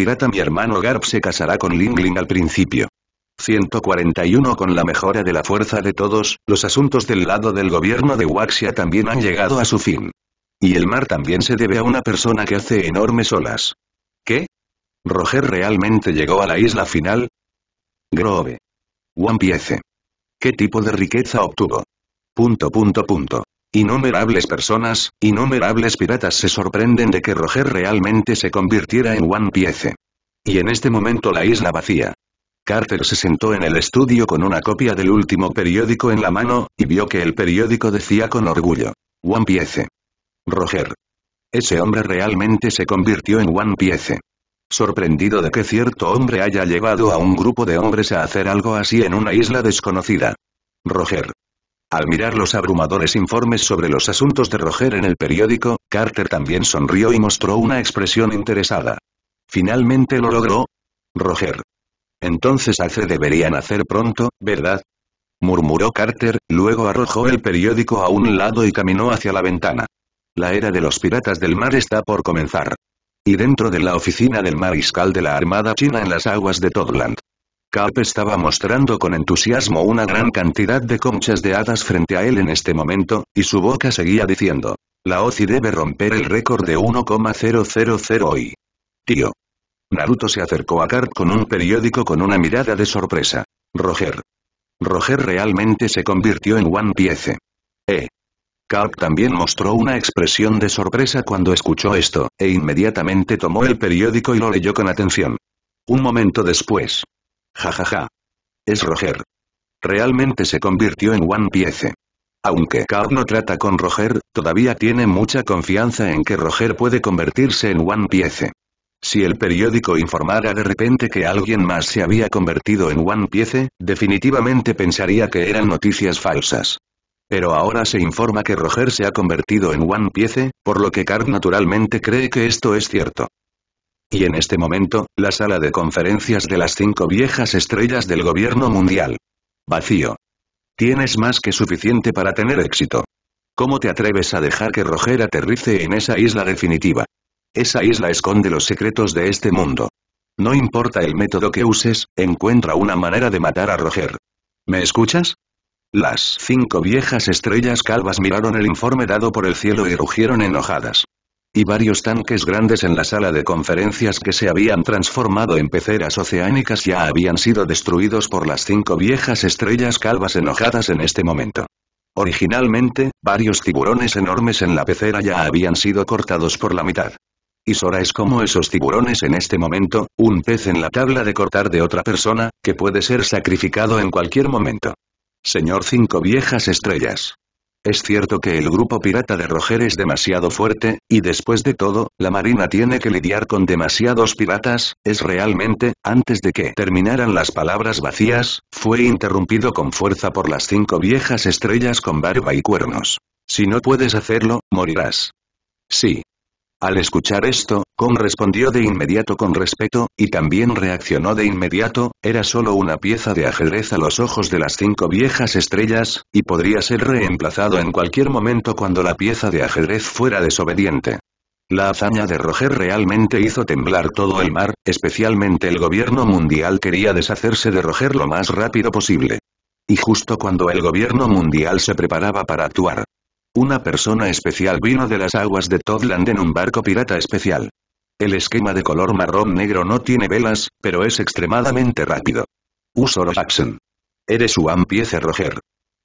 Pirata Mi hermano Garp se casará con Lingling al principio. 141 Con la mejora de la fuerza de todos, los asuntos del lado del gobierno de Waxia también han llegado a su fin. Y el mar también se debe a una persona que hace enormes olas. ¿Qué? ¿Roger realmente llegó a la isla final? Grove. One Piece. ¿Qué tipo de riqueza obtuvo? Punto punto punto. Innumerables personas, innumerables piratas se sorprenden de que Roger realmente se convirtiera en One Piece. Y en este momento la isla vacía. Carter se sentó en el estudio con una copia del último periódico en la mano, y vio que el periódico decía con orgullo. One Piece. Roger. Ese hombre realmente se convirtió en One Piece. Sorprendido de que cierto hombre haya llevado a un grupo de hombres a hacer algo así en una isla desconocida. Roger. Al mirar los abrumadores informes sobre los asuntos de Roger en el periódico, Carter también sonrió y mostró una expresión interesada. Finalmente lo logró. Roger. Entonces hace deberían hacer pronto, ¿verdad? murmuró Carter, luego arrojó el periódico a un lado y caminó hacia la ventana. La era de los piratas del mar está por comenzar. Y dentro de la oficina del mariscal de la Armada China en las aguas de Todland. Cap estaba mostrando con entusiasmo una gran cantidad de conchas de hadas frente a él en este momento, y su boca seguía diciendo, la OCI debe romper el récord de 1,000 hoy. Tío. Naruto se acercó a Cart con un periódico con una mirada de sorpresa. Roger. Roger realmente se convirtió en One Piece. Eh. Carp también mostró una expresión de sorpresa cuando escuchó esto, e inmediatamente tomó el periódico y lo leyó con atención. Un momento después, Jajaja. Es Roger. Realmente se convirtió en One Piece. Aunque Carl no trata con Roger, todavía tiene mucha confianza en que Roger puede convertirse en One Piece. Si el periódico informara de repente que alguien más se había convertido en One Piece, definitivamente pensaría que eran noticias falsas. Pero ahora se informa que Roger se ha convertido en One Piece, por lo que Card naturalmente cree que esto es cierto. Y en este momento, la sala de conferencias de las cinco viejas estrellas del gobierno mundial. Vacío. Tienes más que suficiente para tener éxito. ¿Cómo te atreves a dejar que Roger aterrice en esa isla definitiva? Esa isla esconde los secretos de este mundo. No importa el método que uses, encuentra una manera de matar a Roger. ¿Me escuchas? Las cinco viejas estrellas calvas miraron el informe dado por el cielo y rugieron enojadas y varios tanques grandes en la sala de conferencias que se habían transformado en peceras oceánicas ya habían sido destruidos por las cinco viejas estrellas calvas enojadas en este momento. Originalmente, varios tiburones enormes en la pecera ya habían sido cortados por la mitad. Y Sora es como esos tiburones en este momento, un pez en la tabla de cortar de otra persona, que puede ser sacrificado en cualquier momento. Señor Cinco Viejas Estrellas. Es cierto que el grupo pirata de Roger es demasiado fuerte, y después de todo, la marina tiene que lidiar con demasiados piratas, es realmente, antes de que terminaran las palabras vacías, fue interrumpido con fuerza por las cinco viejas estrellas con barba y cuernos. Si no puedes hacerlo, morirás. Sí, al escuchar esto, Kong respondió de inmediato con respeto, y también reaccionó de inmediato, era solo una pieza de ajedrez a los ojos de las cinco viejas estrellas, y podría ser reemplazado en cualquier momento cuando la pieza de ajedrez fuera desobediente. La hazaña de Roger realmente hizo temblar todo el mar, especialmente el gobierno mundial quería deshacerse de Roger lo más rápido posible. Y justo cuando el gobierno mundial se preparaba para actuar, una persona especial vino de las aguas de Todland en un barco pirata especial. El esquema de color marrón negro no tiene velas, pero es extremadamente rápido. Usoro Jackson. Eres su piece Roger.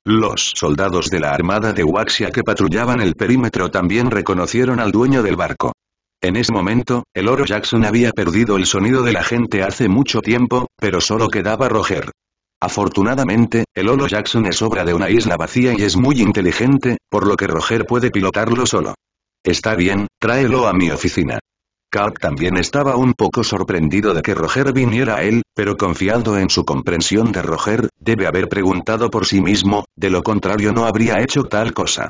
Los soldados de la armada de Waxia que patrullaban el perímetro también reconocieron al dueño del barco. En ese momento, el oro Jackson había perdido el sonido de la gente hace mucho tiempo, pero solo quedaba Roger. Afortunadamente, el holo Jackson es obra de una isla vacía y es muy inteligente, por lo que Roger puede pilotarlo solo. Está bien, tráelo a mi oficina. Carp también estaba un poco sorprendido de que Roger viniera a él, pero confiado en su comprensión de Roger, debe haber preguntado por sí mismo, de lo contrario no habría hecho tal cosa.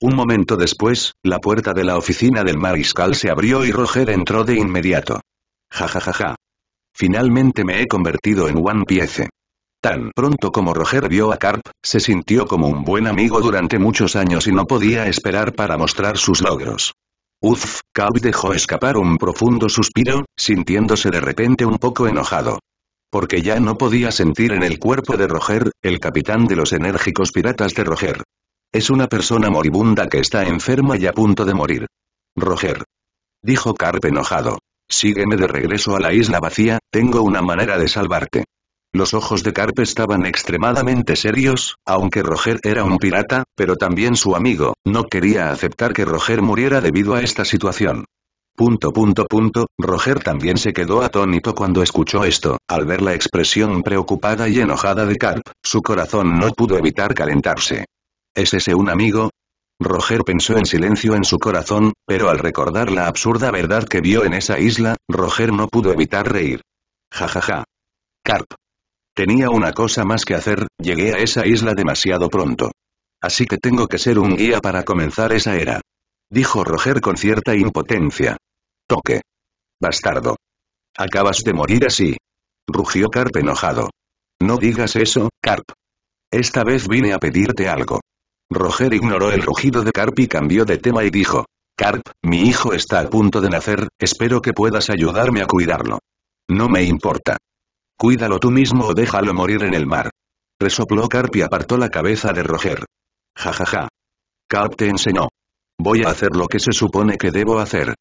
Un momento después, la puerta de la oficina del mariscal se abrió y Roger entró de inmediato. Ja ja ja ja. Finalmente me he convertido en One Piece. Tan pronto como Roger vio a Carp, se sintió como un buen amigo durante muchos años y no podía esperar para mostrar sus logros. Uf, Carp dejó escapar un profundo suspiro, sintiéndose de repente un poco enojado. Porque ya no podía sentir en el cuerpo de Roger, el capitán de los enérgicos piratas de Roger. Es una persona moribunda que está enferma y a punto de morir. Roger. Dijo Carp enojado. Sígueme de regreso a la isla vacía, tengo una manera de salvarte. Los ojos de Carp estaban extremadamente serios, aunque Roger era un pirata, pero también su amigo, no quería aceptar que Roger muriera debido a esta situación. Punto punto punto, Roger también se quedó atónito cuando escuchó esto, al ver la expresión preocupada y enojada de Carp, su corazón no pudo evitar calentarse. ¿Es ese un amigo? Roger pensó en silencio en su corazón, pero al recordar la absurda verdad que vio en esa isla, Roger no pudo evitar reír. Jajaja. Carp, Tenía una cosa más que hacer, llegué a esa isla demasiado pronto. Así que tengo que ser un guía para comenzar esa era. Dijo Roger con cierta impotencia. Toque. Bastardo. Acabas de morir así. Rugió Carp enojado. No digas eso, Carp. Esta vez vine a pedirte algo. Roger ignoró el rugido de Carp y cambió de tema y dijo. Carp, mi hijo está a punto de nacer, espero que puedas ayudarme a cuidarlo. No me importa. Cuídalo tú mismo o déjalo morir en el mar. Resopló Carp y apartó la cabeza de Roger. Ja ja ja. Carp te enseñó. Voy a hacer lo que se supone que debo hacer.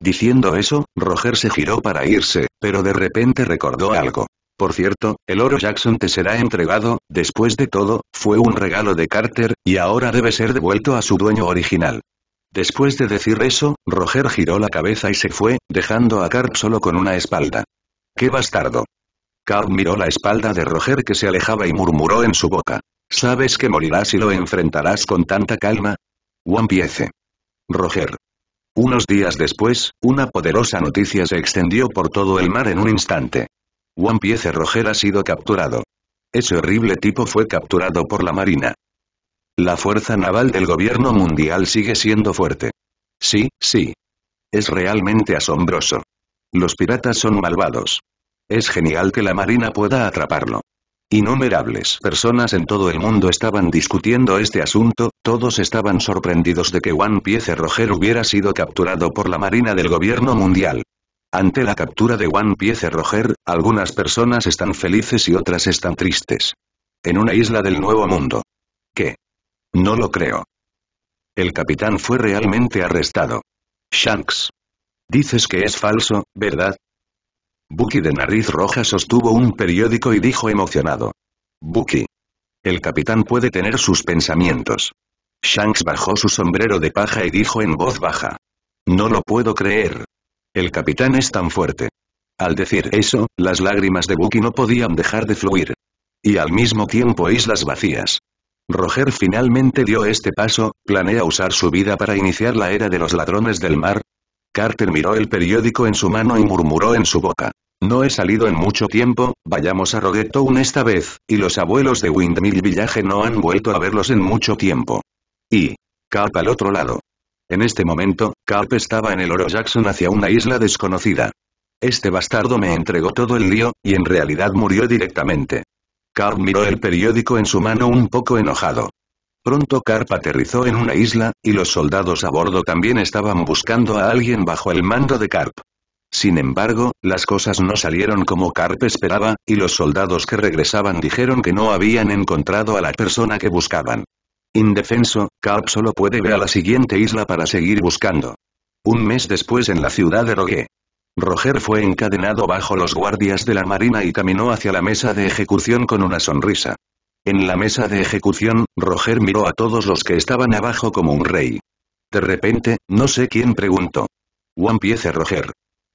Diciendo eso, Roger se giró para irse, pero de repente recordó algo. Por cierto, el oro Jackson te será entregado, después de todo, fue un regalo de Carter, y ahora debe ser devuelto a su dueño original. Después de decir eso, Roger giró la cabeza y se fue, dejando a Carp solo con una espalda. ¡Qué bastardo! Carl miró la espalda de Roger que se alejaba y murmuró en su boca. ¿Sabes que morirás y lo enfrentarás con tanta calma? One Piece. Roger. Unos días después, una poderosa noticia se extendió por todo el mar en un instante. One Piece Roger ha sido capturado. Ese horrible tipo fue capturado por la Marina. La fuerza naval del gobierno mundial sigue siendo fuerte. Sí, sí. Es realmente asombroso. Los piratas son malvados. Es genial que la Marina pueda atraparlo. Innumerables personas en todo el mundo estaban discutiendo este asunto, todos estaban sorprendidos de que One Piece Roger hubiera sido capturado por la Marina del Gobierno Mundial. Ante la captura de One Piece Roger, algunas personas están felices y otras están tristes. En una isla del Nuevo Mundo. ¿Qué? No lo creo. El capitán fue realmente arrestado. Shanks. Dices que es falso, ¿verdad? Bucky de nariz roja sostuvo un periódico y dijo emocionado. Bucky. El capitán puede tener sus pensamientos. Shanks bajó su sombrero de paja y dijo en voz baja. No lo puedo creer. El capitán es tan fuerte. Al decir eso, las lágrimas de Bucky no podían dejar de fluir. Y al mismo tiempo islas vacías. Roger finalmente dio este paso, planea usar su vida para iniciar la era de los ladrones del mar, Carter miró el periódico en su mano y murmuró en su boca. No he salido en mucho tiempo, vayamos a Roguetown esta vez, y los abuelos de Windmill Village no han vuelto a verlos en mucho tiempo. Y... Carp al otro lado. En este momento, Carp estaba en el Oro Jackson hacia una isla desconocida. Este bastardo me entregó todo el lío, y en realidad murió directamente. Carp miró el periódico en su mano un poco enojado. Pronto Carp aterrizó en una isla, y los soldados a bordo también estaban buscando a alguien bajo el mando de Carp. Sin embargo, las cosas no salieron como Carp esperaba, y los soldados que regresaban dijeron que no habían encontrado a la persona que buscaban. Indefenso, Carp solo puede ver a la siguiente isla para seguir buscando. Un mes después en la ciudad de Rogué, Roger fue encadenado bajo los guardias de la marina y caminó hacia la mesa de ejecución con una sonrisa. En la mesa de ejecución, Roger miró a todos los que estaban abajo como un rey. De repente, no sé quién preguntó. One Piece Roger.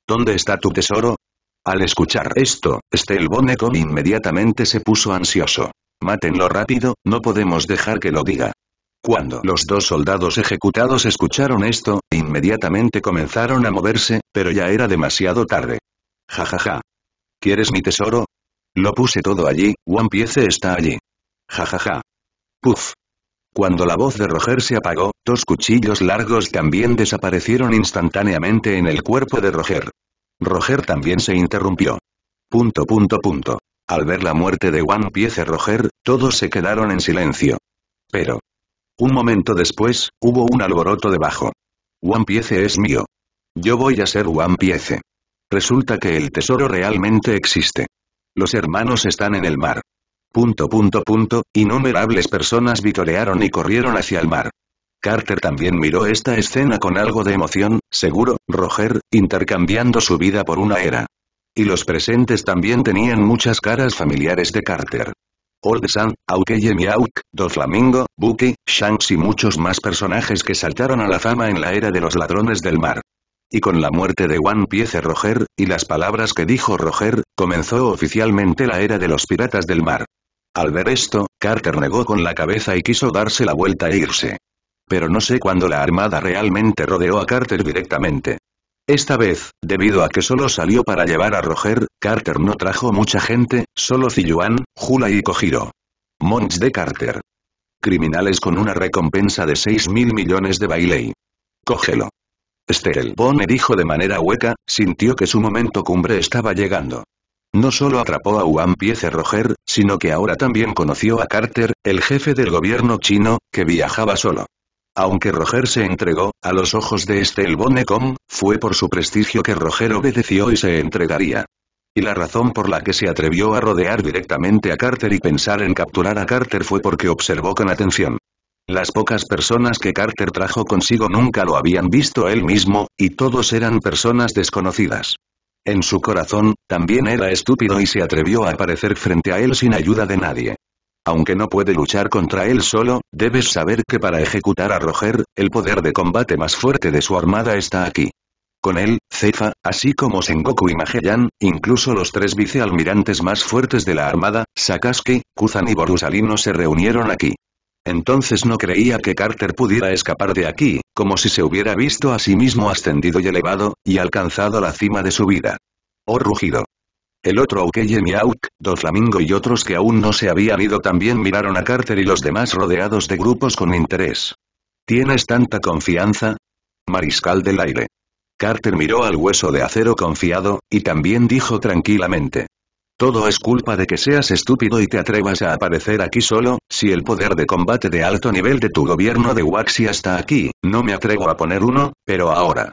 ¿Dónde está tu tesoro? Al escuchar esto, Stelboneco inmediatamente se puso ansioso. Mátenlo rápido, no podemos dejar que lo diga. Cuando los dos soldados ejecutados escucharon esto, inmediatamente comenzaron a moverse, pero ya era demasiado tarde. Ja ja ja. ¿Quieres mi tesoro? Lo puse todo allí, One Piece está allí. Jajaja. Puf. Cuando la voz de Roger se apagó, dos cuchillos largos también desaparecieron instantáneamente en el cuerpo de Roger. Roger también se interrumpió. Punto punto punto. Al ver la muerte de One Piece Roger, todos se quedaron en silencio. Pero. Un momento después, hubo un alboroto debajo. One Piece es mío. Yo voy a ser One Piece. Resulta que el tesoro realmente existe. Los hermanos están en el mar. Punto punto punto, innumerables personas vitorearon y corrieron hacia el mar. Carter también miró esta escena con algo de emoción, seguro, Roger, intercambiando su vida por una era. Y los presentes también tenían muchas caras familiares de Carter. Old Sam, Aukeye Miauk, Do Flamingo, Bucky, Shanks y muchos más personajes que saltaron a la fama en la era de los ladrones del mar. Y con la muerte de One Piece Roger, y las palabras que dijo Roger, comenzó oficialmente la era de los piratas del mar. Al ver esto, Carter negó con la cabeza y quiso darse la vuelta e irse. Pero no sé cuándo la armada realmente rodeó a Carter directamente. Esta vez, debido a que solo salió para llevar a Roger, Carter no trajo mucha gente, solo Ziyuan, Jula y Kojiro. Mons de Carter. Criminales con una recompensa de 6 mil millones de Bailey. Cógelo. Pone dijo de manera hueca, sintió que su momento cumbre estaba llegando. No solo atrapó a Juan Piece Roger, sino que ahora también conoció a Carter, el jefe del gobierno chino, que viajaba solo. Aunque Roger se entregó, a los ojos de este el Bonecom, fue por su prestigio que Roger obedeció y se entregaría. Y la razón por la que se atrevió a rodear directamente a Carter y pensar en capturar a Carter fue porque observó con atención. Las pocas personas que Carter trajo consigo nunca lo habían visto él mismo, y todos eran personas desconocidas. En su corazón, también era estúpido y se atrevió a aparecer frente a él sin ayuda de nadie. Aunque no puede luchar contra él solo, debes saber que para ejecutar a Roger, el poder de combate más fuerte de su armada está aquí. Con él, Cefa, así como Sengoku y Magellan, incluso los tres vicealmirantes más fuertes de la armada, Sakasuke, Kuzan y Borusalino se reunieron aquí. Entonces no creía que Carter pudiera escapar de aquí, como si se hubiera visto a sí mismo ascendido y elevado, y alcanzado la cima de su vida. Oh rugido. El otro Aukeye Miauk, Doflamingo y otros que aún no se habían ido también miraron a Carter y los demás rodeados de grupos con interés. ¿Tienes tanta confianza? Mariscal del aire. Carter miró al hueso de acero confiado, y también dijo tranquilamente. Todo es culpa de que seas estúpido y te atrevas a aparecer aquí solo, si el poder de combate de alto nivel de tu gobierno de Waxi está aquí, no me atrevo a poner uno, pero ahora.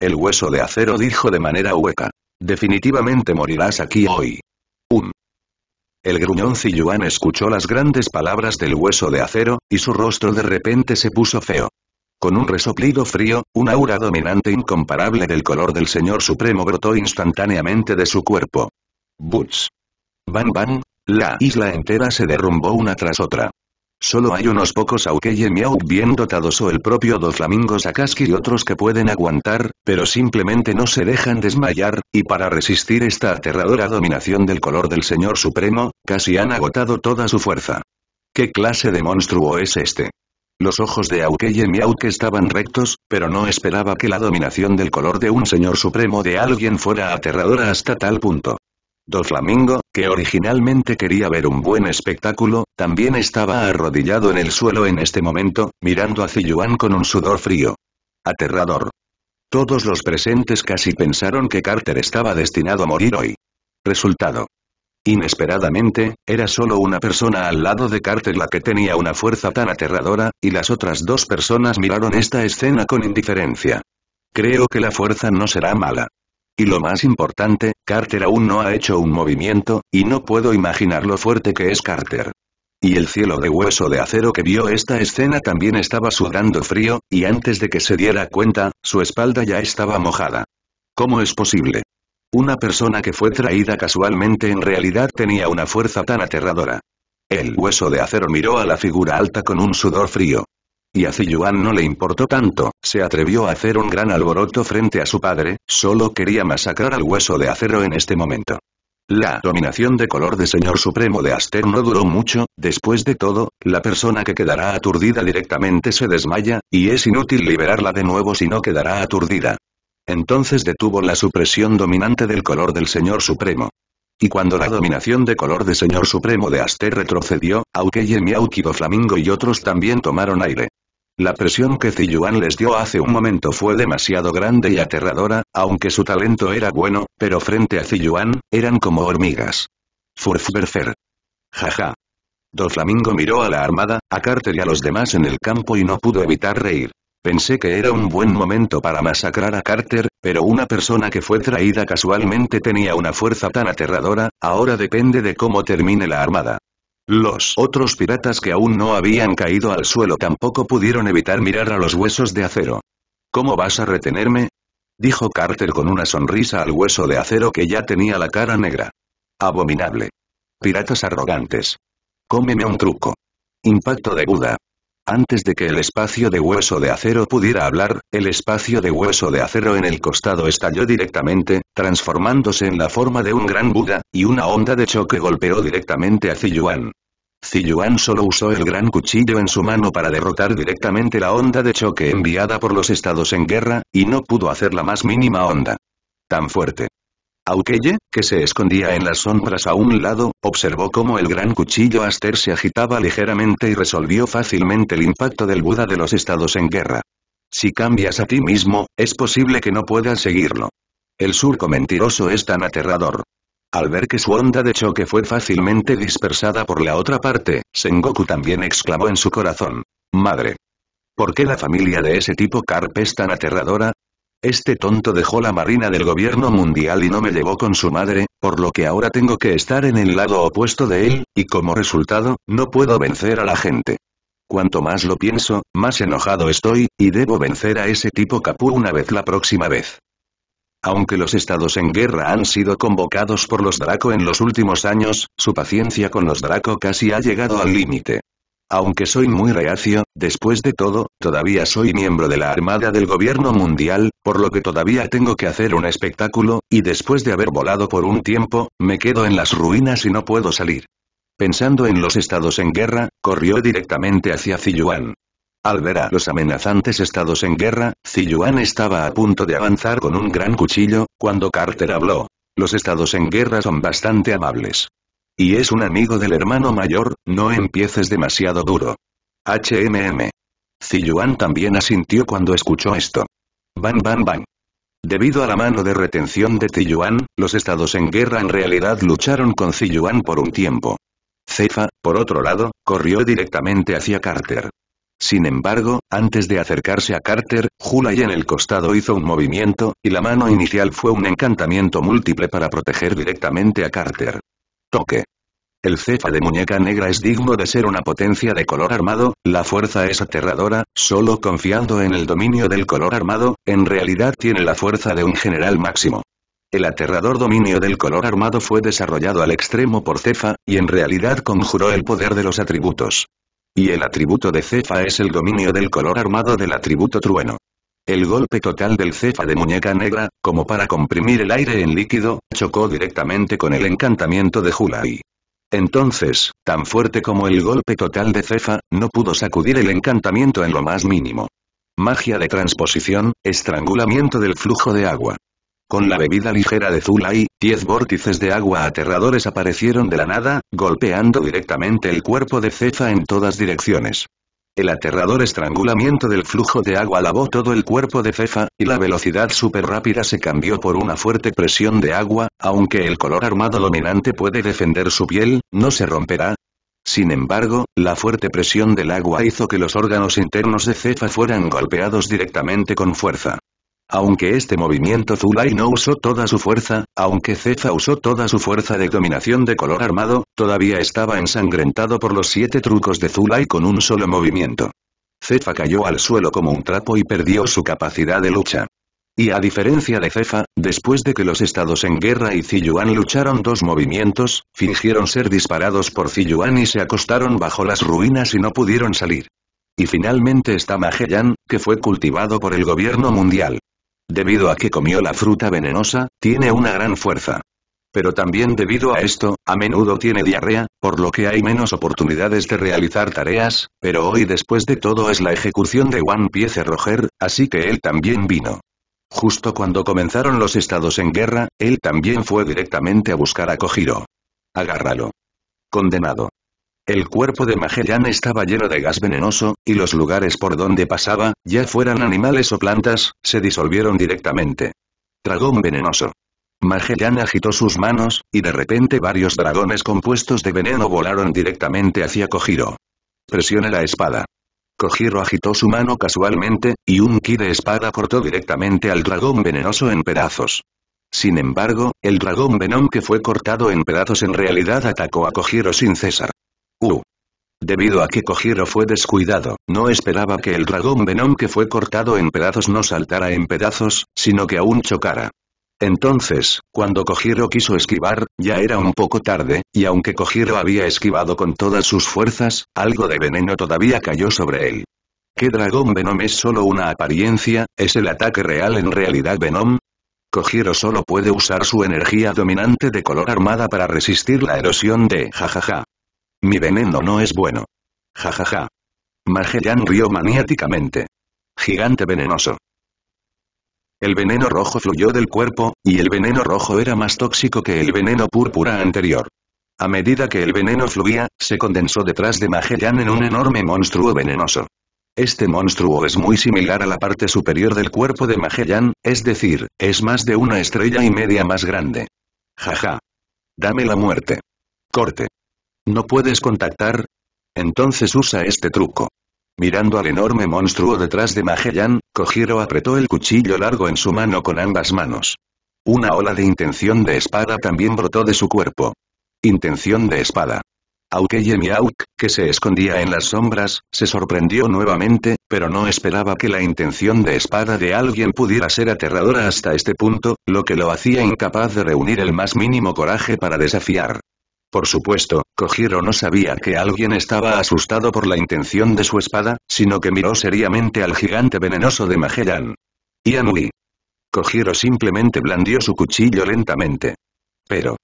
El hueso de acero dijo de manera hueca. Definitivamente morirás aquí hoy. Un. El gruñón Ziyuan escuchó las grandes palabras del hueso de acero, y su rostro de repente se puso feo. Con un resoplido frío, un aura dominante incomparable del color del Señor Supremo brotó instantáneamente de su cuerpo. ¡Buts! Bang van, la isla entera se derrumbó una tras otra. Solo hay unos pocos y bien dotados o el propio Doflamingo Sakaski y otros que pueden aguantar, pero simplemente no se dejan desmayar, y para resistir esta aterradora dominación del color del Señor Supremo, casi han agotado toda su fuerza. ¿Qué clase de monstruo es este? Los ojos de Aukeye que estaban rectos, pero no esperaba que la dominación del color de un Señor Supremo de alguien fuera aterradora hasta tal punto. Dos Flamingo, que originalmente quería ver un buen espectáculo, también estaba arrodillado en el suelo en este momento, mirando a Ziyuan con un sudor frío. Aterrador. Todos los presentes casi pensaron que Carter estaba destinado a morir hoy. Resultado. Inesperadamente, era solo una persona al lado de Carter la que tenía una fuerza tan aterradora, y las otras dos personas miraron esta escena con indiferencia. Creo que la fuerza no será mala. Y lo más importante, Carter aún no ha hecho un movimiento, y no puedo imaginar lo fuerte que es Carter. Y el cielo de hueso de acero que vio esta escena también estaba sudando frío, y antes de que se diera cuenta, su espalda ya estaba mojada. ¿Cómo es posible? Una persona que fue traída casualmente en realidad tenía una fuerza tan aterradora. El hueso de acero miró a la figura alta con un sudor frío. Y a Ziyuan no le importó tanto, se atrevió a hacer un gran alboroto frente a su padre, solo quería masacrar al hueso de acero en este momento. La dominación de color de señor supremo de Aster no duró mucho, después de todo, la persona que quedará aturdida directamente se desmaya, y es inútil liberarla de nuevo si no quedará aturdida. Entonces detuvo la supresión dominante del color del señor supremo. Y cuando la dominación de color de señor supremo de Aster retrocedió, Aukeye Miaukido Flamingo y otros también tomaron aire. La presión que Ziyuan les dio hace un momento fue demasiado grande y aterradora, aunque su talento era bueno, pero frente a Ziyuan, eran como hormigas. Furfberfer. Jaja. Doflamingo miró a la armada, a Carter y a los demás en el campo y no pudo evitar reír. Pensé que era un buen momento para masacrar a Carter, pero una persona que fue traída casualmente tenía una fuerza tan aterradora, ahora depende de cómo termine la armada. Los otros piratas que aún no habían caído al suelo tampoco pudieron evitar mirar a los huesos de acero. ¿Cómo vas a retenerme? Dijo Carter con una sonrisa al hueso de acero que ya tenía la cara negra. Abominable. Piratas arrogantes. Cómeme un truco. Impacto de Buda. Antes de que el espacio de hueso de acero pudiera hablar, el espacio de hueso de acero en el costado estalló directamente, transformándose en la forma de un gran Buda, y una onda de choque golpeó directamente a Ziyuan. Ziyuan solo usó el gran cuchillo en su mano para derrotar directamente la onda de choque enviada por los estados en guerra, y no pudo hacer la más mínima onda. Tan fuerte. Aukeye, que se escondía en las sombras a un lado, observó cómo el gran cuchillo Aster se agitaba ligeramente y resolvió fácilmente el impacto del Buda de los estados en guerra. Si cambias a ti mismo, es posible que no puedas seguirlo. El surco mentiroso es tan aterrador. Al ver que su onda de choque fue fácilmente dispersada por la otra parte, Sengoku también exclamó en su corazón. Madre. ¿Por qué la familia de ese tipo Carp es tan aterradora? Este tonto dejó la marina del gobierno mundial y no me llevó con su madre, por lo que ahora tengo que estar en el lado opuesto de él, y como resultado, no puedo vencer a la gente. Cuanto más lo pienso, más enojado estoy, y debo vencer a ese tipo Capu una vez la próxima vez. Aunque los estados en guerra han sido convocados por los Draco en los últimos años, su paciencia con los Draco casi ha llegado al límite. Aunque soy muy reacio, después de todo, todavía soy miembro de la Armada del Gobierno Mundial, por lo que todavía tengo que hacer un espectáculo, y después de haber volado por un tiempo, me quedo en las ruinas y no puedo salir. Pensando en los estados en guerra, corrió directamente hacia Ziyuan. Al ver a los amenazantes estados en guerra, Ziyuan estaba a punto de avanzar con un gran cuchillo, cuando Carter habló. Los estados en guerra son bastante amables. Y es un amigo del hermano mayor, no empieces demasiado duro. HMM. Ziyuan también asintió cuando escuchó esto. Bam bam bam. Debido a la mano de retención de Ziyuan, los estados en guerra en realidad lucharon con Ziyuan por un tiempo. Cefa, por otro lado, corrió directamente hacia Carter. Sin embargo, antes de acercarse a Carter, Julay en el costado hizo un movimiento, y la mano inicial fue un encantamiento múltiple para proteger directamente a Carter. Toque. El cefa de muñeca negra es digno de ser una potencia de color armado, la fuerza es aterradora, solo confiando en el dominio del color armado, en realidad tiene la fuerza de un general máximo. El aterrador dominio del color armado fue desarrollado al extremo por Cefa, y en realidad conjuró el poder de los atributos. Y el atributo de Cefa es el dominio del color armado del atributo trueno. El golpe total del Cefa de muñeca negra, como para comprimir el aire en líquido, chocó directamente con el encantamiento de Hulai. Entonces, tan fuerte como el golpe total de Cefa, no pudo sacudir el encantamiento en lo más mínimo. Magia de transposición, estrangulamiento del flujo de agua. Con la bebida ligera de Zulai, diez vórtices de agua aterradores aparecieron de la nada, golpeando directamente el cuerpo de Cefa en todas direcciones. El aterrador estrangulamiento del flujo de agua lavó todo el cuerpo de Cefa, y la velocidad súper rápida se cambió por una fuerte presión de agua, aunque el color armado dominante puede defender su piel, no se romperá. Sin embargo, la fuerte presión del agua hizo que los órganos internos de Cefa fueran golpeados directamente con fuerza. Aunque este movimiento Zulai no usó toda su fuerza, aunque Cefa usó toda su fuerza de dominación de color armado, todavía estaba ensangrentado por los siete trucos de Zulai con un solo movimiento. Cefa cayó al suelo como un trapo y perdió su capacidad de lucha. Y a diferencia de Cefa, después de que los estados en guerra y Ziyuan lucharon dos movimientos, fingieron ser disparados por Ziyuan y se acostaron bajo las ruinas y no pudieron salir. Y finalmente está Magellan, que fue cultivado por el gobierno mundial. Debido a que comió la fruta venenosa, tiene una gran fuerza. Pero también debido a esto, a menudo tiene diarrea, por lo que hay menos oportunidades de realizar tareas, pero hoy después de todo es la ejecución de One Piece Roger, así que él también vino. Justo cuando comenzaron los estados en guerra, él también fue directamente a buscar a Kojiro. Agárralo. Condenado. El cuerpo de Magellan estaba lleno de gas venenoso, y los lugares por donde pasaba, ya fueran animales o plantas, se disolvieron directamente. Dragón venenoso. Magellan agitó sus manos, y de repente varios dragones compuestos de veneno volaron directamente hacia Kojiro. Presiona la espada. Kojiro agitó su mano casualmente, y un ki de espada cortó directamente al dragón venenoso en pedazos. Sin embargo, el dragón Venom que fue cortado en pedazos en realidad atacó a Kojiro sin cesar. Debido a que Kojiro fue descuidado, no esperaba que el dragón Venom que fue cortado en pedazos no saltara en pedazos, sino que aún chocara. Entonces, cuando Kojiro quiso esquivar, ya era un poco tarde, y aunque Kojiro había esquivado con todas sus fuerzas, algo de veneno todavía cayó sobre él. ¿Qué dragón Venom es solo una apariencia? ¿Es el ataque real en realidad Venom? Kojiro solo puede usar su energía dominante de color armada para resistir la erosión de jajaja. Mi veneno no es bueno. Ja ja Magellan rió maniáticamente. Gigante venenoso. El veneno rojo fluyó del cuerpo, y el veneno rojo era más tóxico que el veneno púrpura anterior. A medida que el veneno fluía, se condensó detrás de Magellan en un enorme monstruo venenoso. Este monstruo es muy similar a la parte superior del cuerpo de Magellan, es decir, es más de una estrella y media más grande. Jaja. Dame la muerte. Corte. ¿No puedes contactar? Entonces usa este truco. Mirando al enorme monstruo detrás de Magellan, Kojiro apretó el cuchillo largo en su mano con ambas manos. Una ola de intención de espada también brotó de su cuerpo. Intención de espada. aunque Auk, que se escondía en las sombras, se sorprendió nuevamente, pero no esperaba que la intención de espada de alguien pudiera ser aterradora hasta este punto, lo que lo hacía incapaz de reunir el más mínimo coraje para desafiar. Por supuesto, Kojiro no sabía que alguien estaba asustado por la intención de su espada, sino que miró seriamente al gigante venenoso de Magellan. Ianui. Kojiro simplemente blandió su cuchillo lentamente. Pero.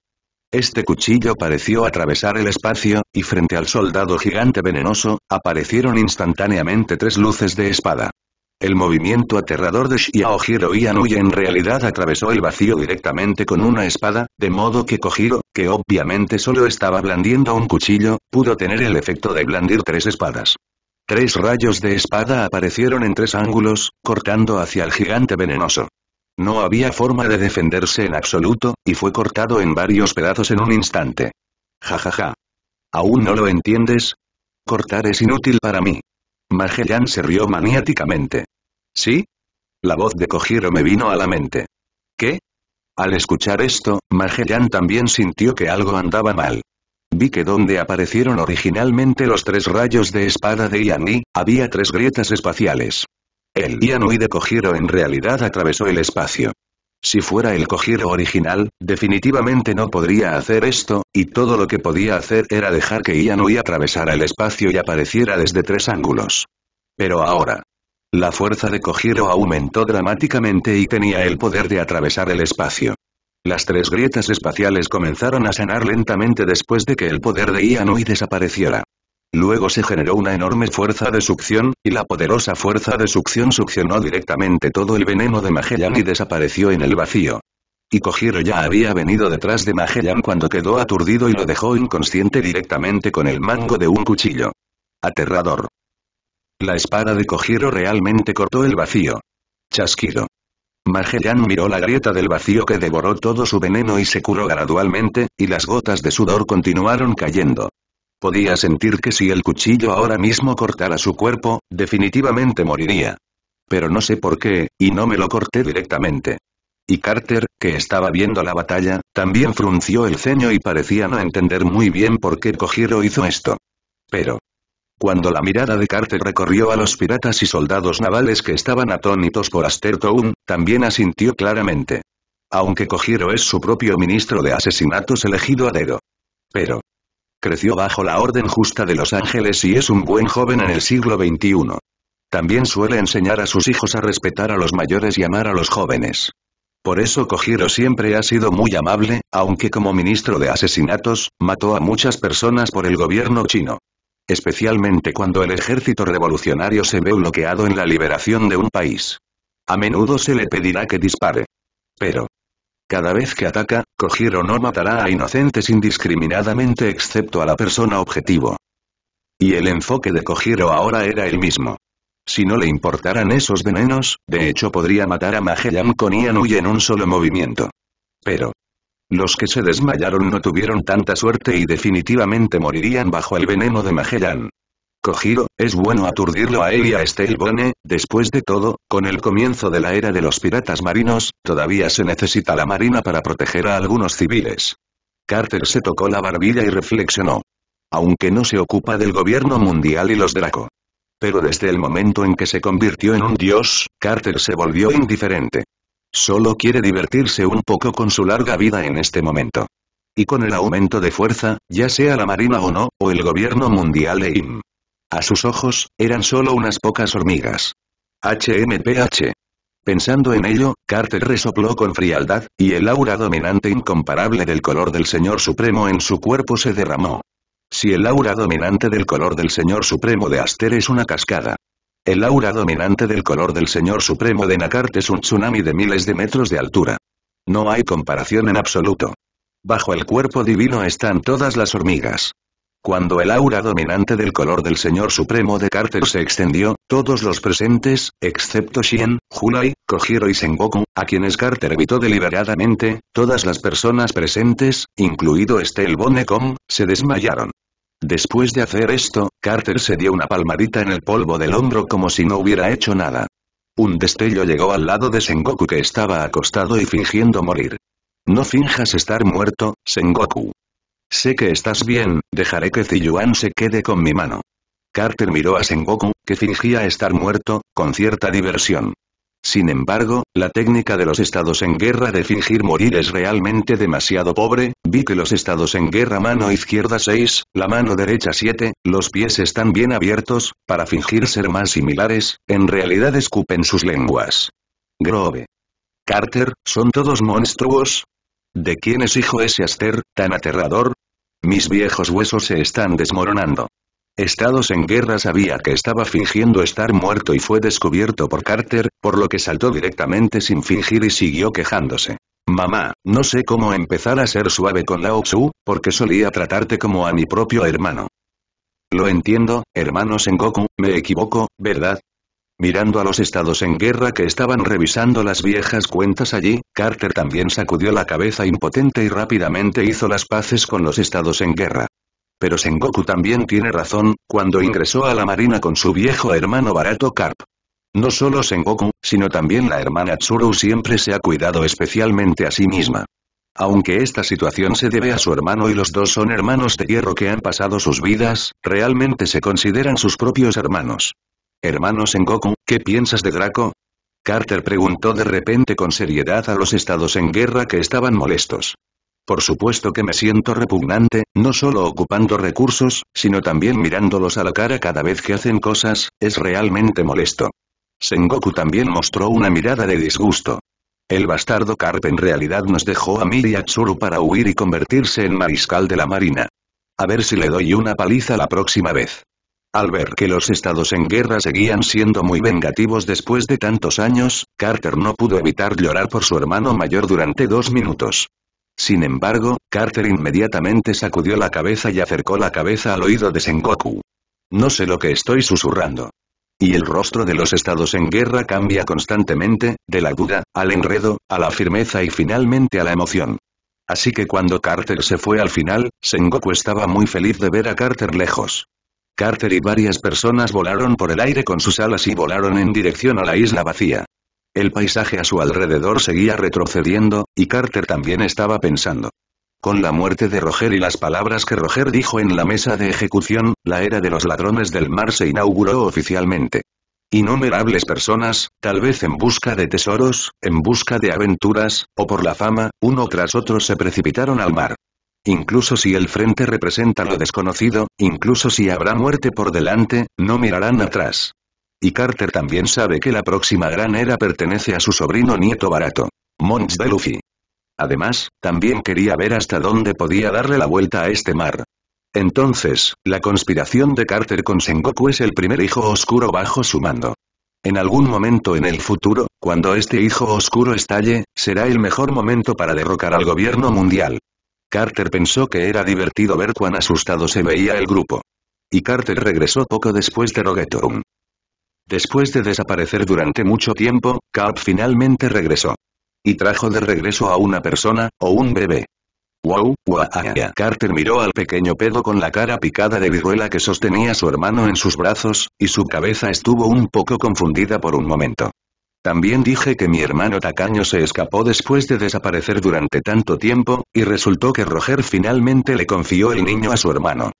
Este cuchillo pareció atravesar el espacio, y frente al soldado gigante venenoso, aparecieron instantáneamente tres luces de espada. El movimiento aterrador de Xiaojiro y Anuya en realidad atravesó el vacío directamente con una espada, de modo que Kojiro, que obviamente solo estaba blandiendo un cuchillo, pudo tener el efecto de blandir tres espadas. Tres rayos de espada aparecieron en tres ángulos, cortando hacia el gigante venenoso. No había forma de defenderse en absoluto, y fue cortado en varios pedazos en un instante. Ja ja ja. ¿Aún no lo entiendes? Cortar es inútil para mí. Magellan se rió maniáticamente. ¿Sí? La voz de Kojiro me vino a la mente. ¿Qué? Al escuchar esto, Magellan también sintió que algo andaba mal. Vi que donde aparecieron originalmente los tres rayos de espada de y, había tres grietas espaciales. El Yanui de Kojiro en realidad atravesó el espacio. Si fuera el Kojiro original, definitivamente no podría hacer esto, y todo lo que podía hacer era dejar que Ianui atravesara el espacio y apareciera desde tres ángulos. Pero ahora. La fuerza de Kojiro aumentó dramáticamente y tenía el poder de atravesar el espacio. Las tres grietas espaciales comenzaron a sanar lentamente después de que el poder de Ianui desapareciera. Luego se generó una enorme fuerza de succión, y la poderosa fuerza de succión succionó directamente todo el veneno de Magellan y desapareció en el vacío. Y Kojiro ya había venido detrás de Magellan cuando quedó aturdido y lo dejó inconsciente directamente con el mango de un cuchillo. Aterrador. La espada de Kojiro realmente cortó el vacío. Chasquido. Magellan miró la grieta del vacío que devoró todo su veneno y se curó gradualmente, y las gotas de sudor continuaron cayendo. Podía sentir que si el cuchillo ahora mismo cortara su cuerpo, definitivamente moriría. Pero no sé por qué, y no me lo corté directamente. Y Carter, que estaba viendo la batalla, también frunció el ceño y parecía no entender muy bien por qué Kojiro hizo esto. Pero... Cuando la mirada de Carter recorrió a los piratas y soldados navales que estaban atónitos por Astertown, también asintió claramente. Aunque Kojiro es su propio ministro de asesinatos elegido a dedo. Pero... Creció bajo la Orden Justa de Los Ángeles y es un buen joven en el siglo XXI. También suele enseñar a sus hijos a respetar a los mayores y amar a los jóvenes. Por eso Kojiro siempre ha sido muy amable, aunque como ministro de asesinatos, mató a muchas personas por el gobierno chino. Especialmente cuando el ejército revolucionario se ve bloqueado en la liberación de un país. A menudo se le pedirá que dispare. Pero, cada vez que ataca, Kojiro no matará a inocentes indiscriminadamente excepto a la persona objetivo. Y el enfoque de Kojiro ahora era el mismo. Si no le importaran esos venenos, de hecho podría matar a Magellan con Ianui en un solo movimiento. Pero. Los que se desmayaron no tuvieron tanta suerte y definitivamente morirían bajo el veneno de Magellan. Cogido, es bueno aturdirlo a él y a después de todo, con el comienzo de la era de los piratas marinos, todavía se necesita la marina para proteger a algunos civiles. Carter se tocó la barbilla y reflexionó. Aunque no se ocupa del gobierno mundial y los Draco. Pero desde el momento en que se convirtió en un dios, Carter se volvió indiferente. Solo quiere divertirse un poco con su larga vida en este momento. Y con el aumento de fuerza, ya sea la marina o no, o el gobierno mundial e IM. A sus ojos, eran solo unas pocas hormigas. HMPH. Pensando en ello, Carter resopló con frialdad, y el aura dominante incomparable del color del Señor Supremo en su cuerpo se derramó. Si el aura dominante del color del Señor Supremo de Aster es una cascada. El aura dominante del color del Señor Supremo de Nakart es un tsunami de miles de metros de altura. No hay comparación en absoluto. Bajo el cuerpo divino están todas las hormigas. Cuando el aura dominante del color del Señor Supremo de Carter se extendió, todos los presentes, excepto Shien, Hulai, Kojiro y Sengoku, a quienes Carter evitó deliberadamente, todas las personas presentes, incluido Steel Bonecom, se desmayaron. Después de hacer esto, Carter se dio una palmadita en el polvo del hombro como si no hubiera hecho nada. Un destello llegó al lado de Sengoku que estaba acostado y fingiendo morir. No finjas estar muerto, Sengoku. Sé que estás bien, dejaré que Ziyuan se quede con mi mano. Carter miró a Sengoku, que fingía estar muerto, con cierta diversión. Sin embargo, la técnica de los estados en guerra de fingir morir es realmente demasiado pobre, vi que los estados en guerra mano izquierda 6, la mano derecha 7, los pies están bien abiertos, para fingir ser más similares, en realidad escupen sus lenguas. Grove. Carter, ¿son todos monstruos? ¿De quién es hijo ese Aster, tan aterrador? Mis viejos huesos se están desmoronando. Estados en guerra sabía que estaba fingiendo estar muerto y fue descubierto por Carter, por lo que saltó directamente sin fingir y siguió quejándose. Mamá, no sé cómo empezar a ser suave con Lao Tzu, porque solía tratarte como a mi propio hermano. Lo entiendo, hermano Goku me equivoco, ¿verdad? Mirando a los estados en guerra que estaban revisando las viejas cuentas allí, Carter también sacudió la cabeza impotente y rápidamente hizo las paces con los estados en guerra. Pero Sengoku también tiene razón, cuando ingresó a la marina con su viejo hermano barato Carp. No solo Sengoku, sino también la hermana Tsuru siempre se ha cuidado especialmente a sí misma. Aunque esta situación se debe a su hermano y los dos son hermanos de hierro que han pasado sus vidas, realmente se consideran sus propios hermanos. Hermano Sengoku, ¿qué piensas de Draco? Carter preguntó de repente con seriedad a los estados en guerra que estaban molestos. Por supuesto que me siento repugnante, no solo ocupando recursos, sino también mirándolos a la cara cada vez que hacen cosas, es realmente molesto. Sengoku también mostró una mirada de disgusto. El bastardo Carpe en realidad nos dejó a mí y a para huir y convertirse en mariscal de la marina. A ver si le doy una paliza la próxima vez. Al ver que los estados en guerra seguían siendo muy vengativos después de tantos años, Carter no pudo evitar llorar por su hermano mayor durante dos minutos. Sin embargo, Carter inmediatamente sacudió la cabeza y acercó la cabeza al oído de Sengoku. No sé lo que estoy susurrando. Y el rostro de los estados en guerra cambia constantemente, de la duda, al enredo, a la firmeza y finalmente a la emoción. Así que cuando Carter se fue al final, Sengoku estaba muy feliz de ver a Carter lejos. Carter y varias personas volaron por el aire con sus alas y volaron en dirección a la isla vacía. El paisaje a su alrededor seguía retrocediendo, y Carter también estaba pensando. Con la muerte de Roger y las palabras que Roger dijo en la mesa de ejecución, la era de los ladrones del mar se inauguró oficialmente. Innumerables personas, tal vez en busca de tesoros, en busca de aventuras, o por la fama, uno tras otro se precipitaron al mar. Incluso si el frente representa lo desconocido, incluso si habrá muerte por delante, no mirarán atrás. Y Carter también sabe que la próxima gran era pertenece a su sobrino nieto barato, Mons de Luffy. Además, también quería ver hasta dónde podía darle la vuelta a este mar. Entonces, la conspiración de Carter con Sengoku es el primer hijo oscuro bajo su mando. En algún momento en el futuro, cuando este hijo oscuro estalle, será el mejor momento para derrocar al gobierno mundial. Carter pensó que era divertido ver cuán asustado se veía el grupo. Y Carter regresó poco después de Roguetown. Después de desaparecer durante mucho tiempo, Cap finalmente regresó. Y trajo de regreso a una persona, o un bebé. Wow, wow, ah, ah, ah. Carter miró al pequeño pedo con la cara picada de viruela que sostenía su hermano en sus brazos, y su cabeza estuvo un poco confundida por un momento. También dije que mi hermano tacaño se escapó después de desaparecer durante tanto tiempo, y resultó que Roger finalmente le confió el niño a su hermano.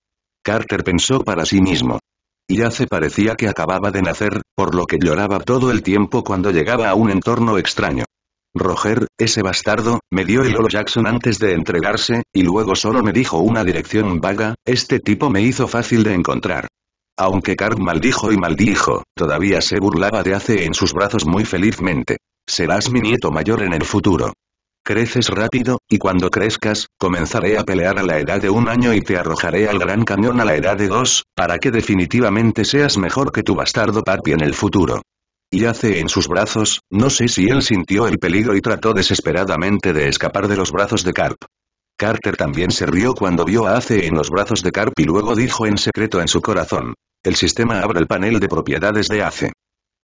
Carter pensó para sí mismo. Y hace parecía que acababa de nacer, por lo que lloraba todo el tiempo cuando llegaba a un entorno extraño. Roger, ese bastardo, me dio el Olo Jackson antes de entregarse, y luego solo me dijo una dirección vaga, este tipo me hizo fácil de encontrar. Aunque Carp maldijo y maldijo, todavía se burlaba de Ace en sus brazos muy felizmente. Serás mi nieto mayor en el futuro. Creces rápido, y cuando crezcas, comenzaré a pelear a la edad de un año y te arrojaré al gran cañón a la edad de dos, para que definitivamente seas mejor que tu bastardo papi en el futuro. Y hace en sus brazos, no sé si él sintió el peligro y trató desesperadamente de escapar de los brazos de Carp. Carter también se rió cuando vio a Ace en los brazos de Carp y luego dijo en secreto en su corazón. El sistema abre el panel de propiedades de Ace.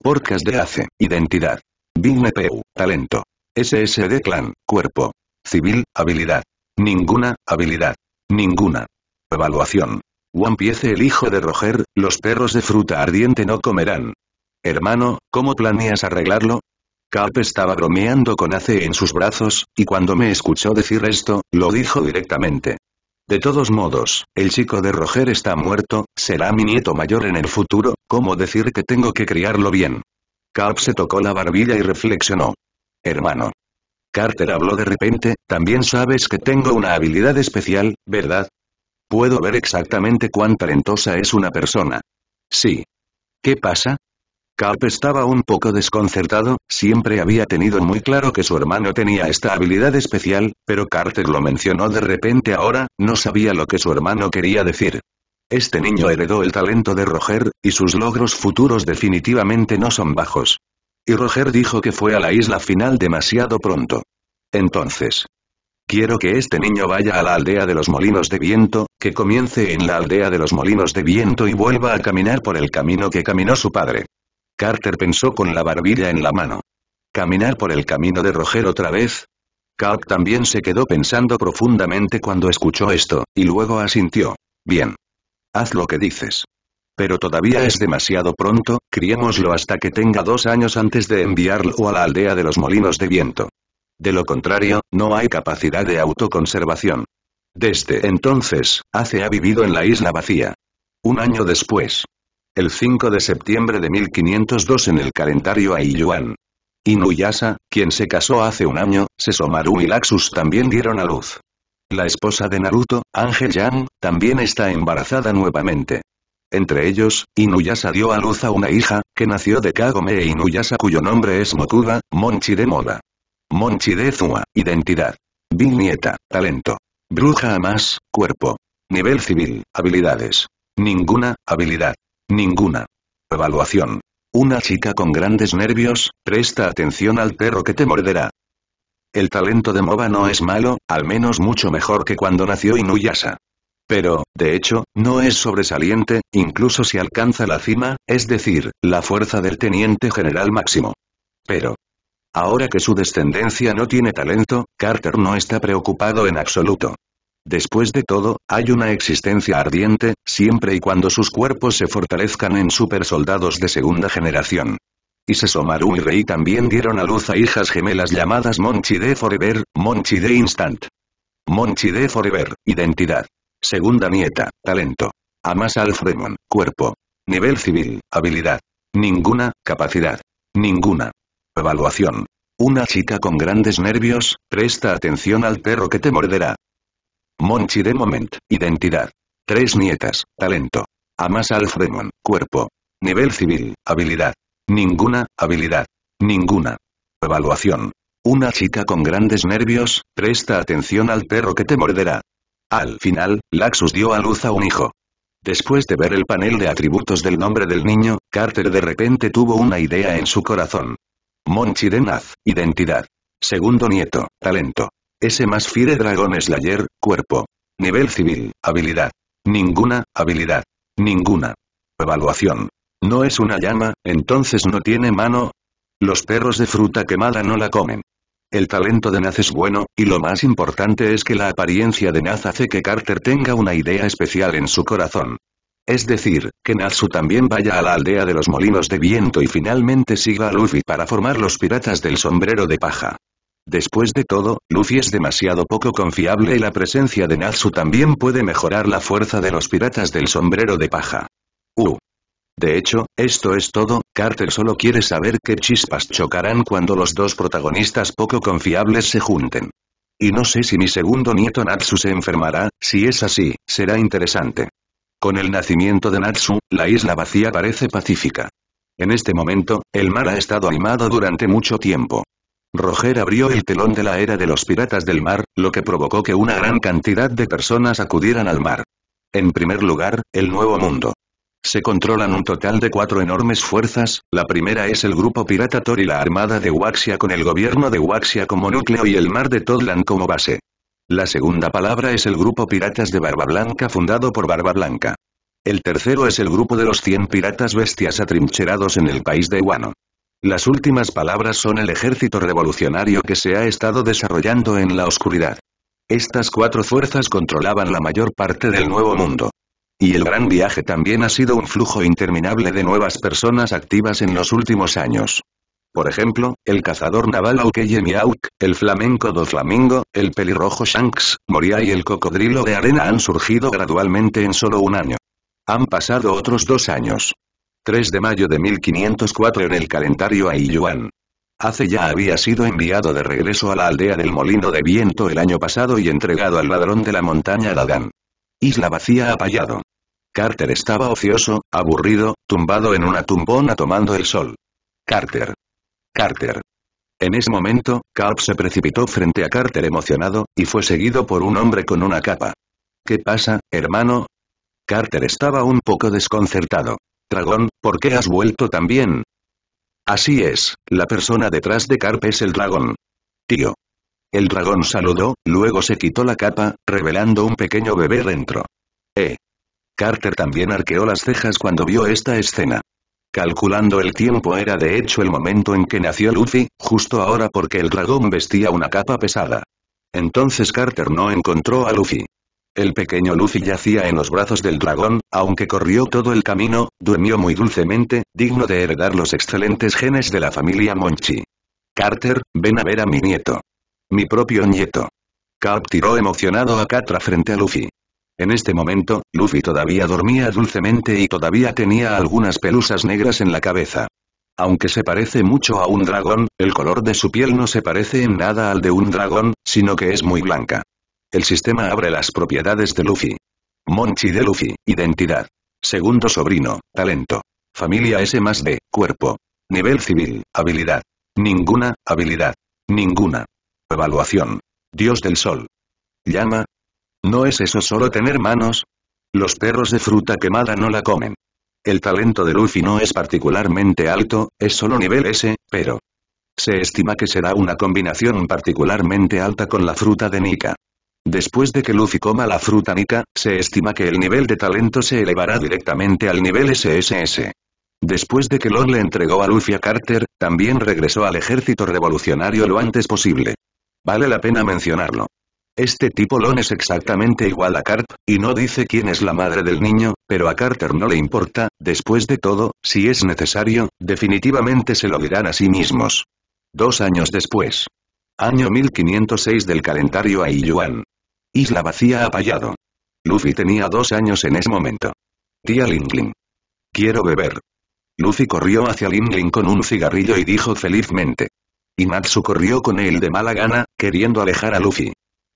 Porcas de Ace, identidad. BNP, talento. SSD clan, cuerpo. Civil, habilidad. Ninguna, habilidad. Ninguna. Evaluación. One Piece el hijo de Roger, los perros de fruta ardiente no comerán. Hermano, ¿cómo planeas arreglarlo? Cap estaba bromeando con Ace en sus brazos, y cuando me escuchó decir esto, lo dijo directamente. De todos modos, el chico de Roger está muerto, será mi nieto mayor en el futuro, ¿cómo decir que tengo que criarlo bien? Cap se tocó la barbilla y reflexionó. Hermano. Carter habló de repente, también sabes que tengo una habilidad especial, ¿verdad? Puedo ver exactamente cuán talentosa es una persona. Sí. ¿Qué pasa? Cap estaba un poco desconcertado, siempre había tenido muy claro que su hermano tenía esta habilidad especial, pero Carter lo mencionó de repente ahora, no sabía lo que su hermano quería decir. Este niño heredó el talento de Roger, y sus logros futuros definitivamente no son bajos. Y Roger dijo que fue a la isla final demasiado pronto. Entonces, Quiero que este niño vaya a la aldea de los molinos de viento, que comience en la aldea de los molinos de viento y vuelva a caminar por el camino que caminó su padre. Carter pensó con la barbilla en la mano. ¿Caminar por el camino de Roger otra vez? Kalk también se quedó pensando profundamente cuando escuchó esto, y luego asintió. Bien. Haz lo que dices. Pero todavía es demasiado pronto, criémoslo hasta que tenga dos años antes de enviarlo a la aldea de los molinos de viento. De lo contrario, no hay capacidad de autoconservación. Desde entonces, hace ha vivido en la isla vacía. Un año después, el 5 de septiembre de 1502 en el calendario Aiyuan. Inuyasa, quien se casó hace un año, Sesomaru y Laxus también dieron a luz. La esposa de Naruto, Ángel Yang, también está embarazada nuevamente. Entre ellos, Inuyasa dio a luz a una hija, que nació de Kagome e Inuyasa cuyo nombre es Mokuba, Monchi de Moda. Monchi de Zua, identidad. Viñeta, talento. Bruja a más, cuerpo. Nivel civil, habilidades. Ninguna, habilidad. Ninguna. Evaluación. Una chica con grandes nervios, presta atención al perro que te morderá. El talento de Moba no es malo, al menos mucho mejor que cuando nació Inuyasa. Pero, de hecho, no es sobresaliente, incluso si alcanza la cima, es decir, la fuerza del teniente general máximo. Pero, Ahora que su descendencia no tiene talento, Carter no está preocupado en absoluto. Después de todo, hay una existencia ardiente, siempre y cuando sus cuerpos se fortalezcan en supersoldados de segunda generación. Y Sesomaru y Rei también dieron a luz a hijas gemelas llamadas Monchi de Forever, Monchi de Instant. Monchi de Forever, identidad. Segunda nieta, talento. Amasa Alfremon, cuerpo. Nivel civil, habilidad. Ninguna, capacidad. Ninguna. Evaluación. Una chica con grandes nervios, presta atención al perro que te morderá. Monchi de Moment, identidad. Tres nietas, talento. Amas Fremont, cuerpo. Nivel civil, habilidad. Ninguna, habilidad. Ninguna. Evaluación. Una chica con grandes nervios, presta atención al perro que te morderá. Al final, Laxus dio a luz a un hijo. Después de ver el panel de atributos del nombre del niño, Carter de repente tuvo una idea en su corazón. Monchi de Naz, identidad. Segundo nieto, talento. Ese más Fire es layer cuerpo. Nivel civil, habilidad. Ninguna, habilidad. Ninguna. Evaluación. No es una llama, entonces no tiene mano. Los perros de fruta quemada no la comen. El talento de Naz es bueno, y lo más importante es que la apariencia de Naz hace que Carter tenga una idea especial en su corazón. Es decir, que Natsu también vaya a la aldea de los molinos de viento y finalmente siga a Luffy para formar los piratas del sombrero de paja. Después de todo, Luffy es demasiado poco confiable y la presencia de Natsu también puede mejorar la fuerza de los piratas del sombrero de paja. Uh. De hecho, esto es todo, Carter solo quiere saber qué chispas chocarán cuando los dos protagonistas poco confiables se junten. Y no sé si mi segundo nieto Natsu se enfermará, si es así, será interesante. Con el nacimiento de Natsu, la isla vacía parece pacífica. En este momento, el mar ha estado animado durante mucho tiempo. Roger abrió el telón de la era de los piratas del mar, lo que provocó que una gran cantidad de personas acudieran al mar. En primer lugar, el Nuevo Mundo. Se controlan un total de cuatro enormes fuerzas, la primera es el grupo pirata Tor y la armada de Waxia con el gobierno de Waxia como núcleo y el mar de Todland como base. La segunda palabra es el grupo Piratas de Barba Blanca fundado por Barba Blanca. El tercero es el grupo de los 100 piratas bestias atrincherados en el país de Guano. Las últimas palabras son el ejército revolucionario que se ha estado desarrollando en la oscuridad. Estas cuatro fuerzas controlaban la mayor parte del Nuevo Mundo. Y el gran viaje también ha sido un flujo interminable de nuevas personas activas en los últimos años. Por ejemplo, el cazador naval Aukeye el flamenco do Flamingo, el pelirrojo Shanks, Moria y el cocodrilo de arena han surgido gradualmente en solo un año. Han pasado otros dos años. 3 de mayo de 1504 en el calendario Aiyuan. Hace ya había sido enviado de regreso a la aldea del Molino de Viento el año pasado y entregado al ladrón de la montaña Dagan. Isla vacía apallado. Carter estaba ocioso, aburrido, tumbado en una tumbona tomando el sol. Carter. Carter. En ese momento, Carp se precipitó frente a Carter emocionado, y fue seguido por un hombre con una capa. ¿Qué pasa, hermano? Carter estaba un poco desconcertado. Dragón, ¿por qué has vuelto también? Así es, la persona detrás de Carp es el dragón. Tío. El dragón saludó, luego se quitó la capa, revelando un pequeño bebé dentro. Eh. Carter también arqueó las cejas cuando vio esta escena. Calculando el tiempo era de hecho el momento en que nació Luffy, justo ahora porque el dragón vestía una capa pesada. Entonces Carter no encontró a Luffy. El pequeño Luffy yacía en los brazos del dragón, aunque corrió todo el camino, durmió muy dulcemente, digno de heredar los excelentes genes de la familia Monchi. Carter, ven a ver a mi nieto. Mi propio nieto. Cap tiró emocionado a Catra frente a Luffy. En este momento, Luffy todavía dormía dulcemente y todavía tenía algunas pelusas negras en la cabeza. Aunque se parece mucho a un dragón, el color de su piel no se parece en nada al de un dragón, sino que es muy blanca. El sistema abre las propiedades de Luffy. Monchi de Luffy, identidad. Segundo sobrino, talento. Familia S más D, cuerpo. Nivel civil, habilidad. Ninguna, habilidad. Ninguna. Evaluación. Dios del sol. Llama. ¿No es eso solo tener manos? Los perros de fruta quemada no la comen. El talento de Luffy no es particularmente alto, es solo nivel S, pero... Se estima que será una combinación particularmente alta con la fruta de Nika. Después de que Luffy coma la fruta nica, se estima que el nivel de talento se elevará directamente al nivel SSS. Después de que Lon le entregó a Luffy a Carter, también regresó al ejército revolucionario lo antes posible. Vale la pena mencionarlo. Este tipo Lon es exactamente igual a Carp, y no dice quién es la madre del niño, pero a Carter no le importa, después de todo, si es necesario, definitivamente se lo dirán a sí mismos. Dos años después. Año 1506 del calendario Aiyuan. Isla vacía apallado. Luffy tenía dos años en ese momento. Tía Lingling. Quiero beber. Luffy corrió hacia Lingling con un cigarrillo y dijo felizmente. Y Matsu corrió con él de mala gana, queriendo alejar a Luffy.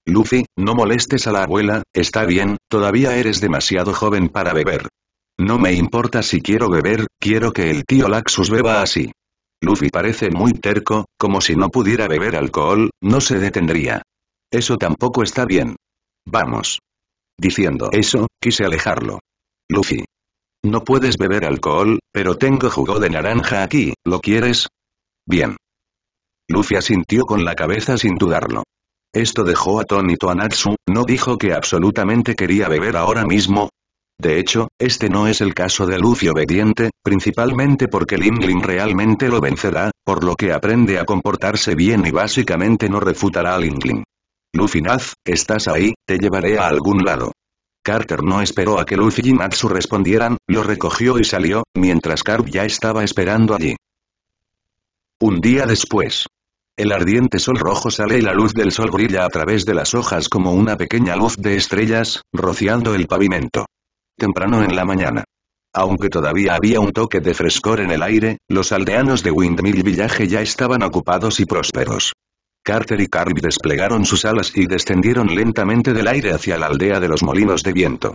Luffy, no molestes a la abuela, está bien, todavía eres demasiado joven para beber. No me importa si quiero beber, quiero que el tío Laxus beba así. Luffy parece muy terco, como si no pudiera beber alcohol, no se detendría. Eso tampoco está bien. Vamos. Diciendo eso, quise alejarlo. Luffy. No puedes beber alcohol, pero tengo jugo de naranja aquí, ¿lo quieres? Bien. Luffy asintió con la cabeza sin dudarlo. Esto dejó atónito a Natsu, no dijo que absolutamente quería beber ahora mismo, de hecho, este no es el caso de Luffy obediente, principalmente porque Lingling realmente lo vencerá, por lo que aprende a comportarse bien y básicamente no refutará a Lingling. Luffy Naz, estás ahí, te llevaré a algún lado. Carter no esperó a que Luffy y Natsu respondieran, lo recogió y salió, mientras Carp ya estaba esperando allí. Un día después. El ardiente sol rojo sale y la luz del sol brilla a través de las hojas como una pequeña luz de estrellas, rociando el pavimento temprano en la mañana. Aunque todavía había un toque de frescor en el aire, los aldeanos de Windmill Village ya estaban ocupados y prósperos. Carter y Carl desplegaron sus alas y descendieron lentamente del aire hacia la aldea de los molinos de viento.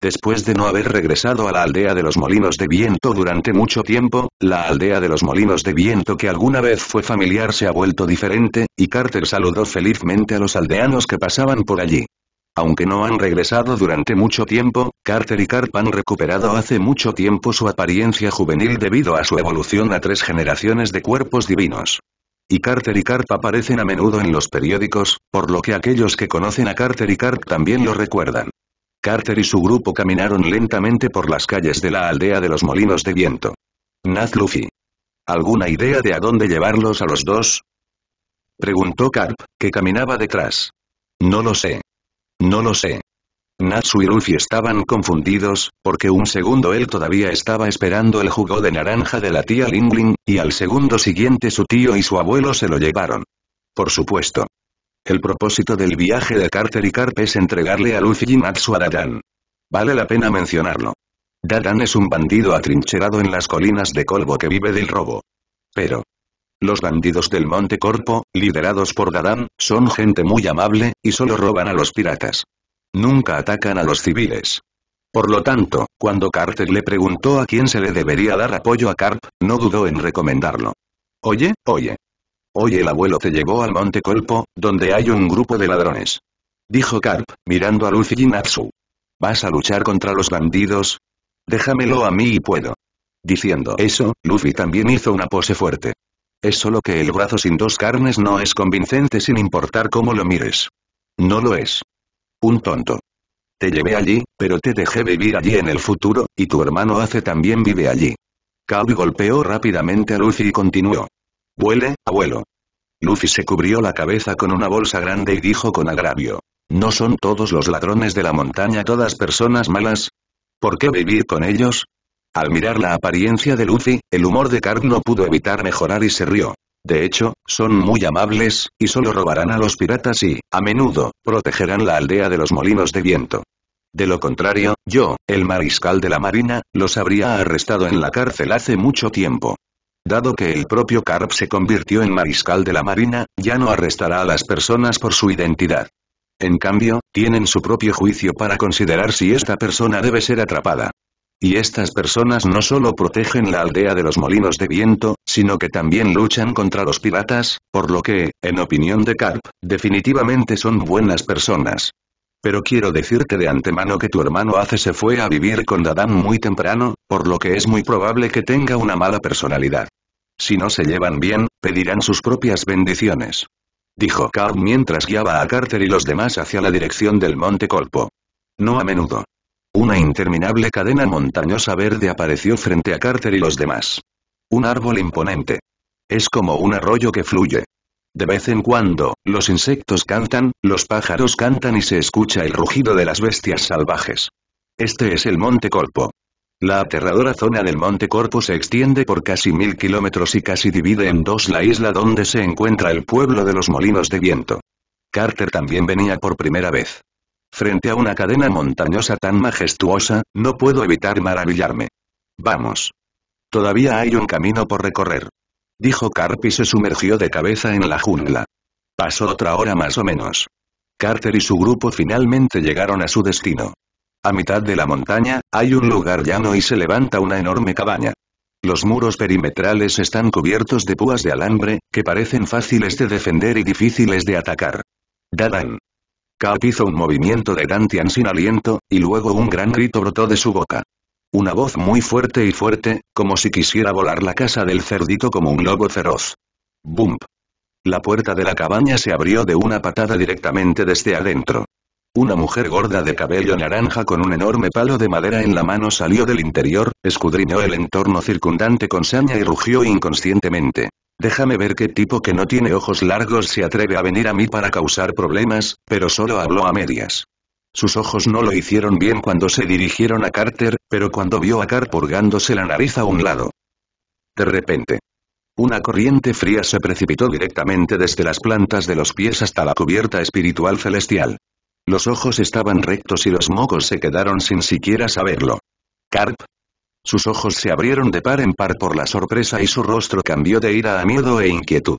Después de no haber regresado a la aldea de los molinos de viento durante mucho tiempo, la aldea de los molinos de viento que alguna vez fue familiar se ha vuelto diferente, y Carter saludó felizmente a los aldeanos que pasaban por allí. Aunque no han regresado durante mucho tiempo, Carter y Carp han recuperado hace mucho tiempo su apariencia juvenil debido a su evolución a tres generaciones de cuerpos divinos. Y Carter y Carp aparecen a menudo en los periódicos, por lo que aquellos que conocen a Carter y Carp también lo recuerdan. Carter y su grupo caminaron lentamente por las calles de la aldea de los molinos de viento. Naz Luffy. ¿Alguna idea de a dónde llevarlos a los dos? Preguntó Carp, que caminaba detrás. No lo sé. No lo sé. Natsu y Luffy estaban confundidos, porque un segundo él todavía estaba esperando el jugo de naranja de la tía Lingling, y al segundo siguiente su tío y su abuelo se lo llevaron. Por supuesto. El propósito del viaje de Carter y Carp es entregarle a Luffy y Natsu a Dadan. Vale la pena mencionarlo. Dadan es un bandido atrincherado en las colinas de Colvo que vive del robo. Pero, los bandidos del Monte Corpo, liderados por Gadam, son gente muy amable, y solo roban a los piratas. Nunca atacan a los civiles. Por lo tanto, cuando Carter le preguntó a quién se le debería dar apoyo a Carp, no dudó en recomendarlo. Oye, oye. Oye el abuelo te llevó al Monte Corpo, donde hay un grupo de ladrones. Dijo Carp, mirando a Luffy y Natsu. ¿Vas a luchar contra los bandidos? Déjamelo a mí y puedo. Diciendo eso, Luffy también hizo una pose fuerte. Es solo que el brazo sin dos carnes no es convincente sin importar cómo lo mires. No lo es. Un tonto. Te llevé allí, pero te dejé vivir allí en el futuro, y tu hermano hace también vive allí. Calvi golpeó rápidamente a Lucy y continuó. Huele, abuelo. Lucy se cubrió la cabeza con una bolsa grande y dijo con agravio. ¿No son todos los ladrones de la montaña todas personas malas? ¿Por qué vivir con ellos? Al mirar la apariencia de Lucy, el humor de Carp no pudo evitar mejorar y se rió. De hecho, son muy amables, y solo robarán a los piratas y, a menudo, protegerán la aldea de los molinos de viento. De lo contrario, yo, el mariscal de la marina, los habría arrestado en la cárcel hace mucho tiempo. Dado que el propio Carp se convirtió en mariscal de la marina, ya no arrestará a las personas por su identidad. En cambio, tienen su propio juicio para considerar si esta persona debe ser atrapada. Y estas personas no solo protegen la aldea de los molinos de viento, sino que también luchan contra los piratas, por lo que, en opinión de Carp, definitivamente son buenas personas. Pero quiero decirte de antemano que tu hermano Hace se fue a vivir con Dadan muy temprano, por lo que es muy probable que tenga una mala personalidad. Si no se llevan bien, pedirán sus propias bendiciones. Dijo Carp mientras guiaba a Carter y los demás hacia la dirección del monte Colpo. No a menudo, una interminable cadena montañosa verde apareció frente a Carter y los demás. Un árbol imponente. Es como un arroyo que fluye. De vez en cuando, los insectos cantan, los pájaros cantan y se escucha el rugido de las bestias salvajes. Este es el Monte Corpo. La aterradora zona del Monte Corpo se extiende por casi mil kilómetros y casi divide en dos la isla donde se encuentra el pueblo de los molinos de viento. Carter también venía por primera vez. Frente a una cadena montañosa tan majestuosa, no puedo evitar maravillarme. Vamos. Todavía hay un camino por recorrer. Dijo Carp y se sumergió de cabeza en la jungla. Pasó otra hora más o menos. Carter y su grupo finalmente llegaron a su destino. A mitad de la montaña, hay un lugar llano y se levanta una enorme cabaña. Los muros perimetrales están cubiertos de púas de alambre, que parecen fáciles de defender y difíciles de atacar. Dadan. Cap hizo un movimiento de Dantian sin aliento, y luego un gran grito brotó de su boca. Una voz muy fuerte y fuerte, como si quisiera volar la casa del cerdito como un lobo feroz. ¡Bump! La puerta de la cabaña se abrió de una patada directamente desde adentro. Una mujer gorda de cabello naranja con un enorme palo de madera en la mano salió del interior, escudriñó el entorno circundante con saña y rugió inconscientemente. Déjame ver qué tipo que no tiene ojos largos se atreve a venir a mí para causar problemas, pero solo habló a medias. Sus ojos no lo hicieron bien cuando se dirigieron a Carter, pero cuando vio a Carter purgándose la nariz a un lado. De repente, una corriente fría se precipitó directamente desde las plantas de los pies hasta la cubierta espiritual celestial. Los ojos estaban rectos y los mocos se quedaron sin siquiera saberlo. Carp. Sus ojos se abrieron de par en par por la sorpresa y su rostro cambió de ira a miedo e inquietud.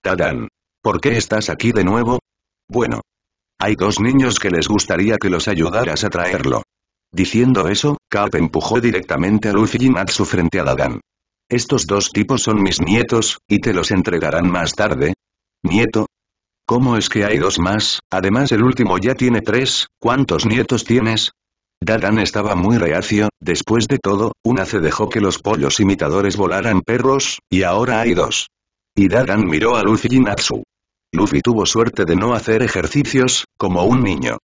Dadan. ¿Por qué estás aquí de nuevo? Bueno. Hay dos niños que les gustaría que los ayudaras a traerlo. Diciendo eso, Carp empujó directamente a Luffy y Matsu frente a Dadan. Estos dos tipos son mis nietos, y te los entregarán más tarde. Nieto, ¿Cómo es que hay dos más? Además el último ya tiene tres, ¿cuántos nietos tienes? Dadan estaba muy reacio, después de todo, una se dejó que los pollos imitadores volaran perros, y ahora hay dos. Y Dadan miró a Luffy y Natsu. Luffy tuvo suerte de no hacer ejercicios, como un niño.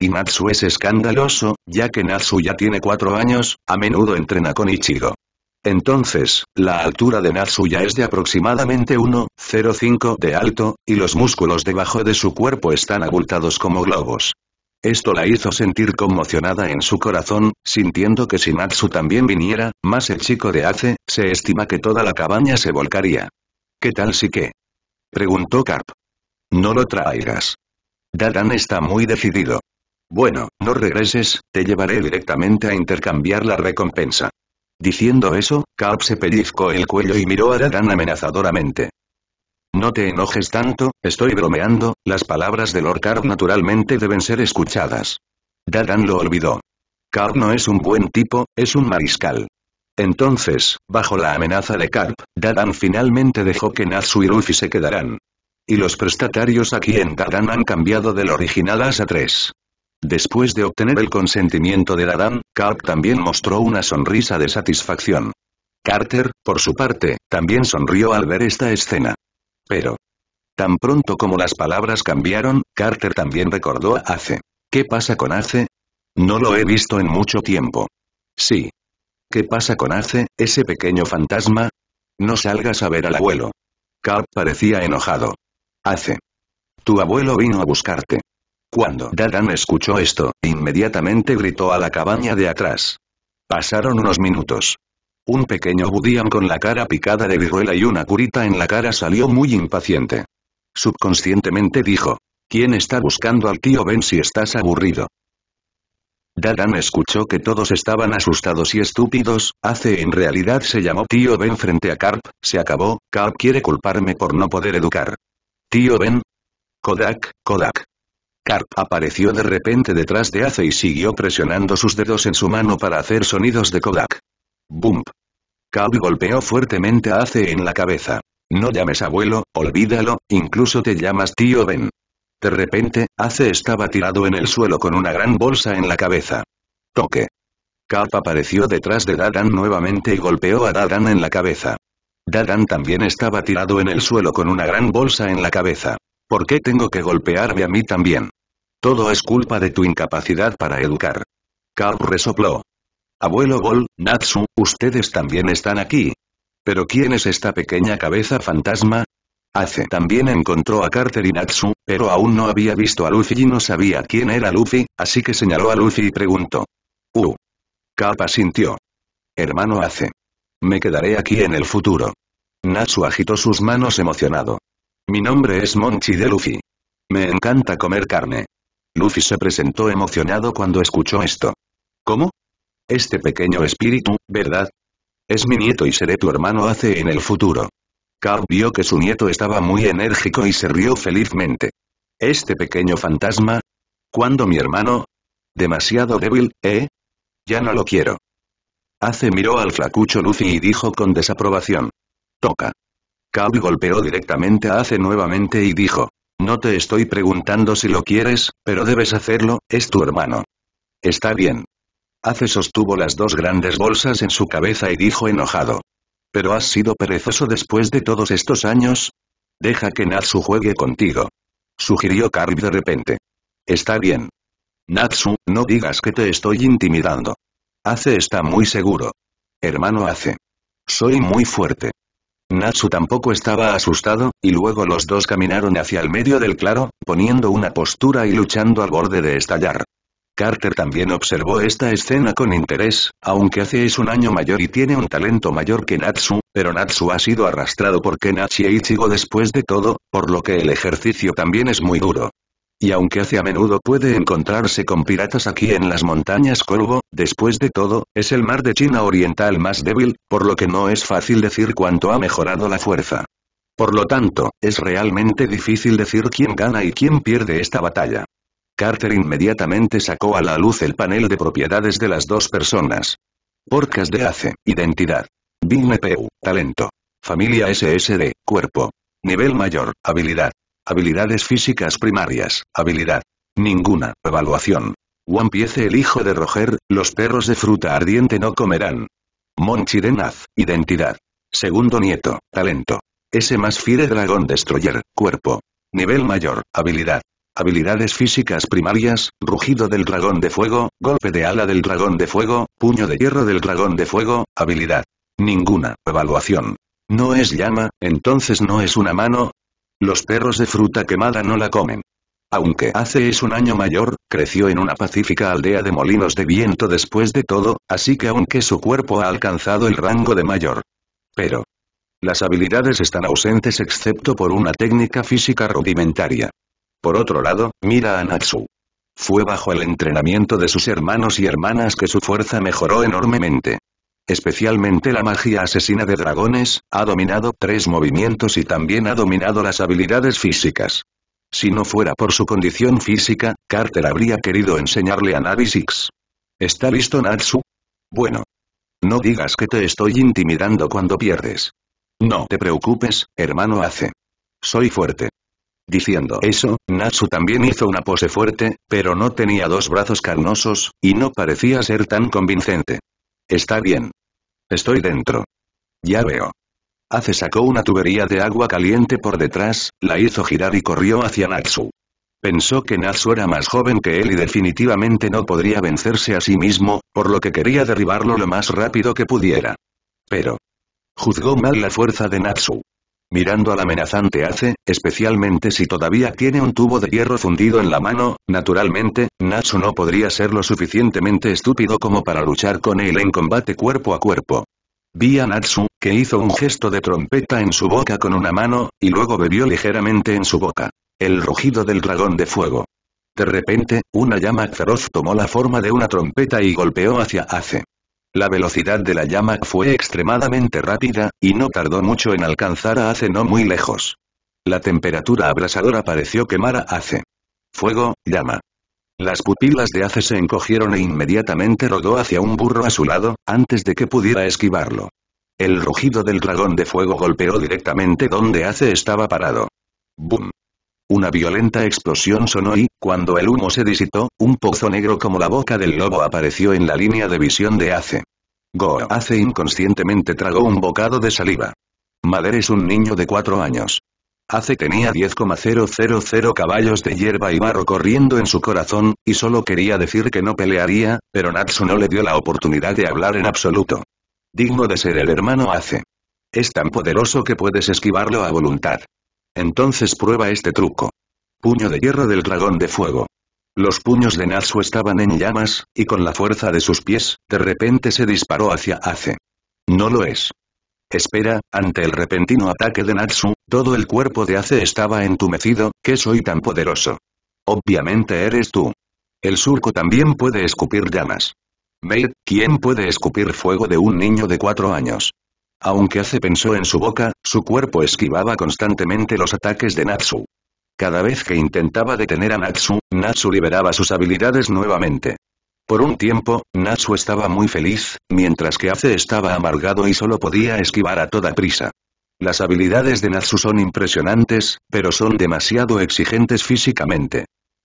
Y Natsu es escandaloso, ya que Natsu ya tiene cuatro años, a menudo entrena con Ichigo. Entonces, la altura de ya es de aproximadamente 1,05 de alto, y los músculos debajo de su cuerpo están abultados como globos. Esto la hizo sentir conmocionada en su corazón, sintiendo que si Natsu también viniera, más el chico de Ace, se estima que toda la cabaña se volcaría. ¿Qué tal si qué? Preguntó Carp. No lo traigas. Dadan está muy decidido. Bueno, no regreses, te llevaré directamente a intercambiar la recompensa. Diciendo eso, Carp se pellizcó el cuello y miró a Dadan amenazadoramente. No te enojes tanto, estoy bromeando, las palabras de Lord Carp naturalmente deben ser escuchadas. Dadan lo olvidó. Carp no es un buen tipo, es un mariscal. Entonces, bajo la amenaza de Carp, Dadan finalmente dejó que Natsu y Ruffy se quedaran. Y los prestatarios aquí en Dadan han cambiado del original a 3. Después de obtener el consentimiento de Dadan, Carp también mostró una sonrisa de satisfacción. Carter, por su parte, también sonrió al ver esta escena. Pero. Tan pronto como las palabras cambiaron, Carter también recordó a Ace. ¿Qué pasa con Ace? No lo he visto en mucho tiempo. Sí. ¿Qué pasa con Ace, ese pequeño fantasma? No salgas a ver al abuelo. Carp parecía enojado. Ace. Tu abuelo vino a buscarte. Cuando Dadan escuchó esto, inmediatamente gritó a la cabaña de atrás. Pasaron unos minutos. Un pequeño Budian con la cara picada de viruela y una curita en la cara salió muy impaciente. Subconscientemente dijo. ¿Quién está buscando al tío Ben si estás aburrido? Dadan escuchó que todos estaban asustados y estúpidos, hace en realidad se llamó tío Ben frente a Carp, se acabó, Carp quiere culparme por no poder educar. Tío Ben? Kodak, Kodak. Carp apareció de repente detrás de Ace y siguió presionando sus dedos en su mano para hacer sonidos de Kodak. Bump. Carp golpeó fuertemente a Ace en la cabeza. No llames abuelo, olvídalo, incluso te llamas tío Ben. De repente, Ace estaba tirado en el suelo con una gran bolsa en la cabeza. Toque. Carp apareció detrás de Dadan nuevamente y golpeó a Dadan en la cabeza. Dadan también estaba tirado en el suelo con una gran bolsa en la cabeza. ¿Por qué tengo que golpearme a mí también? Todo es culpa de tu incapacidad para educar. Kao resopló. Abuelo Gol, Natsu, ustedes también están aquí. ¿Pero quién es esta pequeña cabeza fantasma? Ace también encontró a Carter y Natsu, pero aún no había visto a Luffy y no sabía quién era Luffy, así que señaló a Luffy y preguntó. Uh. Kappa sintió. Hermano Ace. Me quedaré aquí en el futuro. Natsu agitó sus manos emocionado. Mi nombre es Monchi de Luffy. Me encanta comer carne. Luffy se presentó emocionado cuando escuchó esto. ¿Cómo? Este pequeño espíritu, ¿verdad? Es mi nieto y seré tu hermano hace en el futuro. Cap vio que su nieto estaba muy enérgico y se rió felizmente. ¿Este pequeño fantasma? ¿Cuándo mi hermano? Demasiado débil, ¿eh? Ya no lo quiero. Hace miró al flacucho Luffy y dijo con desaprobación. Toca. Cap golpeó directamente a Ace nuevamente y dijo. No te estoy preguntando si lo quieres, pero debes hacerlo, es tu hermano. Está bien. Hace sostuvo las dos grandes bolsas en su cabeza y dijo enojado. Pero has sido perezoso después de todos estos años. Deja que Natsu juegue contigo. Sugirió Karl de repente. Está bien. Natsu, no digas que te estoy intimidando. Hace está muy seguro. Hermano Hace. Soy muy fuerte. Natsu tampoco estaba asustado, y luego los dos caminaron hacia el medio del claro, poniendo una postura y luchando al borde de estallar. Carter también observó esta escena con interés, aunque hace es un año mayor y tiene un talento mayor que Natsu, pero Natsu ha sido arrastrado por Kenachi e Ichigo después de todo, por lo que el ejercicio también es muy duro. Y aunque hace a menudo puede encontrarse con piratas aquí en las montañas Colvo, después de todo, es el mar de China Oriental más débil, por lo que no es fácil decir cuánto ha mejorado la fuerza. Por lo tanto, es realmente difícil decir quién gana y quién pierde esta batalla. Carter inmediatamente sacó a la luz el panel de propiedades de las dos personas. Porcas de Ace, Identidad. Bin Talento. Familia SSD, Cuerpo. Nivel Mayor, Habilidad. Habilidades físicas primarias. Habilidad. Ninguna. Evaluación. One Piece el hijo de Roger, los perros de fruta ardiente no comerán. Naz, identidad. Segundo nieto, talento. S más Fire dragón Destroyer, cuerpo. Nivel mayor, habilidad. Habilidades físicas primarias, rugido del dragón de fuego, golpe de ala del dragón de fuego, puño de hierro del dragón de fuego, habilidad. Ninguna, evaluación. No es llama, entonces no es una mano, los perros de fruta quemada no la comen. Aunque hace es un año mayor, creció en una pacífica aldea de molinos de viento después de todo, así que aunque su cuerpo ha alcanzado el rango de mayor. Pero. Las habilidades están ausentes excepto por una técnica física rudimentaria. Por otro lado, mira a Natsu. Fue bajo el entrenamiento de sus hermanos y hermanas que su fuerza mejoró enormemente especialmente la magia asesina de dragones, ha dominado tres movimientos y también ha dominado las habilidades físicas. Si no fuera por su condición física, Carter habría querido enseñarle a Navi ¿Está listo Natsu? Bueno. No digas que te estoy intimidando cuando pierdes. No te preocupes, hermano Ace. Soy fuerte. Diciendo eso, Natsu también hizo una pose fuerte, pero no tenía dos brazos carnosos, y no parecía ser tan convincente. Está bien. Estoy dentro. Ya veo. Ace sacó una tubería de agua caliente por detrás, la hizo girar y corrió hacia Natsu. Pensó que Natsu era más joven que él y definitivamente no podría vencerse a sí mismo, por lo que quería derribarlo lo más rápido que pudiera. Pero. Juzgó mal la fuerza de Natsu. Mirando al amenazante Ace, especialmente si todavía tiene un tubo de hierro fundido en la mano, naturalmente, Natsu no podría ser lo suficientemente estúpido como para luchar con él en combate cuerpo a cuerpo. Vi a Natsu, que hizo un gesto de trompeta en su boca con una mano, y luego bebió ligeramente en su boca. El rugido del dragón de fuego. De repente, una llama feroz tomó la forma de una trompeta y golpeó hacia Ace. La velocidad de la llama fue extremadamente rápida, y no tardó mucho en alcanzar a Ace no muy lejos. La temperatura abrasadora pareció quemar a Ace. Fuego, llama. Las pupilas de Ace se encogieron e inmediatamente rodó hacia un burro a su lado, antes de que pudiera esquivarlo. El rugido del dragón de fuego golpeó directamente donde Ace estaba parado. ¡Bum! Una violenta explosión sonó y, cuando el humo se disitó, un pozo negro como la boca del lobo apareció en la línea de visión de Ace. Go Ace inconscientemente tragó un bocado de saliva. Mader es un niño de cuatro años. Ace tenía 10,000 caballos de hierba y barro corriendo en su corazón, y solo quería decir que no pelearía, pero Natsu no le dio la oportunidad de hablar en absoluto. Digno de ser el hermano Ace. Es tan poderoso que puedes esquivarlo a voluntad. Entonces prueba este truco. Puño de hierro del dragón de fuego. Los puños de Natsu estaban en llamas, y con la fuerza de sus pies, de repente se disparó hacia Ace. No lo es. Espera, ante el repentino ataque de Natsu, todo el cuerpo de Ace estaba entumecido, que soy tan poderoso. Obviamente eres tú. El surco también puede escupir llamas. Mate, ¿quién puede escupir fuego de un niño de cuatro años? Aunque Ace pensó en su boca, su cuerpo esquivaba constantemente los ataques de Natsu. Cada vez que intentaba detener a Natsu, Natsu liberaba sus habilidades nuevamente. Por un tiempo, Natsu estaba muy feliz, mientras que Ace estaba amargado y solo podía esquivar a toda prisa. Las habilidades de Natsu son impresionantes, pero son demasiado exigentes físicamente.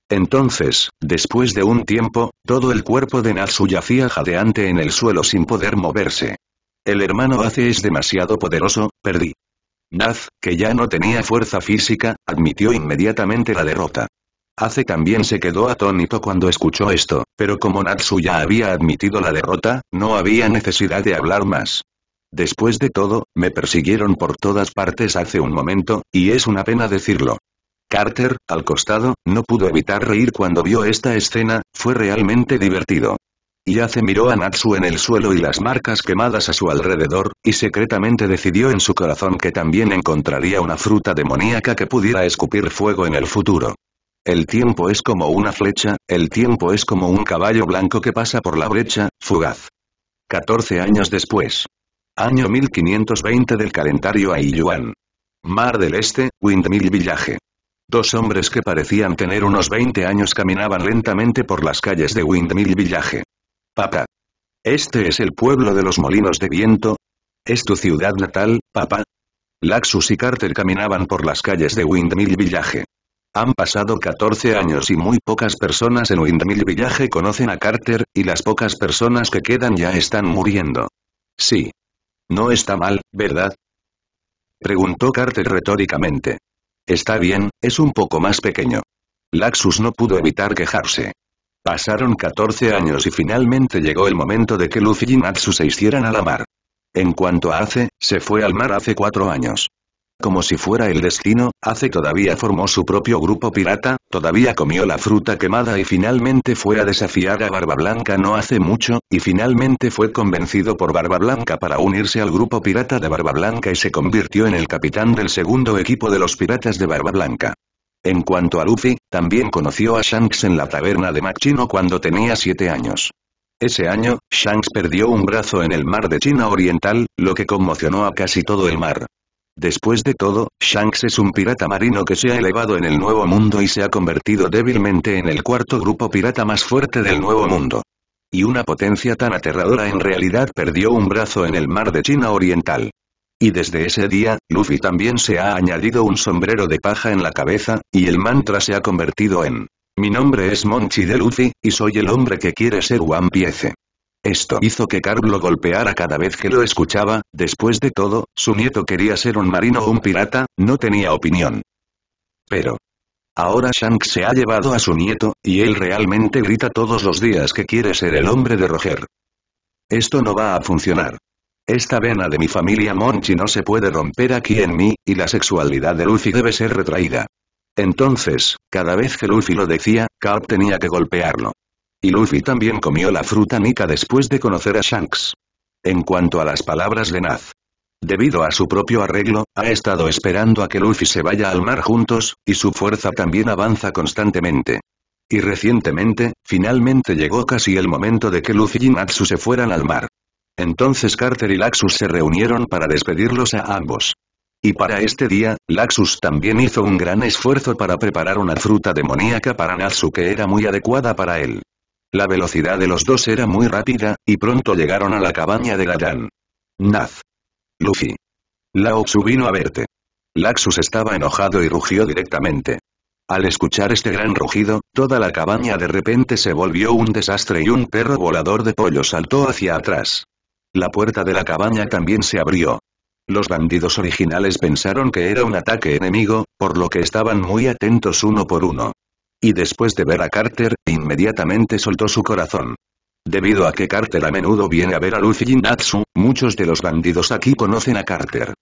Entonces, después de un tiempo, todo el cuerpo de Natsu yacía jadeante en el suelo sin poder moverse. El hermano Ace es demasiado poderoso, perdí. Naz, que ya no tenía fuerza física, admitió inmediatamente la derrota. Ace también se quedó atónito cuando escuchó esto, pero como Natsu ya había admitido la derrota, no había necesidad de hablar más. Después de todo, me persiguieron por todas partes hace un momento, y es una pena decirlo. Carter, al costado, no pudo evitar reír cuando vio esta escena, fue realmente divertido. Yace miró a Natsu en el suelo y las marcas quemadas a su alrededor, y secretamente decidió en su corazón que también encontraría una fruta demoníaca que pudiera escupir fuego en el futuro. El tiempo es como una flecha, el tiempo es como un caballo blanco que pasa por la brecha, fugaz. 14 años después. Año 1520 del calendario Aiyuan. Mar del Este, Windmill Village. Dos hombres que parecían tener unos 20 años caminaban lentamente por las calles de Windmill Village. Papá. Este es el pueblo de los molinos de viento. Es tu ciudad natal, papá. Laxus y Carter caminaban por las calles de Windmill Village. Han pasado 14 años y muy pocas personas en Windmill Village conocen a Carter, y las pocas personas que quedan ya están muriendo. Sí. No está mal, ¿verdad? Preguntó Carter retóricamente. Está bien, es un poco más pequeño. Laxus no pudo evitar quejarse. Pasaron 14 años y finalmente llegó el momento de que Luffy y Matsu se hicieran a la mar. En cuanto a Ace, se fue al mar hace cuatro años. Como si fuera el destino, Ace todavía formó su propio grupo pirata, todavía comió la fruta quemada y finalmente fue a desafiar a Barba Blanca no hace mucho, y finalmente fue convencido por Barba Blanca para unirse al grupo pirata de Barba Blanca y se convirtió en el capitán del segundo equipo de los piratas de Barba Blanca. En cuanto a Luffy, también conoció a Shanks en la taberna de Machino cuando tenía 7 años. Ese año, Shanks perdió un brazo en el mar de China Oriental, lo que conmocionó a casi todo el mar. Después de todo, Shanks es un pirata marino que se ha elevado en el Nuevo Mundo y se ha convertido débilmente en el cuarto grupo pirata más fuerte del Nuevo Mundo. Y una potencia tan aterradora en realidad perdió un brazo en el mar de China Oriental. Y desde ese día, Luffy también se ha añadido un sombrero de paja en la cabeza, y el mantra se ha convertido en mi nombre es Monchi de Luffy, y soy el hombre que quiere ser One Piece. Esto hizo que Carl lo golpeara cada vez que lo escuchaba, después de todo, su nieto quería ser un marino o un pirata, no tenía opinión. Pero... Ahora Shanks se ha llevado a su nieto, y él realmente grita todos los días que quiere ser el hombre de Roger. Esto no va a funcionar. Esta vena de mi familia Monchi no se puede romper aquí en mí, y la sexualidad de Luffy debe ser retraída. Entonces, cada vez que Luffy lo decía, Cap tenía que golpearlo. Y Luffy también comió la fruta Nika después de conocer a Shanks. En cuanto a las palabras de Naz. Debido a su propio arreglo, ha estado esperando a que Luffy se vaya al mar juntos, y su fuerza también avanza constantemente. Y recientemente, finalmente llegó casi el momento de que Luffy y Natsu se fueran al mar. Entonces Carter y Laxus se reunieron para despedirlos a ambos. Y para este día, Laxus también hizo un gran esfuerzo para preparar una fruta demoníaca para Natsu que era muy adecuada para él. La velocidad de los dos era muy rápida, y pronto llegaron a la cabaña de Gadan. Naz. Luffy. Laoxu vino a verte. Laxus estaba enojado y rugió directamente. Al escuchar este gran rugido, toda la cabaña de repente se volvió un desastre y un perro volador de pollo saltó hacia atrás. La puerta de la cabaña también se abrió. Los bandidos originales pensaron que era un ataque enemigo, por lo que estaban muy atentos uno por uno. Y después de ver a Carter, inmediatamente soltó su corazón. Debido a que Carter a menudo viene a ver a Luffy y Natsu, muchos de los bandidos aquí conocen a Carter.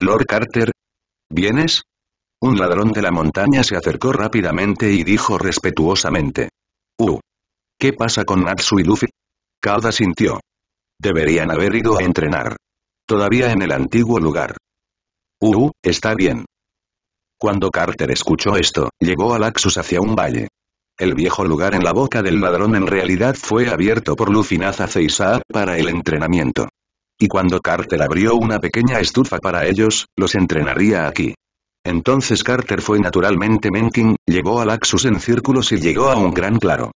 Lord Carter. ¿Vienes? Un ladrón de la montaña se acercó rápidamente y dijo respetuosamente. Uh. ¿Qué pasa con Natsu y Luffy? Kada sintió. Deberían haber ido a entrenar. Todavía en el antiguo lugar. Uh, está bien. Cuando Carter escuchó esto, llegó a Laxus hacia un valle. El viejo lugar en la boca del ladrón en realidad fue abierto por Lufinaza Aceisa para el entrenamiento. Y cuando Carter abrió una pequeña estufa para ellos, los entrenaría aquí. Entonces Carter fue naturalmente Menking, llegó a Laxus en círculos y llegó a un gran claro.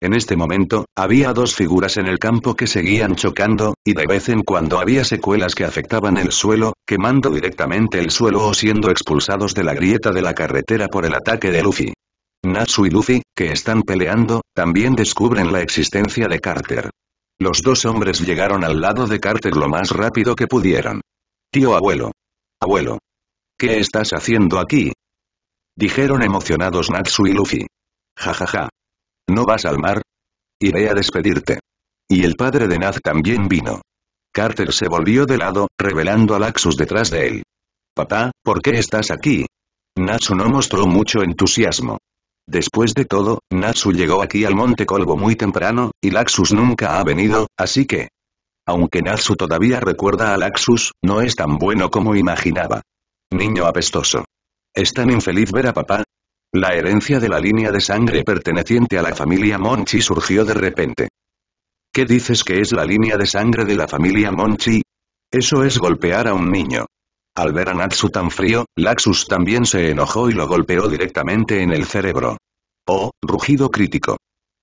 En este momento, había dos figuras en el campo que seguían chocando, y de vez en cuando había secuelas que afectaban el suelo, quemando directamente el suelo o siendo expulsados de la grieta de la carretera por el ataque de Luffy. Natsu y Luffy, que están peleando, también descubren la existencia de Carter. Los dos hombres llegaron al lado de Carter lo más rápido que pudieron. Tío abuelo. Abuelo. ¿Qué estás haciendo aquí? Dijeron emocionados Natsu y Luffy. Ja ja ja. ¿No vas al mar? Iré a despedirte. Y el padre de Naz también vino. Carter se volvió de lado, revelando a Laxus detrás de él. Papá, ¿por qué estás aquí? Natsu no mostró mucho entusiasmo. Después de todo, Natsu llegó aquí al Monte Colvo muy temprano, y Laxus nunca ha venido, así que... Aunque Natsu todavía recuerda a Laxus, no es tan bueno como imaginaba. Niño apestoso. Es tan infeliz ver a papá, la herencia de la línea de sangre perteneciente a la familia Monchi surgió de repente. ¿Qué dices que es la línea de sangre de la familia Monchi? Eso es golpear a un niño. Al ver a Natsu tan frío, Laxus también se enojó y lo golpeó directamente en el cerebro. Oh, rugido crítico.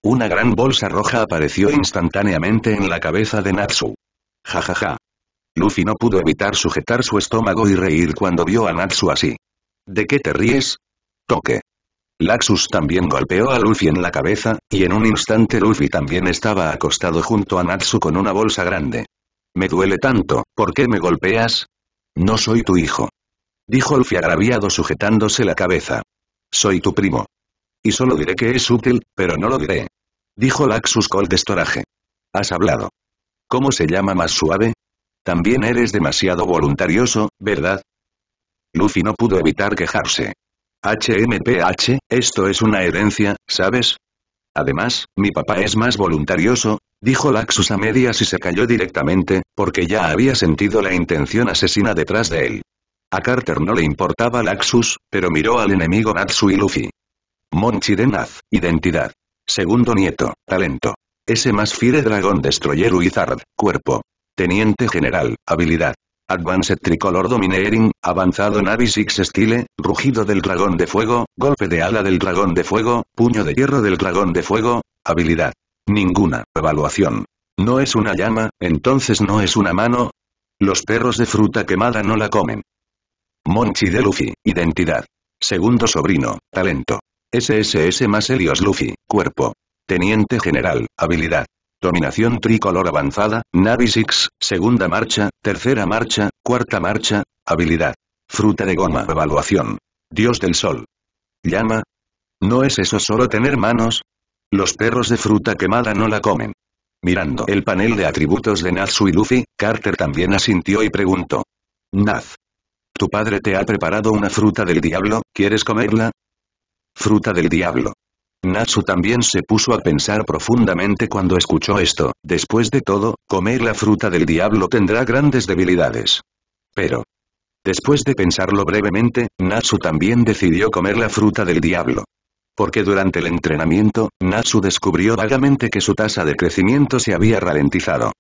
Una gran bolsa roja apareció instantáneamente en la cabeza de Natsu. Ja ja ja. Luffy no pudo evitar sujetar su estómago y reír cuando vio a Natsu así. ¿De qué te ríes? Toque. Laxus también golpeó a Luffy en la cabeza, y en un instante Luffy también estaba acostado junto a Natsu con una bolsa grande. Me duele tanto, ¿por qué me golpeas? No soy tu hijo. Dijo Luffy agraviado sujetándose la cabeza. Soy tu primo. Y solo diré que es útil, pero no lo diré. Dijo Laxus con destoraje. Has hablado. ¿Cómo se llama más suave? También eres demasiado voluntarioso, ¿verdad? Luffy no pudo evitar quejarse. HMPH, esto es una herencia, ¿sabes? Además, mi papá es más voluntarioso, dijo Laxus a medias y se cayó directamente, porque ya había sentido la intención asesina detrás de él. A Carter no le importaba Laxus, pero miró al enemigo Natsu y Luffy. Monchi Naz, identidad. Segundo nieto, talento. S más Fire Dragón Destroyer Wizard, cuerpo. Teniente General, habilidad. Advanced Tricolor Domineering, avanzado Navi Six Style, rugido del dragón de fuego, golpe de ala del dragón de fuego, puño de hierro del dragón de fuego, habilidad. Ninguna evaluación. No es una llama, entonces no es una mano. Los perros de fruta quemada no la comen. Monchi de Luffy, identidad. Segundo sobrino, talento. SSS más Helios Luffy, cuerpo. Teniente general, habilidad. Dominación tricolor avanzada, Navi Six, segunda marcha, tercera marcha, cuarta marcha, habilidad. Fruta de goma evaluación. Dios del sol. Llama. ¿No es eso solo tener manos? Los perros de fruta quemada no la comen. Mirando el panel de atributos de Natsu y Luffy, Carter también asintió y preguntó. Naz. Tu padre te ha preparado una fruta del diablo, ¿quieres comerla? Fruta del diablo. Natsu también se puso a pensar profundamente cuando escuchó esto, después de todo, comer la fruta del diablo tendrá grandes debilidades. Pero. Después de pensarlo brevemente, Natsu también decidió comer la fruta del diablo. Porque durante el entrenamiento, Natsu descubrió vagamente que su tasa de crecimiento se había ralentizado.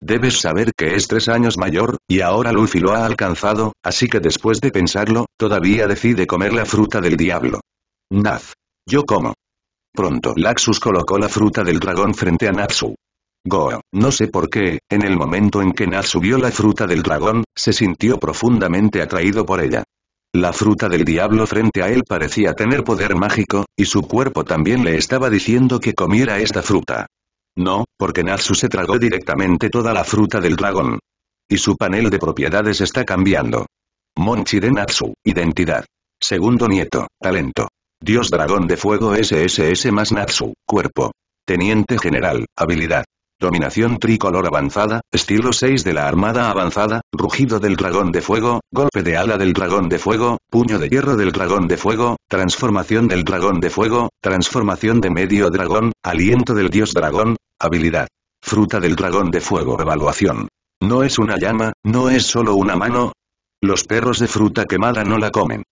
Debes saber que es tres años mayor, y ahora Luffy lo ha alcanzado, así que después de pensarlo, todavía decide comer la fruta del diablo. Naz. Yo como. Pronto Laxus colocó la fruta del dragón frente a Natsu. Go, no sé por qué, en el momento en que Natsu vio la fruta del dragón, se sintió profundamente atraído por ella. La fruta del diablo frente a él parecía tener poder mágico, y su cuerpo también le estaba diciendo que comiera esta fruta. No, porque Natsu se tragó directamente toda la fruta del dragón. Y su panel de propiedades está cambiando. Monchi de Natsu, identidad. Segundo nieto, talento. Dios Dragón de Fuego SSS más Natsu, Cuerpo. Teniente General, Habilidad. Dominación tricolor avanzada, estilo 6 de la Armada avanzada, rugido del dragón de fuego, golpe de ala del dragón de fuego, puño de hierro del dragón de fuego, transformación del dragón de fuego, transformación de medio dragón, aliento del dios dragón, habilidad. Fruta del dragón de fuego evaluación. No es una llama, no es solo una mano. Los perros de fruta quemada no la comen.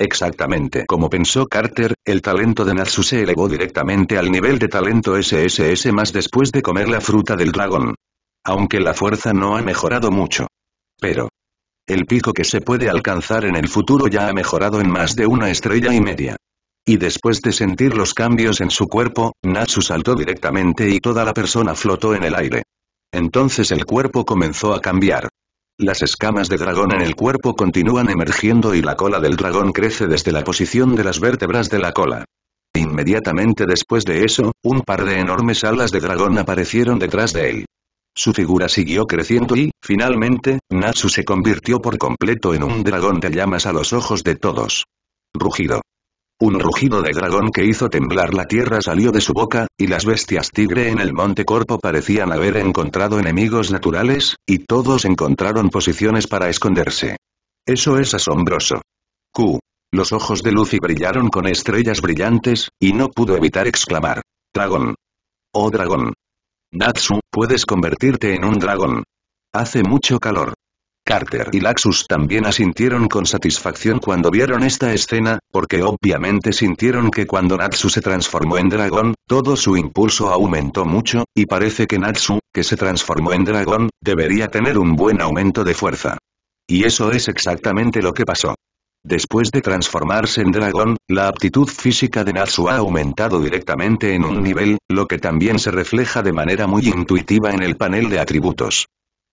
Exactamente como pensó Carter, el talento de Natsu se elevó directamente al nivel de talento SSS más después de comer la fruta del dragón. Aunque la fuerza no ha mejorado mucho. Pero. El pico que se puede alcanzar en el futuro ya ha mejorado en más de una estrella y media. Y después de sentir los cambios en su cuerpo, Natsu saltó directamente y toda la persona flotó en el aire. Entonces el cuerpo comenzó a cambiar. Las escamas de dragón en el cuerpo continúan emergiendo y la cola del dragón crece desde la posición de las vértebras de la cola. Inmediatamente después de eso, un par de enormes alas de dragón aparecieron detrás de él. Su figura siguió creciendo y, finalmente, Natsu se convirtió por completo en un dragón de llamas a los ojos de todos. Rugido. Un rugido de dragón que hizo temblar la tierra salió de su boca, y las bestias tigre en el monte Corpo parecían haber encontrado enemigos naturales, y todos encontraron posiciones para esconderse. Eso es asombroso. Q. Los ojos de y brillaron con estrellas brillantes, y no pudo evitar exclamar. Dragón. Oh dragón. Natsu, puedes convertirte en un dragón. Hace mucho calor. Carter y Laxus también asintieron con satisfacción cuando vieron esta escena, porque obviamente sintieron que cuando Natsu se transformó en dragón, todo su impulso aumentó mucho, y parece que Natsu, que se transformó en dragón, debería tener un buen aumento de fuerza. Y eso es exactamente lo que pasó. Después de transformarse en dragón, la aptitud física de Natsu ha aumentado directamente en un nivel, lo que también se refleja de manera muy intuitiva en el panel de atributos.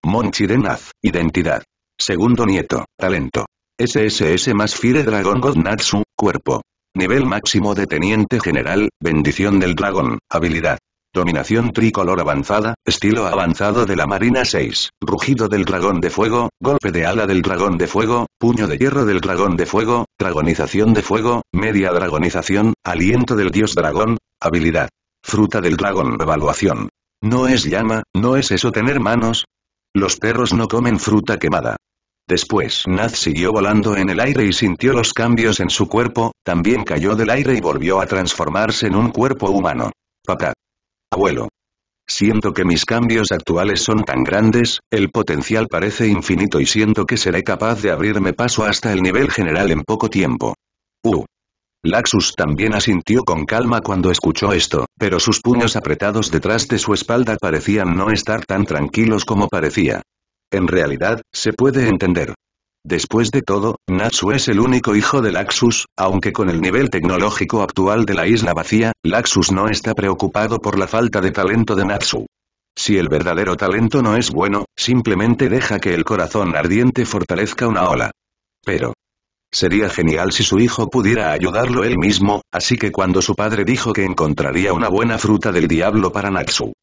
Monchi de Naz, identidad. Segundo nieto, talento. SSS más Fire Dragon God Natsu, cuerpo. Nivel máximo de Teniente General, bendición del dragón, habilidad. Dominación tricolor avanzada, estilo avanzado de la Marina 6, rugido del dragón de fuego, golpe de ala del dragón de fuego, puño de hierro del dragón de fuego, dragonización de fuego, media dragonización, aliento del dios dragón, habilidad. Fruta del dragón evaluación. No es llama, no es eso tener manos, los perros no comen fruta quemada. Después Naz siguió volando en el aire y sintió los cambios en su cuerpo, también cayó del aire y volvió a transformarse en un cuerpo humano. Papá. Abuelo. Siento que mis cambios actuales son tan grandes, el potencial parece infinito y siento que seré capaz de abrirme paso hasta el nivel general en poco tiempo. Uh. Laxus también asintió con calma cuando escuchó esto, pero sus puños apretados detrás de su espalda parecían no estar tan tranquilos como parecía. En realidad, se puede entender. Después de todo, Natsu es el único hijo de Laxus, aunque con el nivel tecnológico actual de la isla vacía, Laxus no está preocupado por la falta de talento de Natsu. Si el verdadero talento no es bueno, simplemente deja que el corazón ardiente fortalezca una ola. Pero, Sería genial si su hijo pudiera ayudarlo él mismo, así que cuando su padre dijo que encontraría una buena fruta del diablo para Naxu.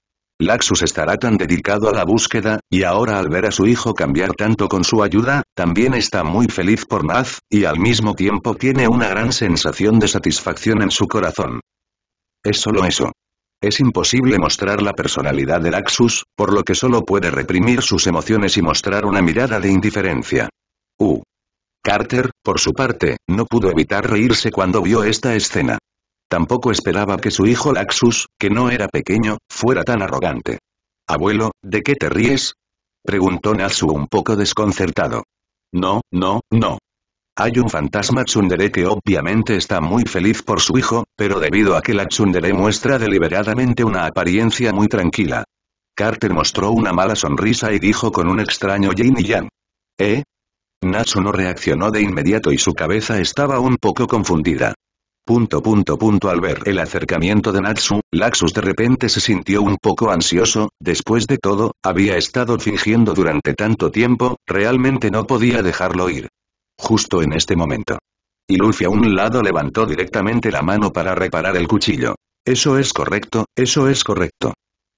Laxus estará tan dedicado a la búsqueda, y ahora al ver a su hijo cambiar tanto con su ayuda, también está muy feliz por Naz, y al mismo tiempo tiene una gran sensación de satisfacción en su corazón. Es solo eso. Es imposible mostrar la personalidad de Laxus, por lo que solo puede reprimir sus emociones y mostrar una mirada de indiferencia. U. Uh. Carter, por su parte, no pudo evitar reírse cuando vio esta escena. Tampoco esperaba que su hijo Laxus, que no era pequeño, fuera tan arrogante. Abuelo, ¿de qué te ríes? Preguntó Natsu un poco desconcertado. No, no, no. Hay un fantasma tsundere que obviamente está muy feliz por su hijo, pero debido a que la tsundere muestra deliberadamente una apariencia muy tranquila. Carter mostró una mala sonrisa y dijo con un extraño yin y yang. ¿Eh? Natsu no reaccionó de inmediato y su cabeza estaba un poco confundida. Punto punto punto al ver el acercamiento de Natsu, Laxus de repente se sintió un poco ansioso, después de todo, había estado fingiendo durante tanto tiempo, realmente no podía dejarlo ir. Justo en este momento. Y Luffy a un lado levantó directamente la mano para reparar el cuchillo. Eso es correcto, eso es correcto.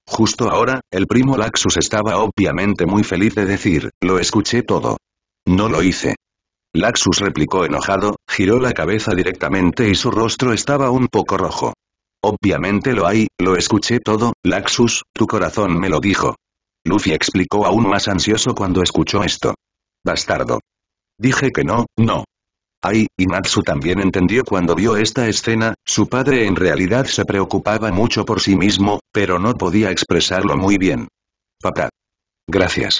Justo ahora, el primo Laxus estaba obviamente muy feliz de decir, lo escuché todo. No lo hice. Laxus replicó enojado, giró la cabeza directamente y su rostro estaba un poco rojo. Obviamente lo hay, lo escuché todo, Laxus, tu corazón me lo dijo. Luffy explicó aún más ansioso cuando escuchó esto. Bastardo. Dije que no, no. Ay, y también entendió cuando vio esta escena, su padre en realidad se preocupaba mucho por sí mismo, pero no podía expresarlo muy bien. Papá. Gracias.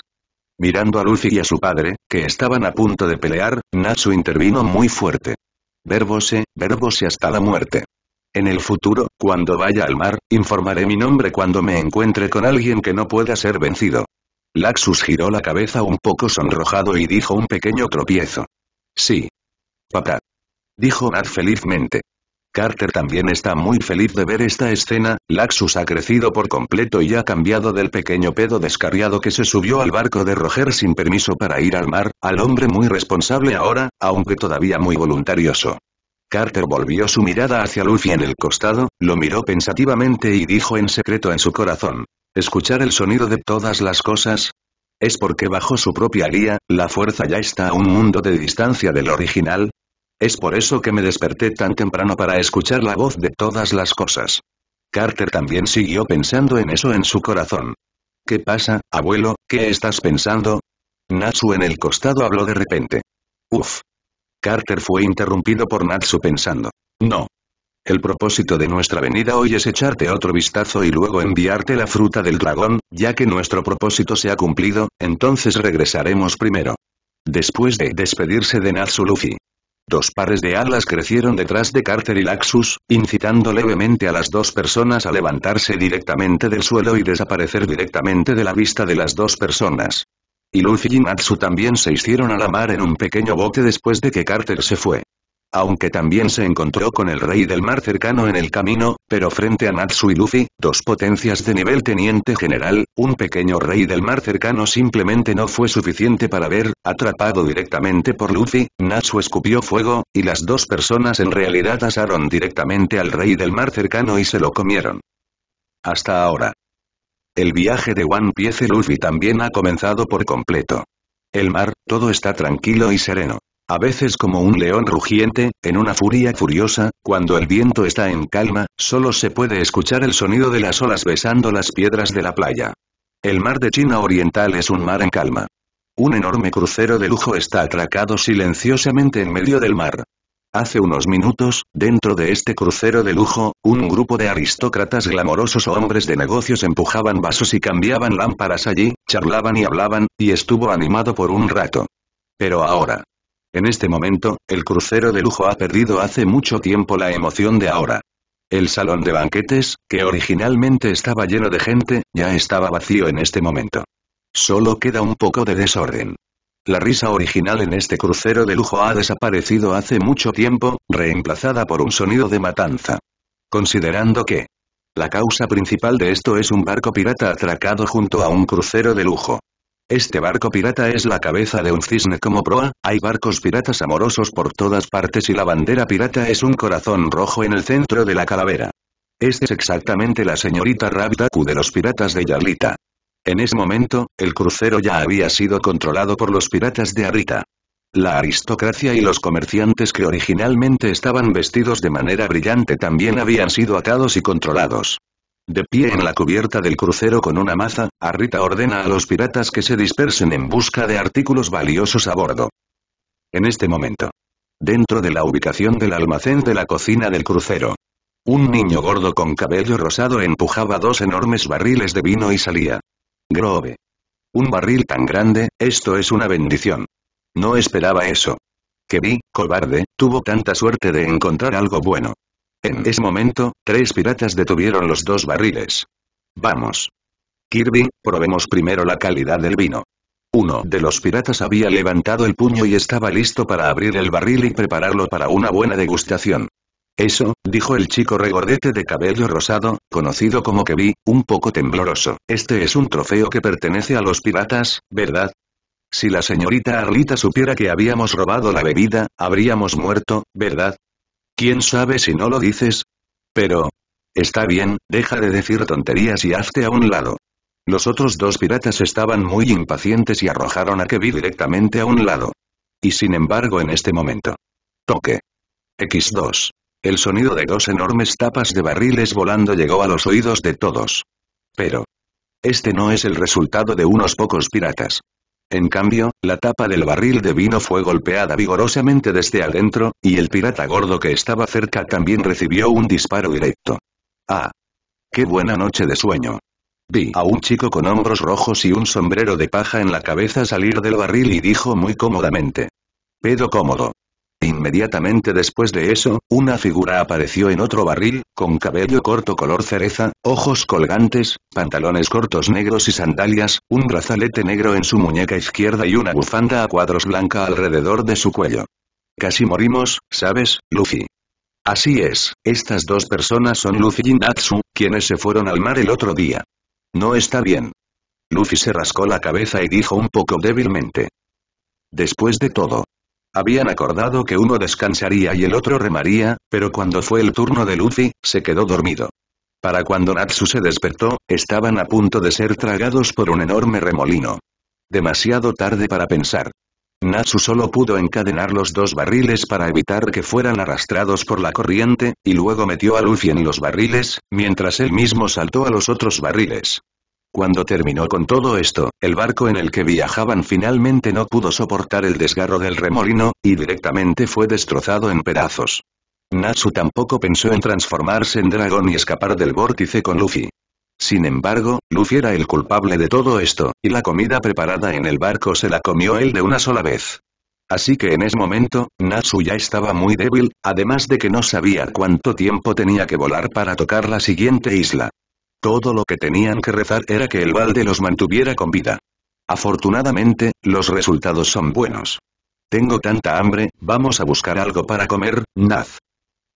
Mirando a Lucy y a su padre, que estaban a punto de pelear, Natsu intervino muy fuerte. Verbose, verbose hasta la muerte. En el futuro, cuando vaya al mar, informaré mi nombre cuando me encuentre con alguien que no pueda ser vencido. Laxus giró la cabeza un poco sonrojado y dijo un pequeño tropiezo. Sí. Papá. Dijo Nat felizmente. Carter también está muy feliz de ver esta escena, Laxus ha crecido por completo y ha cambiado del pequeño pedo descarriado que se subió al barco de Roger sin permiso para ir al mar, al hombre muy responsable ahora, aunque todavía muy voluntarioso. Carter volvió su mirada hacia Luffy en el costado, lo miró pensativamente y dijo en secreto en su corazón. ¿Escuchar el sonido de todas las cosas? Es porque bajo su propia guía, la fuerza ya está a un mundo de distancia del original, es por eso que me desperté tan temprano para escuchar la voz de todas las cosas. Carter también siguió pensando en eso en su corazón. ¿Qué pasa, abuelo, qué estás pensando? Natsu en el costado habló de repente. Uf. Carter fue interrumpido por Natsu pensando. No. El propósito de nuestra venida hoy es echarte otro vistazo y luego enviarte la fruta del dragón, ya que nuestro propósito se ha cumplido, entonces regresaremos primero. Después de despedirse de Natsu Luffy, Dos pares de alas crecieron detrás de Carter y Laxus, incitando levemente a las dos personas a levantarse directamente del suelo y desaparecer directamente de la vista de las dos personas. Y Luffy y Natsu también se hicieron a la mar en un pequeño bote después de que Carter se fue. Aunque también se encontró con el rey del mar cercano en el camino, pero frente a Natsu y Luffy, dos potencias de nivel teniente general, un pequeño rey del mar cercano simplemente no fue suficiente para ver, atrapado directamente por Luffy, Natsu escupió fuego, y las dos personas en realidad asaron directamente al rey del mar cercano y se lo comieron. Hasta ahora. El viaje de One Piece Luffy también ha comenzado por completo. El mar, todo está tranquilo y sereno. A veces como un león rugiente, en una furia furiosa, cuando el viento está en calma, solo se puede escuchar el sonido de las olas besando las piedras de la playa. El mar de China Oriental es un mar en calma. Un enorme crucero de lujo está atracado silenciosamente en medio del mar. Hace unos minutos, dentro de este crucero de lujo, un grupo de aristócratas glamorosos o hombres de negocios empujaban vasos y cambiaban lámparas allí, charlaban y hablaban, y estuvo animado por un rato. Pero ahora, en este momento, el crucero de lujo ha perdido hace mucho tiempo la emoción de ahora. El salón de banquetes, que originalmente estaba lleno de gente, ya estaba vacío en este momento. Solo queda un poco de desorden. La risa original en este crucero de lujo ha desaparecido hace mucho tiempo, reemplazada por un sonido de matanza. Considerando que la causa principal de esto es un barco pirata atracado junto a un crucero de lujo. Este barco pirata es la cabeza de un cisne como proa, hay barcos piratas amorosos por todas partes y la bandera pirata es un corazón rojo en el centro de la calavera. Esta es exactamente la señorita Rabdaku de los piratas de Yarlita. En ese momento, el crucero ya había sido controlado por los piratas de Arita. La aristocracia y los comerciantes que originalmente estaban vestidos de manera brillante también habían sido atados y controlados. De pie en la cubierta del crucero con una maza, Arrita ordena a los piratas que se dispersen en busca de artículos valiosos a bordo. En este momento. Dentro de la ubicación del almacén de la cocina del crucero. Un niño gordo con cabello rosado empujaba dos enormes barriles de vino y salía. Grove. Un barril tan grande, esto es una bendición. No esperaba eso. Que vi, cobarde, tuvo tanta suerte de encontrar algo bueno. En ese momento, tres piratas detuvieron los dos barriles. Vamos. Kirby, probemos primero la calidad del vino. Uno de los piratas había levantado el puño y estaba listo para abrir el barril y prepararlo para una buena degustación. Eso, dijo el chico regordete de cabello rosado, conocido como Kevi, un poco tembloroso, este es un trofeo que pertenece a los piratas, ¿verdad? Si la señorita Arlita supiera que habíamos robado la bebida, habríamos muerto, ¿verdad? ¿Quién sabe si no lo dices? Pero... Está bien, deja de decir tonterías y hazte a un lado. Los otros dos piratas estaban muy impacientes y arrojaron a Kevin directamente a un lado. Y sin embargo en este momento. Toque. X2. El sonido de dos enormes tapas de barriles volando llegó a los oídos de todos. Pero. Este no es el resultado de unos pocos piratas. En cambio, la tapa del barril de vino fue golpeada vigorosamente desde adentro, y el pirata gordo que estaba cerca también recibió un disparo directo. ¡Ah! ¡Qué buena noche de sueño! Vi a un chico con hombros rojos y un sombrero de paja en la cabeza salir del barril y dijo muy cómodamente. Pedo cómodo. Inmediatamente después de eso, una figura apareció en otro barril, con cabello corto color cereza, ojos colgantes, pantalones cortos negros y sandalias, un brazalete negro en su muñeca izquierda y una bufanda a cuadros blanca alrededor de su cuello. Casi morimos, ¿sabes, Luffy? Así es, estas dos personas son Luffy y Natsu, quienes se fueron al mar el otro día. No está bien. Luffy se rascó la cabeza y dijo un poco débilmente. Después de todo, habían acordado que uno descansaría y el otro remaría, pero cuando fue el turno de Luffy, se quedó dormido. Para cuando Natsu se despertó, estaban a punto de ser tragados por un enorme remolino. Demasiado tarde para pensar. Natsu solo pudo encadenar los dos barriles para evitar que fueran arrastrados por la corriente, y luego metió a Luffy en los barriles, mientras él mismo saltó a los otros barriles. Cuando terminó con todo esto, el barco en el que viajaban finalmente no pudo soportar el desgarro del remolino, y directamente fue destrozado en pedazos. Natsu tampoco pensó en transformarse en dragón y escapar del vórtice con Luffy. Sin embargo, Luffy era el culpable de todo esto, y la comida preparada en el barco se la comió él de una sola vez. Así que en ese momento, Natsu ya estaba muy débil, además de que no sabía cuánto tiempo tenía que volar para tocar la siguiente isla. Todo lo que tenían que rezar era que el balde los mantuviera con vida. Afortunadamente, los resultados son buenos. Tengo tanta hambre, vamos a buscar algo para comer, Naz.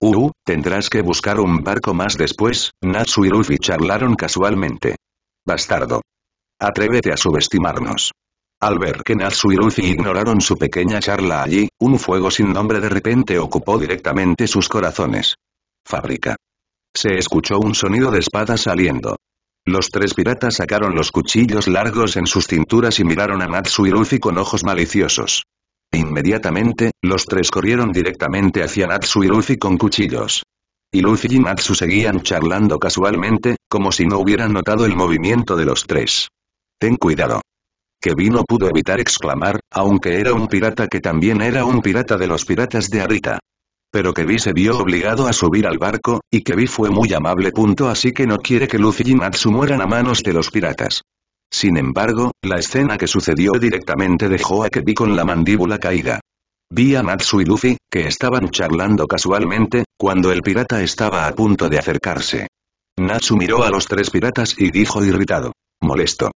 Uh, tendrás que buscar un barco más después, Natsu y Luffy charlaron casualmente. Bastardo. Atrévete a subestimarnos. Al ver que Natsu y Luffy ignoraron su pequeña charla allí, un fuego sin nombre de repente ocupó directamente sus corazones. Fábrica. Se escuchó un sonido de espada saliendo. Los tres piratas sacaron los cuchillos largos en sus cinturas y miraron a Natsu y Luffy con ojos maliciosos. Inmediatamente, los tres corrieron directamente hacia Natsu y Luffy con cuchillos. Y Luffy y Natsu seguían charlando casualmente, como si no hubieran notado el movimiento de los tres. Ten cuidado. Kevin no pudo evitar exclamar, aunque era un pirata que también era un pirata de los piratas de Arita pero Kevi se vio obligado a subir al barco, y Vi fue muy amable. Punto así que no quiere que Luffy y Natsu mueran a manos de los piratas. Sin embargo, la escena que sucedió directamente dejó a Vi con la mandíbula caída. Vi a Natsu y Luffy, que estaban charlando casualmente, cuando el pirata estaba a punto de acercarse. Natsu miró a los tres piratas y dijo irritado. Molesto.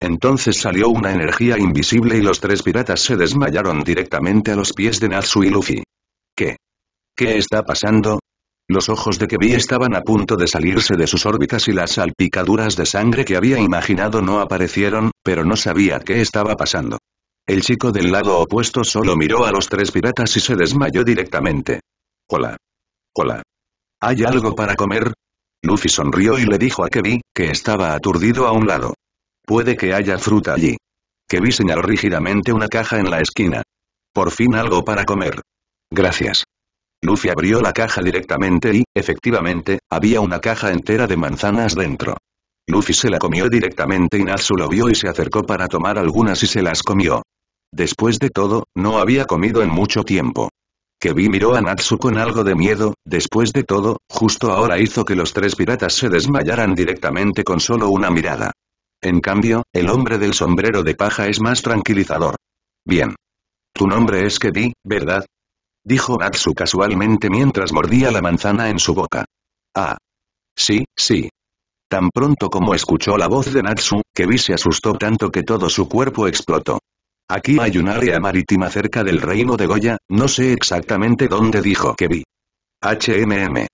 Entonces salió una energía invisible y los tres piratas se desmayaron directamente a los pies de Natsu y Luffy. ¿Qué? ¿Qué está pasando? Los ojos de Kevi estaban a punto de salirse de sus órbitas y las salpicaduras de sangre que había imaginado no aparecieron, pero no sabía qué estaba pasando. El chico del lado opuesto solo miró a los tres piratas y se desmayó directamente. Hola. Hola. ¿Hay algo para comer? Luffy sonrió y le dijo a Kevi, que estaba aturdido a un lado. Puede que haya fruta allí. Kevi señaló rígidamente una caja en la esquina. Por fin algo para comer. Gracias. Luffy abrió la caja directamente y, efectivamente, había una caja entera de manzanas dentro. Luffy se la comió directamente y Natsu lo vio y se acercó para tomar algunas y se las comió. Después de todo, no había comido en mucho tiempo. Kebi miró a Natsu con algo de miedo, después de todo, justo ahora hizo que los tres piratas se desmayaran directamente con solo una mirada. En cambio, el hombre del sombrero de paja es más tranquilizador. Bien. Tu nombre es Kebi, ¿verdad? Dijo Natsu casualmente mientras mordía la manzana en su boca. Ah. Sí, sí. Tan pronto como escuchó la voz de Natsu, Kebi se asustó tanto que todo su cuerpo explotó. Aquí hay un área marítima cerca del reino de Goya, no sé exactamente dónde dijo Kebi. HMM.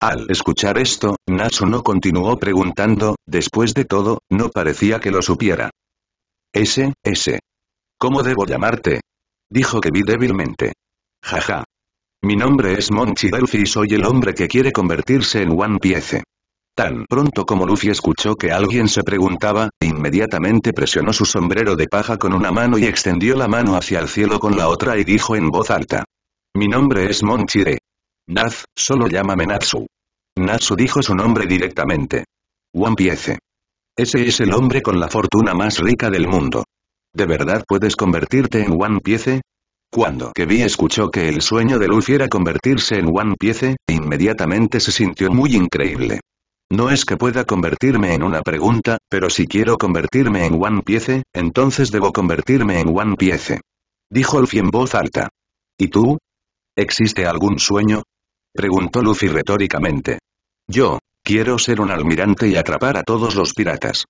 Al escuchar esto, Natsu no continuó preguntando, después de todo, no parecía que lo supiera. S, S. ¿Cómo debo llamarte? Dijo Kebi débilmente. Jaja. Mi nombre es Monchi Delphi y soy el hombre que quiere convertirse en One Piece. Tan pronto como Luffy escuchó que alguien se preguntaba, inmediatamente presionó su sombrero de paja con una mano y extendió la mano hacia el cielo con la otra y dijo en voz alta. Mi nombre es Monchi de... Naz, solo llámame Natsu. Natsu dijo su nombre directamente. One Piece. Ese es el hombre con la fortuna más rica del mundo. ¿De verdad puedes convertirte en One Piece? Cuando Kevi escuchó que el sueño de Luffy era convertirse en One Piece, inmediatamente se sintió muy increíble. No es que pueda convertirme en una pregunta, pero si quiero convertirme en One Piece, entonces debo convertirme en One Piece. Dijo Luffy en voz alta. ¿Y tú? ¿Existe algún sueño? Preguntó Luffy retóricamente. Yo, quiero ser un almirante y atrapar a todos los piratas.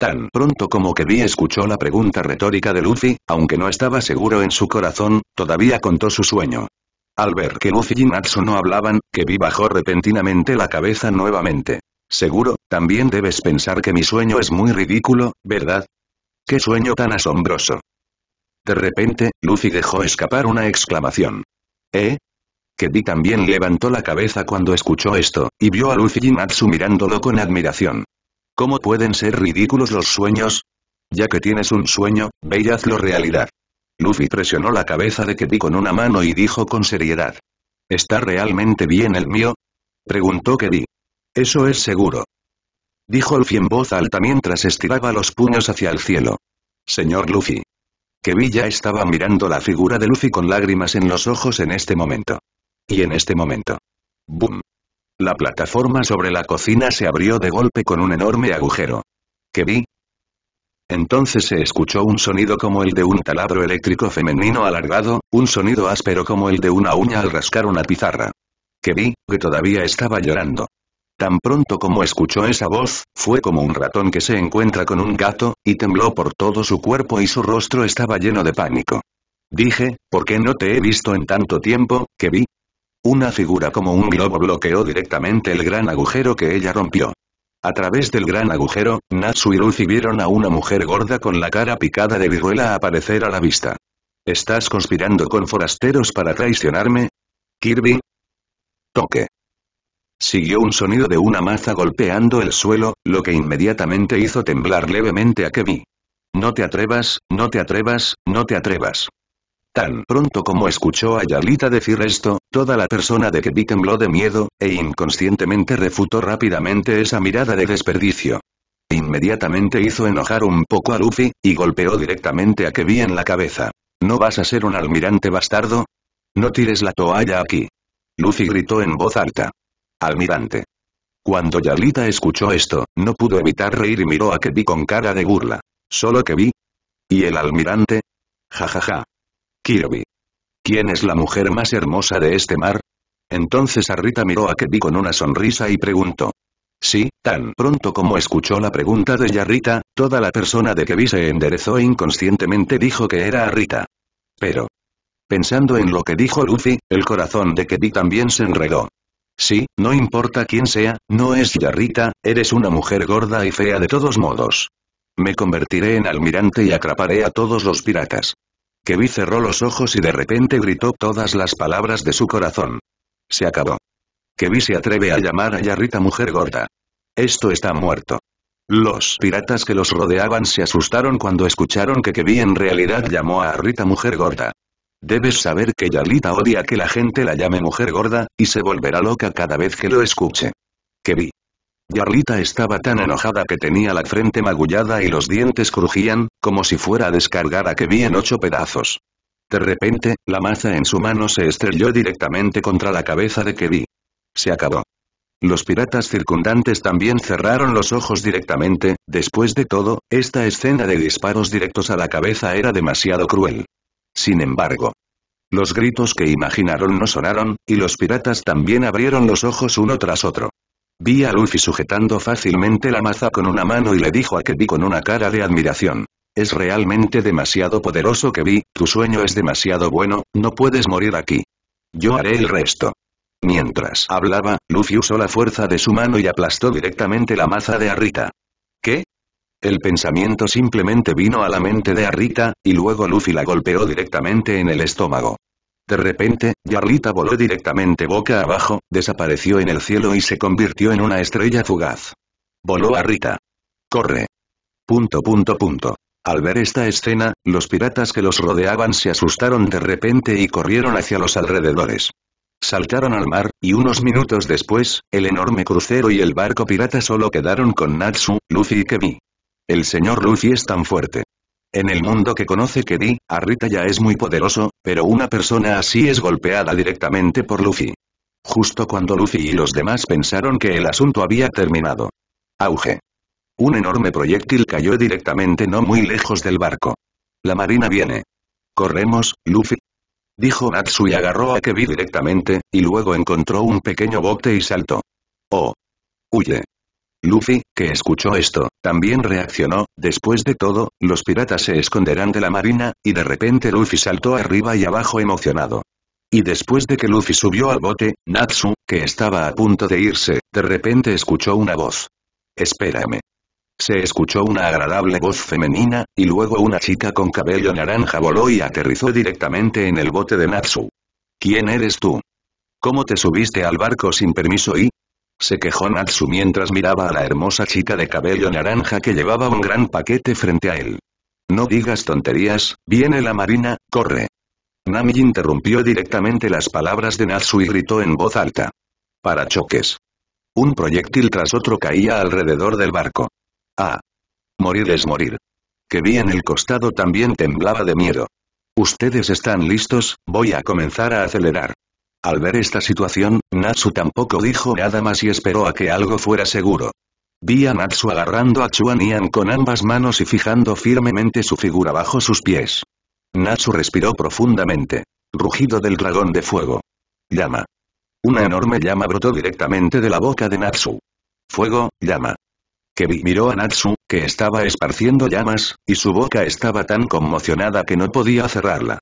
Tan pronto como que escuchó la pregunta retórica de Luffy, aunque no estaba seguro en su corazón, todavía contó su sueño. Al ver que Luffy y Natsu no hablaban, que bajó repentinamente la cabeza nuevamente. Seguro, también debes pensar que mi sueño es muy ridículo, ¿verdad? ¡Qué sueño tan asombroso! De repente, Luffy dejó escapar una exclamación. ¿Eh? Que también levantó la cabeza cuando escuchó esto, y vio a Luffy y Natsu mirándolo con admiración. ¿Cómo pueden ser ridículos los sueños? Ya que tienes un sueño, ve y hazlo realidad. Luffy presionó la cabeza de vi con una mano y dijo con seriedad. ¿Está realmente bien el mío? Preguntó vi Eso es seguro. Dijo Luffy en voz alta mientras estiraba los puños hacia el cielo. Señor Luffy. Kevi ya estaba mirando la figura de Luffy con lágrimas en los ojos en este momento. Y en este momento. ¡Bum! La plataforma sobre la cocina se abrió de golpe con un enorme agujero. ¿Qué vi? Entonces se escuchó un sonido como el de un taladro eléctrico femenino alargado, un sonido áspero como el de una uña al rascar una pizarra. ¿Qué vi, que todavía estaba llorando. Tan pronto como escuchó esa voz, fue como un ratón que se encuentra con un gato, y tembló por todo su cuerpo y su rostro estaba lleno de pánico. Dije, ¿por qué no te he visto en tanto tiempo, que vi? Una figura como un globo bloqueó directamente el gran agujero que ella rompió. A través del gran agujero, Natsu y Lucy vieron a una mujer gorda con la cara picada de viruela aparecer a la vista. ¿Estás conspirando con forasteros para traicionarme? Kirby. Toque. Siguió un sonido de una maza golpeando el suelo, lo que inmediatamente hizo temblar levemente a Kevin. No te atrevas, no te atrevas, no te atrevas. Tan pronto como escuchó a Yalita decir esto, toda la persona de vi tembló de miedo, e inconscientemente refutó rápidamente esa mirada de desperdicio. Inmediatamente hizo enojar un poco a Luffy, y golpeó directamente a vi en la cabeza. ¿No vas a ser un almirante bastardo? No tires la toalla aquí. Luffy gritó en voz alta. Almirante. Cuando Yalita escuchó esto, no pudo evitar reír y miró a vi con cara de burla. ¿Solo vi. ¿Y el almirante? Ja ja ja. Kirby. ¿Quién es la mujer más hermosa de este mar? Entonces Arrita miró a Kebi con una sonrisa y preguntó. Sí, tan pronto como escuchó la pregunta de Yarrita, toda la persona de Kebi se enderezó e inconscientemente dijo que era Arrita. Pero. Pensando en lo que dijo Luffy, el corazón de Kebi también se enredó. Sí, no importa quién sea, no es Yarrita, eres una mujer gorda y fea de todos modos. Me convertiré en almirante y atraparé a todos los piratas kevi cerró los ojos y de repente gritó todas las palabras de su corazón. Se acabó. kevi se atreve a llamar a Yarrita mujer gorda. Esto está muerto. Los piratas que los rodeaban se asustaron cuando escucharon que kevi en realidad llamó a Rita mujer gorda. Debes saber que Yarrita odia que la gente la llame mujer gorda, y se volverá loca cada vez que lo escuche. kevi Yarlita estaba tan enojada que tenía la frente magullada y los dientes crujían, como si fuera a descargar a Kevin en ocho pedazos. De repente, la maza en su mano se estrelló directamente contra la cabeza de Kevi. Se acabó. Los piratas circundantes también cerraron los ojos directamente, después de todo, esta escena de disparos directos a la cabeza era demasiado cruel. Sin embargo, los gritos que imaginaron no sonaron, y los piratas también abrieron los ojos uno tras otro. Vi a Luffy sujetando fácilmente la maza con una mano y le dijo a vi con una cara de admiración. Es realmente demasiado poderoso que vi, tu sueño es demasiado bueno, no puedes morir aquí. Yo haré el resto. Mientras hablaba, Luffy usó la fuerza de su mano y aplastó directamente la maza de Arrita. ¿Qué? El pensamiento simplemente vino a la mente de Arrita, y luego Luffy la golpeó directamente en el estómago. De repente, Yarlita voló directamente boca abajo, desapareció en el cielo y se convirtió en una estrella fugaz. Voló a Rita. Corre. Punto punto punto. Al ver esta escena, los piratas que los rodeaban se asustaron de repente y corrieron hacia los alrededores. Saltaron al mar, y unos minutos después, el enorme crucero y el barco pirata solo quedaron con Natsu, Luffy y Kemi. El señor Luffy es tan fuerte. En el mundo que conoce a Rita ya es muy poderoso, pero una persona así es golpeada directamente por Luffy. Justo cuando Luffy y los demás pensaron que el asunto había terminado. Auge. Un enorme proyectil cayó directamente no muy lejos del barco. La marina viene. Corremos, Luffy. Dijo Natsu y agarró a Kevin directamente, y luego encontró un pequeño bote y saltó. Oh. Huye. Luffy, que escuchó esto, también reaccionó, después de todo, los piratas se esconderán de la marina, y de repente Luffy saltó arriba y abajo emocionado. Y después de que Luffy subió al bote, Natsu, que estaba a punto de irse, de repente escuchó una voz. Espérame. Se escuchó una agradable voz femenina, y luego una chica con cabello naranja voló y aterrizó directamente en el bote de Natsu. ¿Quién eres tú? ¿Cómo te subiste al barco sin permiso y...? se quejó Natsu mientras miraba a la hermosa chica de cabello naranja que llevaba un gran paquete frente a él. No digas tonterías, viene la marina, corre. Nami interrumpió directamente las palabras de Natsu y gritó en voz alta. Para choques. Un proyectil tras otro caía alrededor del barco. Ah. Morir es morir. Que vi en el costado también temblaba de miedo. Ustedes están listos, voy a comenzar a acelerar. Al ver esta situación, Natsu tampoco dijo nada más y esperó a que algo fuera seguro. Vi a Natsu agarrando a Chuan Yan con ambas manos y fijando firmemente su figura bajo sus pies. Natsu respiró profundamente. Rugido del dragón de fuego. Llama. Una enorme llama brotó directamente de la boca de Natsu. Fuego, llama. Kebi miró a Natsu, que estaba esparciendo llamas, y su boca estaba tan conmocionada que no podía cerrarla.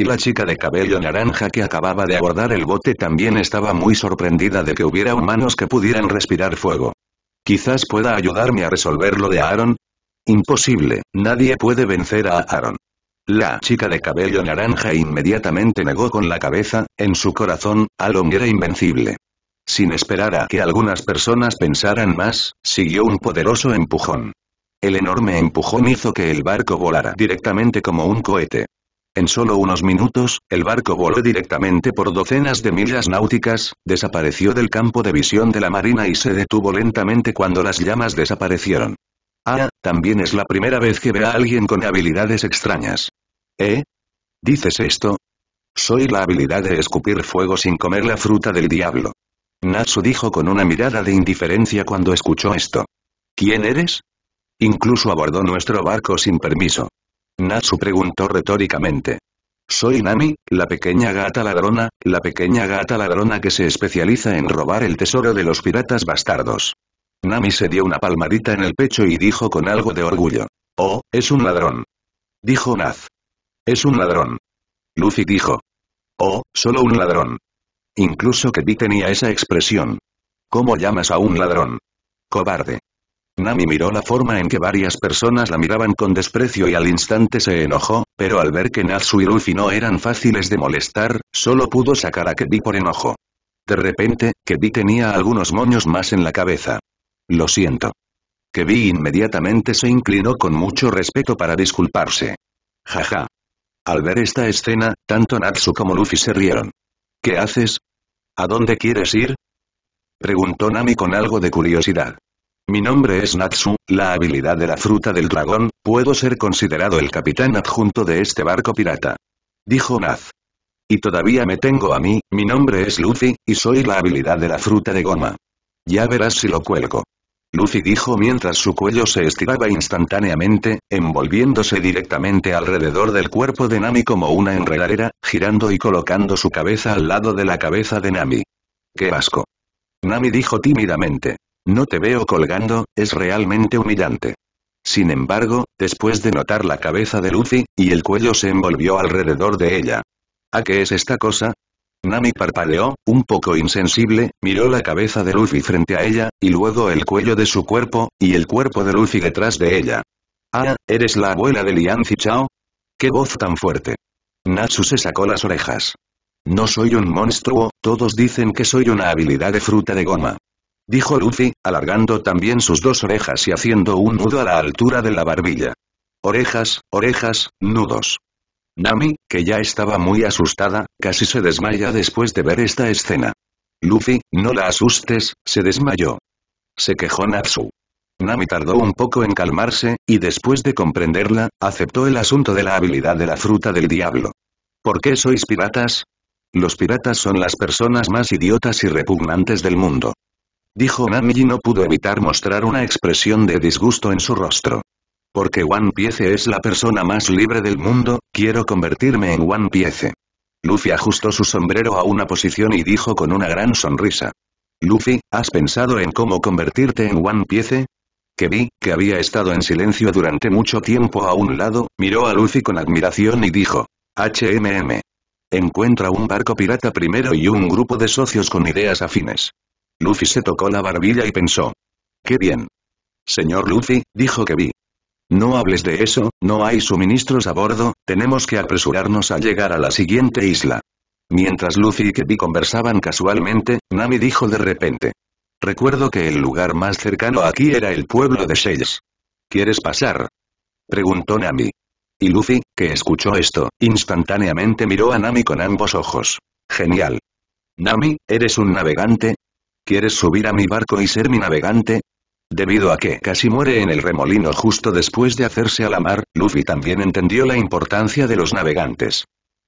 Y la chica de cabello naranja que acababa de abordar el bote también estaba muy sorprendida de que hubiera humanos que pudieran respirar fuego. Quizás pueda ayudarme a resolver lo de Aaron. Imposible, nadie puede vencer a Aaron. La chica de cabello naranja inmediatamente negó con la cabeza, en su corazón, Aaron era invencible. Sin esperar a que algunas personas pensaran más, siguió un poderoso empujón. El enorme empujón hizo que el barco volara directamente como un cohete. En solo unos minutos, el barco voló directamente por docenas de millas náuticas, desapareció del campo de visión de la marina y se detuvo lentamente cuando las llamas desaparecieron. Ah, también es la primera vez que ve a alguien con habilidades extrañas. ¿Eh? ¿Dices esto? Soy la habilidad de escupir fuego sin comer la fruta del diablo. Natsu dijo con una mirada de indiferencia cuando escuchó esto. ¿Quién eres? Incluso abordó nuestro barco sin permiso. Natsu preguntó retóricamente. Soy Nami, la pequeña gata ladrona, la pequeña gata ladrona que se especializa en robar el tesoro de los piratas bastardos. Nami se dio una palmadita en el pecho y dijo con algo de orgullo. Oh, es un ladrón. Dijo Naz. Es un ladrón. Lucy dijo. Oh, solo un ladrón. Incluso que Vi tenía esa expresión. ¿Cómo llamas a un ladrón? Cobarde. Nami miró la forma en que varias personas la miraban con desprecio y al instante se enojó, pero al ver que Natsu y Luffy no eran fáciles de molestar, solo pudo sacar a Kedi por enojo. De repente, Kedi tenía algunos moños más en la cabeza. Lo siento. Kedi inmediatamente se inclinó con mucho respeto para disculparse. Jaja. Al ver esta escena, tanto Natsu como Luffy se rieron. ¿Qué haces? ¿A dónde quieres ir? Preguntó Nami con algo de curiosidad. Mi nombre es Natsu, la habilidad de la fruta del dragón, puedo ser considerado el capitán adjunto de este barco pirata. Dijo Naz. Y todavía me tengo a mí, mi nombre es Luffy, y soy la habilidad de la fruta de goma. Ya verás si lo cuelgo. Luffy dijo mientras su cuello se estiraba instantáneamente, envolviéndose directamente alrededor del cuerpo de Nami como una enredadera, girando y colocando su cabeza al lado de la cabeza de Nami. ¡Qué asco! Nami dijo tímidamente. No te veo colgando, es realmente humillante. Sin embargo, después de notar la cabeza de Luffy, y el cuello se envolvió alrededor de ella. ¿A qué es esta cosa? Nami parpadeó, un poco insensible, miró la cabeza de Luffy frente a ella, y luego el cuello de su cuerpo, y el cuerpo de Luffy detrás de ella. Ah, ¿eres la abuela de Lian Chao? ¡Qué voz tan fuerte! Natsu se sacó las orejas. No soy un monstruo, todos dicen que soy una habilidad de fruta de goma dijo Luffy, alargando también sus dos orejas y haciendo un nudo a la altura de la barbilla. Orejas, orejas, nudos. Nami, que ya estaba muy asustada, casi se desmaya después de ver esta escena. Luffy, no la asustes, se desmayó. Se quejó Natsu. Nami tardó un poco en calmarse, y después de comprenderla, aceptó el asunto de la habilidad de la fruta del diablo. ¿Por qué sois piratas? Los piratas son las personas más idiotas y repugnantes del mundo dijo Nami y no pudo evitar mostrar una expresión de disgusto en su rostro. Porque One Piece es la persona más libre del mundo, quiero convertirme en One Piece. Luffy ajustó su sombrero a una posición y dijo con una gran sonrisa. Luffy, ¿has pensado en cómo convertirte en One Piece? Que vi, que había estado en silencio durante mucho tiempo a un lado, miró a Luffy con admiración y dijo. HMM. Encuentra un barco pirata primero y un grupo de socios con ideas afines. Luffy se tocó la barbilla y pensó. ¡Qué bien! Señor Luffy, dijo que vi. No hables de eso, no hay suministros a bordo, tenemos que apresurarnos a llegar a la siguiente isla. Mientras Luffy y Kebi conversaban casualmente, Nami dijo de repente. Recuerdo que el lugar más cercano aquí era el pueblo de Shells. ¿Quieres pasar? Preguntó Nami. Y Luffy, que escuchó esto, instantáneamente miró a Nami con ambos ojos. Genial. Nami, eres un navegante, ¿Quieres subir a mi barco y ser mi navegante? Debido a que casi muere en el remolino justo después de hacerse a la mar, Luffy también entendió la importancia de los navegantes.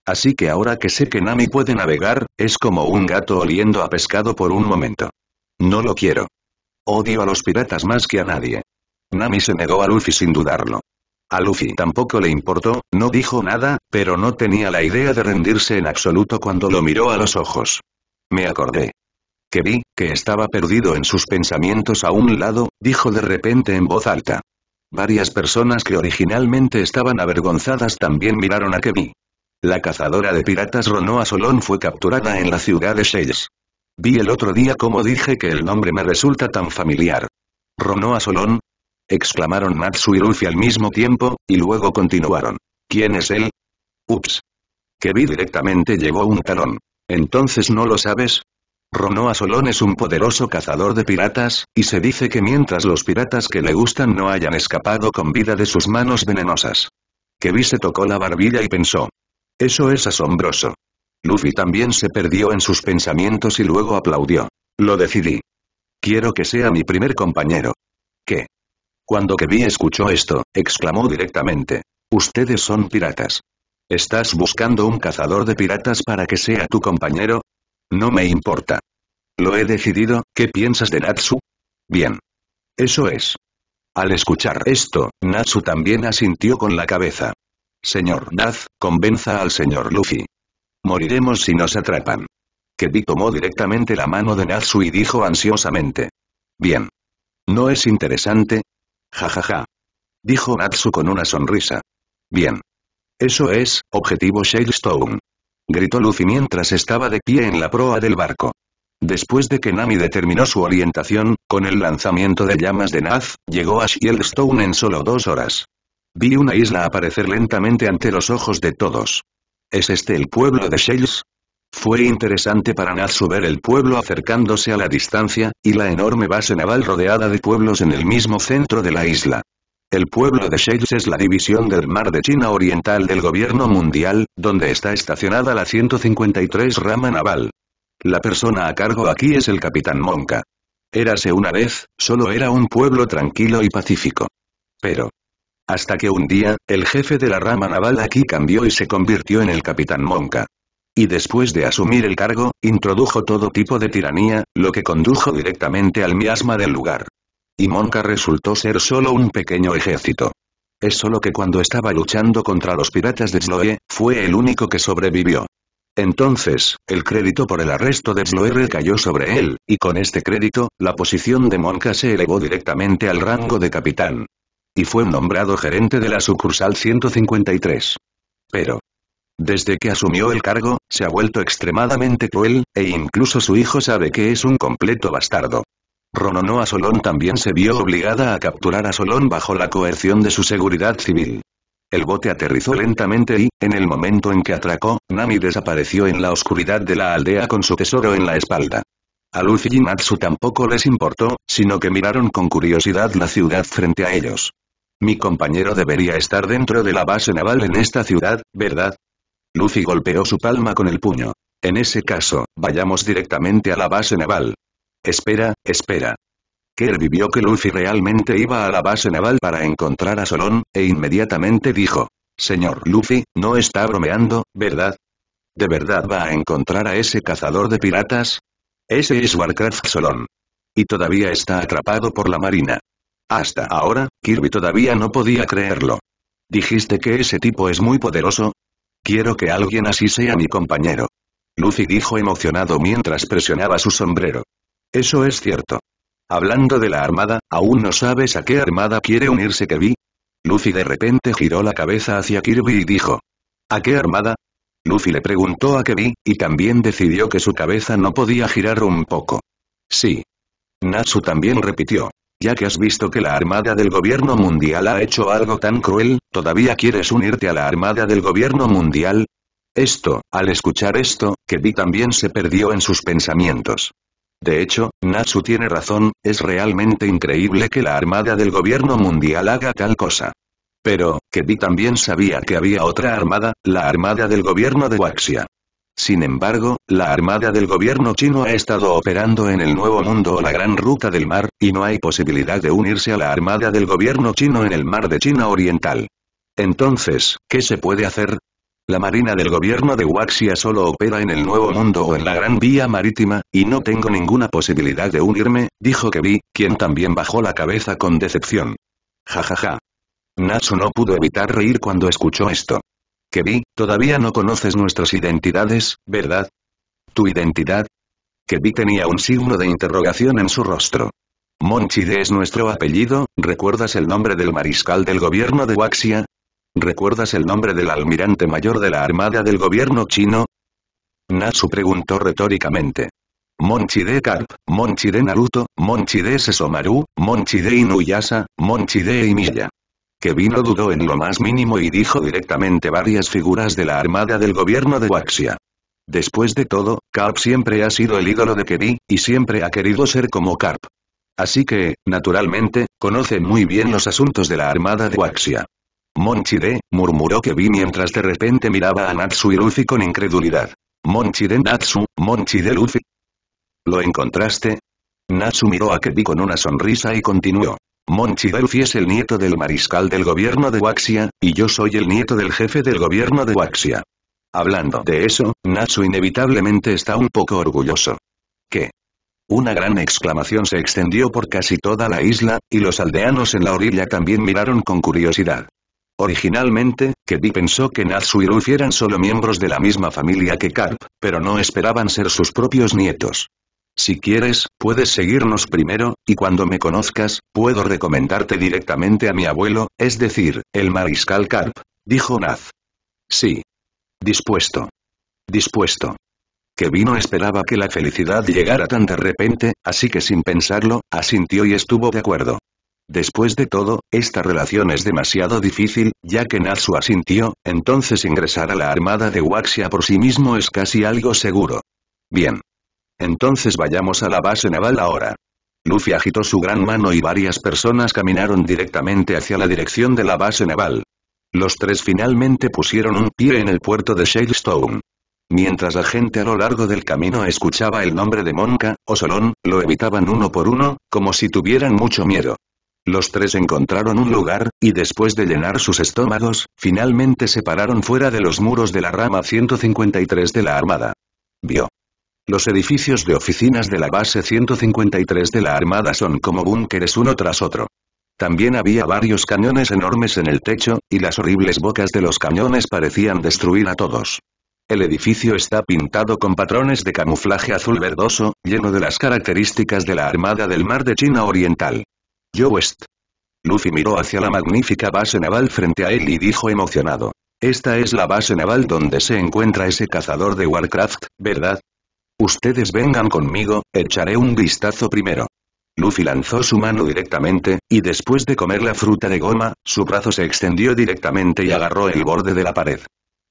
Así que ahora que sé que Nami puede navegar, es como un gato oliendo a pescado por un momento. No lo quiero. Odio a los piratas más que a nadie. Nami se negó a Luffy sin dudarlo. A Luffy tampoco le importó, no dijo nada, pero no tenía la idea de rendirse en absoluto cuando lo miró a los ojos. Me acordé. ¿Qué vi, que estaba perdido en sus pensamientos a un lado, dijo de repente en voz alta. Varias personas que originalmente estaban avergonzadas también miraron a Kevin. La cazadora de piratas Ronoa Solón fue capturada en la ciudad de Shells. Vi el otro día como dije que el nombre me resulta tan familiar. ¿Ronoa Solón? exclamaron Matsu y Ruffy al mismo tiempo, y luego continuaron. ¿Quién es él? Ups. Que directamente llevó un talón. ¿Entonces no lo sabes? Ronoa Solón es un poderoso cazador de piratas, y se dice que mientras los piratas que le gustan no hayan escapado con vida de sus manos venenosas. Kebi se tocó la barbilla y pensó. Eso es asombroso. Luffy también se perdió en sus pensamientos y luego aplaudió. Lo decidí. Quiero que sea mi primer compañero. ¿Qué? Cuando Kebi escuchó esto, exclamó directamente. Ustedes son piratas. ¿Estás buscando un cazador de piratas para que sea tu compañero? No me importa. Lo he decidido, ¿qué piensas de Natsu? Bien. Eso es. Al escuchar esto, Natsu también asintió con la cabeza. Señor Naz, convenza al señor Luffy. Moriremos si nos atrapan. Kedi tomó directamente la mano de Natsu y dijo ansiosamente. Bien. ¿No es interesante? Jajaja. Ja, ja. Dijo Natsu con una sonrisa. Bien. Eso es, objetivo Shadestone» gritó Luffy mientras estaba de pie en la proa del barco. Después de que Nami determinó su orientación, con el lanzamiento de llamas de Naz, llegó a Shieldstone en solo dos horas. Vi una isla aparecer lentamente ante los ojos de todos. ¿Es este el pueblo de Shells? Fue interesante para su ver el pueblo acercándose a la distancia, y la enorme base naval rodeada de pueblos en el mismo centro de la isla. El pueblo de Shales es la división del mar de China Oriental del Gobierno Mundial, donde está estacionada la 153 Rama Naval. La persona a cargo aquí es el capitán Monca. Érase una vez, solo era un pueblo tranquilo y pacífico. Pero. Hasta que un día, el jefe de la rama naval aquí cambió y se convirtió en el capitán Monca. Y después de asumir el cargo, introdujo todo tipo de tiranía, lo que condujo directamente al miasma del lugar y Monca resultó ser solo un pequeño ejército. Es solo que cuando estaba luchando contra los piratas de Sloe, fue el único que sobrevivió. Entonces, el crédito por el arresto de Sloe recayó sobre él, y con este crédito, la posición de Monca se elevó directamente al rango de capitán. Y fue nombrado gerente de la sucursal 153. Pero, desde que asumió el cargo, se ha vuelto extremadamente cruel, e incluso su hijo sabe que es un completo bastardo a Solón también se vio obligada a capturar a Solón bajo la coerción de su seguridad civil. El bote aterrizó lentamente y, en el momento en que atracó, Nami desapareció en la oscuridad de la aldea con su tesoro en la espalda. A Luffy y Natsu tampoco les importó, sino que miraron con curiosidad la ciudad frente a ellos. Mi compañero debería estar dentro de la base naval en esta ciudad, ¿verdad? Luffy golpeó su palma con el puño. En ese caso, vayamos directamente a la base naval. Espera, espera. Kirby vio que Luffy realmente iba a la base naval para encontrar a Solón, e inmediatamente dijo. Señor Luffy, no está bromeando, ¿verdad? ¿De verdad va a encontrar a ese cazador de piratas? Ese es Warcraft Solón. Y todavía está atrapado por la marina. Hasta ahora, Kirby todavía no podía creerlo. ¿Dijiste que ese tipo es muy poderoso? Quiero que alguien así sea mi compañero. Luffy dijo emocionado mientras presionaba su sombrero. Eso es cierto. Hablando de la armada, ¿aún no sabes a qué armada quiere unirse Kevi?» Luffy de repente giró la cabeza hacia Kirby y dijo. ¿A qué armada? Luffy le preguntó a Kevi, y también decidió que su cabeza no podía girar un poco. Sí. Natsu también repitió. Ya que has visto que la armada del gobierno mundial ha hecho algo tan cruel, ¿todavía quieres unirte a la armada del gobierno mundial? Esto, al escuchar esto, Kevi también se perdió en sus pensamientos. De hecho, Natsu tiene razón, es realmente increíble que la armada del gobierno mundial haga tal cosa. Pero, Kedi también sabía que había otra armada, la armada del gobierno de Waxia. Sin embargo, la armada del gobierno chino ha estado operando en el Nuevo Mundo o la Gran Ruta del Mar, y no hay posibilidad de unirse a la armada del gobierno chino en el Mar de China Oriental. Entonces, ¿qué se puede hacer? La Marina del gobierno de Waxia solo opera en el Nuevo Mundo o en la Gran Vía Marítima, y no tengo ninguna posibilidad de unirme, dijo Kebi, quien también bajó la cabeza con decepción. Jajaja. Ja, ja. Natsu no pudo evitar reír cuando escuchó esto. Kebi, todavía no conoces nuestras identidades, ¿verdad? ¿Tu identidad? Kebi tenía un signo de interrogación en su rostro. Monchide es nuestro apellido, ¿recuerdas el nombre del mariscal del gobierno de Waxia? ¿Recuerdas el nombre del almirante mayor de la Armada del gobierno chino? Natsu preguntó retóricamente. Monchi de Carp, Monchi de Naruto, Monchi de Sesomaru, Monchi de Inuyasa, Monchi de Kevin no dudó en lo más mínimo y dijo directamente varias figuras de la armada del gobierno de Waxia. Después de todo, Carp siempre ha sido el ídolo de Kevin, y siempre ha querido ser como Carp. Así que, naturalmente, conoce muy bien los asuntos de la armada de Waxia. Monchide, murmuró que vi mientras de repente miraba a Natsu y Luffy con incredulidad. Monchide Natsu, Monchide Luffy. ¿Lo encontraste? Natsu miró a vi con una sonrisa y continuó. Monchi Luffy es el nieto del mariscal del gobierno de Waxia, y yo soy el nieto del jefe del gobierno de Waxia. Hablando de eso, Natsu inevitablemente está un poco orgulloso. ¿Qué? Una gran exclamación se extendió por casi toda la isla, y los aldeanos en la orilla también miraron con curiosidad. Originalmente, Kedi pensó que y Ruf eran solo miembros de la misma familia que Karp, pero no esperaban ser sus propios nietos. Si quieres, puedes seguirnos primero, y cuando me conozcas, puedo recomendarte directamente a mi abuelo, es decir, el mariscal Karp, dijo Naz. Sí. Dispuesto. Dispuesto. Kevin no esperaba que la felicidad llegara tan de repente, así que sin pensarlo, asintió y estuvo de acuerdo. Después de todo, esta relación es demasiado difícil, ya que Natsu asintió, entonces ingresar a la armada de Waxia por sí mismo es casi algo seguro. Bien. Entonces vayamos a la base naval ahora. Luffy agitó su gran mano y varias personas caminaron directamente hacia la dirección de la base naval. Los tres finalmente pusieron un pie en el puerto de Shadestone. Mientras la gente a lo largo del camino escuchaba el nombre de Monka, o Solón, lo evitaban uno por uno, como si tuvieran mucho miedo. Los tres encontraron un lugar, y después de llenar sus estómagos, finalmente se pararon fuera de los muros de la rama 153 de la Armada. Vio. Los edificios de oficinas de la base 153 de la Armada son como búnkeres uno tras otro. También había varios cañones enormes en el techo, y las horribles bocas de los cañones parecían destruir a todos. El edificio está pintado con patrones de camuflaje azul verdoso, lleno de las características de la Armada del Mar de China Oriental. Yo West. Luffy miró hacia la magnífica base naval frente a él y dijo emocionado. Esta es la base naval donde se encuentra ese cazador de Warcraft, ¿verdad? Ustedes vengan conmigo, echaré un vistazo primero. Luffy lanzó su mano directamente, y después de comer la fruta de goma, su brazo se extendió directamente y agarró el borde de la pared.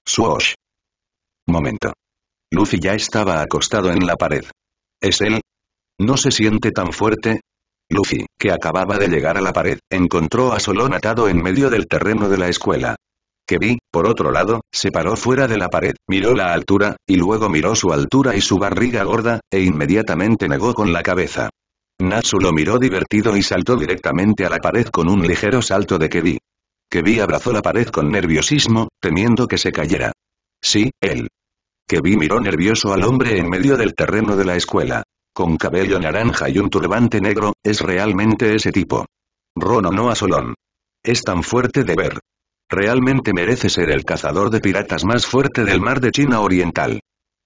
Swoosh. Momento. Luffy ya estaba acostado en la pared. ¿Es él? No se siente tan fuerte, Luffy, que acababa de llegar a la pared, encontró a Solón atado en medio del terreno de la escuela. Kevin, por otro lado, se paró fuera de la pared, miró la altura, y luego miró su altura y su barriga gorda, e inmediatamente negó con la cabeza. Natsu lo miró divertido y saltó directamente a la pared con un ligero salto de Kevin. Kevin abrazó la pared con nerviosismo, temiendo que se cayera. Sí, él. Kevin miró nervioso al hombre en medio del terreno de la escuela con cabello naranja y un turbante negro, es realmente ese tipo. Rono no a Solón. Es tan fuerte de ver. Realmente merece ser el cazador de piratas más fuerte del mar de China Oriental.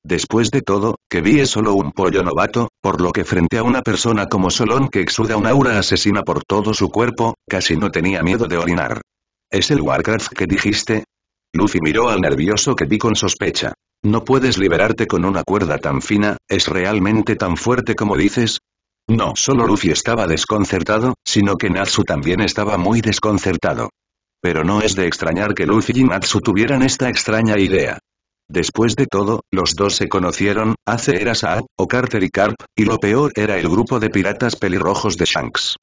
Después de todo, que vi es solo un pollo novato, por lo que frente a una persona como Solón que exuda un aura asesina por todo su cuerpo, casi no tenía miedo de orinar. ¿Es el Warcraft que dijiste? Lucy miró al nervioso que vi con sospecha. No puedes liberarte con una cuerda tan fina, ¿es realmente tan fuerte como dices? No solo Luffy estaba desconcertado, sino que Natsu también estaba muy desconcertado. Pero no es de extrañar que Luffy y Natsu tuvieran esta extraña idea. Después de todo, los dos se conocieron, hace era Saab, o Carter y Carp, y lo peor era el grupo de piratas pelirrojos de Shanks.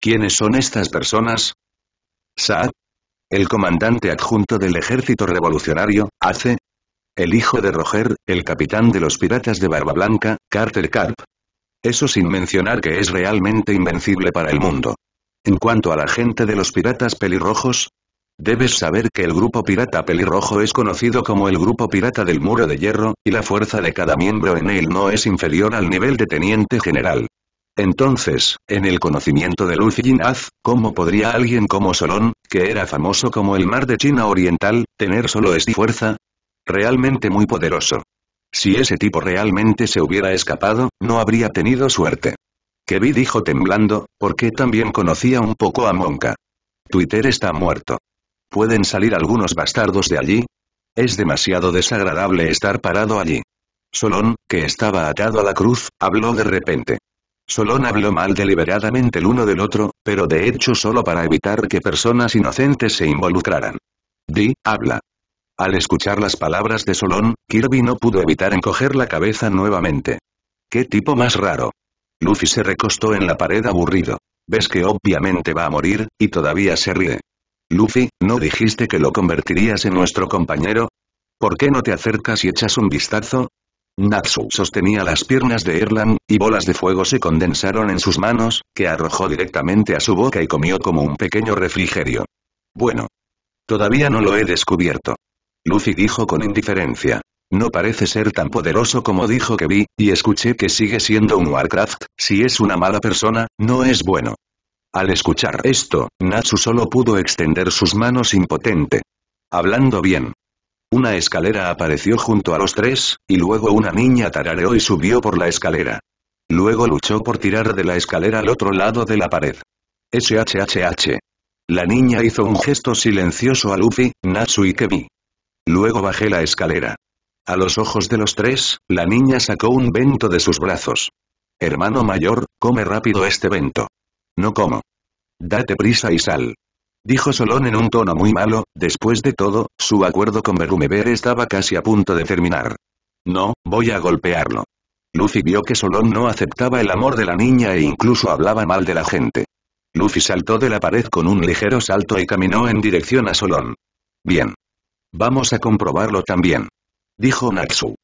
¿Quiénes son estas personas? Saab. El comandante adjunto del ejército revolucionario, hace, el hijo de Roger, el capitán de los piratas de Barba Blanca, Carter Carp. Eso sin mencionar que es realmente invencible para el mundo. En cuanto a la gente de los piratas pelirrojos, debes saber que el grupo pirata pelirrojo es conocido como el grupo pirata del muro de hierro, y la fuerza de cada miembro en él no es inferior al nivel de teniente general. Entonces, en el conocimiento de Luffy Jinaz, ¿cómo podría alguien como Solón, que era famoso como el mar de China Oriental, tener solo esta fuerza? Realmente muy poderoso. Si ese tipo realmente se hubiera escapado, no habría tenido suerte. vi dijo temblando, porque también conocía un poco a Monka. Twitter está muerto. ¿Pueden salir algunos bastardos de allí? Es demasiado desagradable estar parado allí. Solón, que estaba atado a la cruz, habló de repente. Solón habló mal deliberadamente el uno del otro, pero de hecho solo para evitar que personas inocentes se involucraran. Di, habla. Al escuchar las palabras de Solón, Kirby no pudo evitar encoger la cabeza nuevamente. ¡Qué tipo más raro! Luffy se recostó en la pared aburrido. Ves que obviamente va a morir, y todavía se ríe. Luffy, ¿no dijiste que lo convertirías en nuestro compañero? ¿Por qué no te acercas y echas un vistazo? Natsu sostenía las piernas de Erlan, y bolas de fuego se condensaron en sus manos, que arrojó directamente a su boca y comió como un pequeño refrigerio. Bueno. Todavía no lo he descubierto. Luffy dijo con indiferencia. No parece ser tan poderoso como dijo que vi, y escuché que sigue siendo un Warcraft, si es una mala persona, no es bueno. Al escuchar esto, Natsu solo pudo extender sus manos impotente. Hablando bien. Una escalera apareció junto a los tres, y luego una niña tarareó y subió por la escalera. Luego luchó por tirar de la escalera al otro lado de la pared. SHHH. La niña hizo un gesto silencioso a Luffy, Natsu y vi. Luego bajé la escalera. A los ojos de los tres, la niña sacó un vento de sus brazos. Hermano mayor, come rápido este vento. No como. Date prisa y sal. Dijo Solón en un tono muy malo, después de todo, su acuerdo con Berumeber estaba casi a punto de terminar. No, voy a golpearlo. Lucy vio que Solón no aceptaba el amor de la niña e incluso hablaba mal de la gente. Lucy saltó de la pared con un ligero salto y caminó en dirección a Solón. Bien. Vamos a comprobarlo también. Dijo Natsu.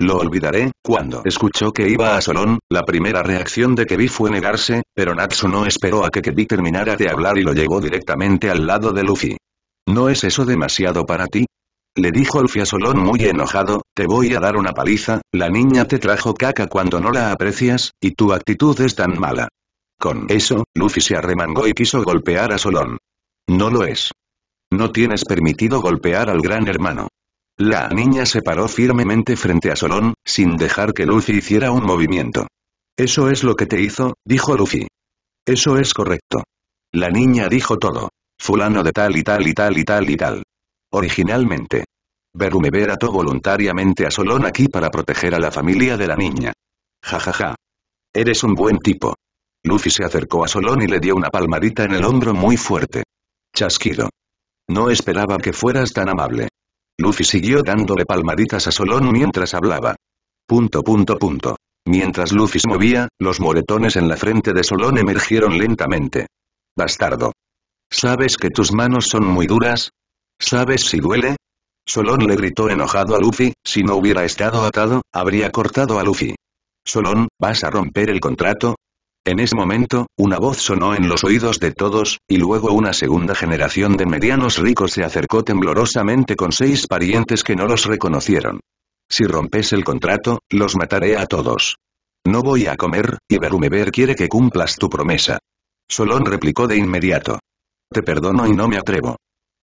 Lo olvidaré, cuando escuchó que iba a Solón, la primera reacción de Kebi fue negarse, pero Natsu no esperó a que Kebi terminara de hablar y lo llevó directamente al lado de Luffy. ¿No es eso demasiado para ti? Le dijo Luffy a Solón muy enojado, te voy a dar una paliza, la niña te trajo caca cuando no la aprecias, y tu actitud es tan mala. Con eso, Luffy se arremangó y quiso golpear a Solón. No lo es. No tienes permitido golpear al gran hermano. La niña se paró firmemente frente a Solón, sin dejar que Luffy hiciera un movimiento. Eso es lo que te hizo, dijo Luffy. Eso es correcto. La niña dijo todo. Fulano de tal y tal y tal y tal y tal. Originalmente. Berumeber ató voluntariamente a Solón aquí para proteger a la familia de la niña. Jajaja. Ja, ja. Eres un buen tipo. Luffy se acercó a Solón y le dio una palmadita en el hombro muy fuerte. Chasquido. No esperaba que fueras tan amable. Luffy siguió dándole palmaditas a Solón mientras hablaba. Punto punto punto. Mientras Luffy se movía, los moretones en la frente de Solón emergieron lentamente. Bastardo. ¿Sabes que tus manos son muy duras? ¿Sabes si duele? Solón le gritó enojado a Luffy, si no hubiera estado atado, habría cortado a Luffy. Solón, ¿vas a romper el contrato? En ese momento, una voz sonó en los oídos de todos, y luego una segunda generación de medianos ricos se acercó temblorosamente con seis parientes que no los reconocieron. Si rompes el contrato, los mataré a todos. No voy a comer, y Berumeber quiere que cumplas tu promesa. Solón replicó de inmediato. Te perdono y no me atrevo.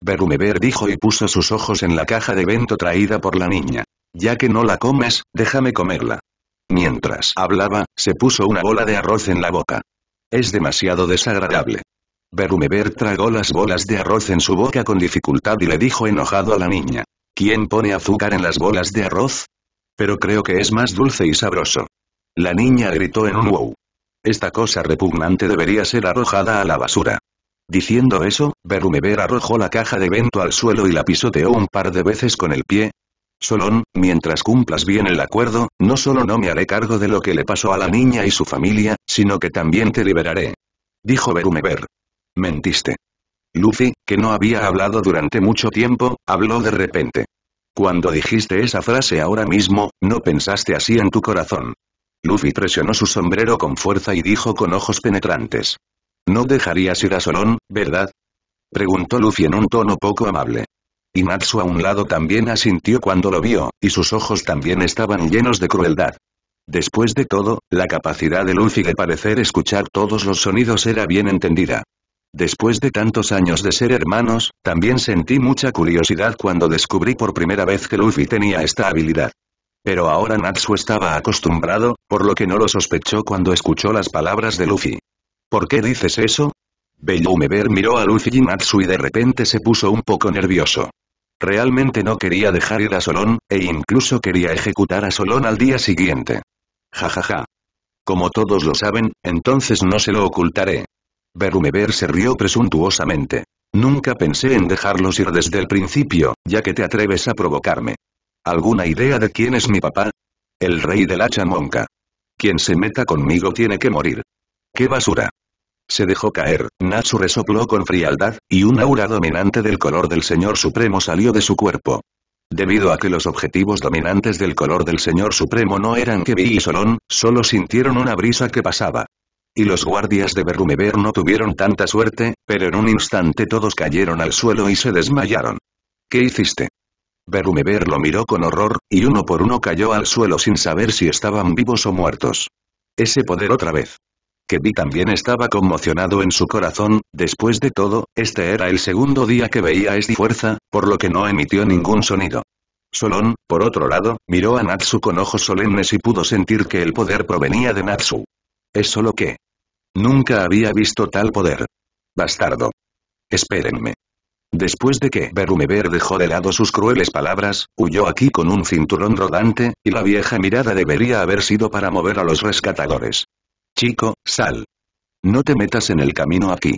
Berumeber dijo y puso sus ojos en la caja de vento traída por la niña. Ya que no la comes, déjame comerla. Mientras hablaba, se puso una bola de arroz en la boca. Es demasiado desagradable. Berumeber tragó las bolas de arroz en su boca con dificultad y le dijo enojado a la niña. ¿Quién pone azúcar en las bolas de arroz? Pero creo que es más dulce y sabroso. La niña gritó en un wow. Esta cosa repugnante debería ser arrojada a la basura. Diciendo eso, Berumeber arrojó la caja de vento al suelo y la pisoteó un par de veces con el pie, Solón, mientras cumplas bien el acuerdo, no solo no me haré cargo de lo que le pasó a la niña y su familia, sino que también te liberaré. Dijo Berumeber. Mentiste. Luffy, que no había hablado durante mucho tiempo, habló de repente. Cuando dijiste esa frase ahora mismo, no pensaste así en tu corazón. Luffy presionó su sombrero con fuerza y dijo con ojos penetrantes. No dejarías ir a Solón, ¿verdad? Preguntó Luffy en un tono poco amable. Y Matsu a un lado también asintió cuando lo vio, y sus ojos también estaban llenos de crueldad. Después de todo, la capacidad de Luffy de parecer escuchar todos los sonidos era bien entendida. Después de tantos años de ser hermanos, también sentí mucha curiosidad cuando descubrí por primera vez que Luffy tenía esta habilidad. Pero ahora Natsu estaba acostumbrado, por lo que no lo sospechó cuando escuchó las palabras de Luffy. ¿Por qué dices eso? Bellumever miró a Luffy y Matsu y de repente se puso un poco nervioso. Realmente no quería dejar ir a Solón, e incluso quería ejecutar a Solón al día siguiente. Jajaja. Ja, ja. Como todos lo saben, entonces no se lo ocultaré. Berumeber se rió presuntuosamente. Nunca pensé en dejarlos ir desde el principio, ya que te atreves a provocarme. ¿Alguna idea de quién es mi papá? El rey de la chamonca. Quien se meta conmigo tiene que morir. ¡Qué basura! Se dejó caer, Natsu resopló con frialdad, y un aura dominante del color del Señor Supremo salió de su cuerpo. Debido a que los objetivos dominantes del color del Señor Supremo no eran vi y Solón, solo sintieron una brisa que pasaba. Y los guardias de Berrumeber no tuvieron tanta suerte, pero en un instante todos cayeron al suelo y se desmayaron. ¿Qué hiciste? Berrumeber lo miró con horror, y uno por uno cayó al suelo sin saber si estaban vivos o muertos. Ese poder otra vez. Vi también estaba conmocionado en su corazón, después de todo, este era el segundo día que veía esta fuerza, por lo que no emitió ningún sonido. Solón, por otro lado, miró a Natsu con ojos solemnes y pudo sentir que el poder provenía de Natsu. Es solo que... Nunca había visto tal poder. Bastardo. Espérenme. Después de que Berumeber dejó de lado sus crueles palabras, huyó aquí con un cinturón rodante, y la vieja mirada debería haber sido para mover a los rescatadores. Chico, sal. No te metas en el camino aquí.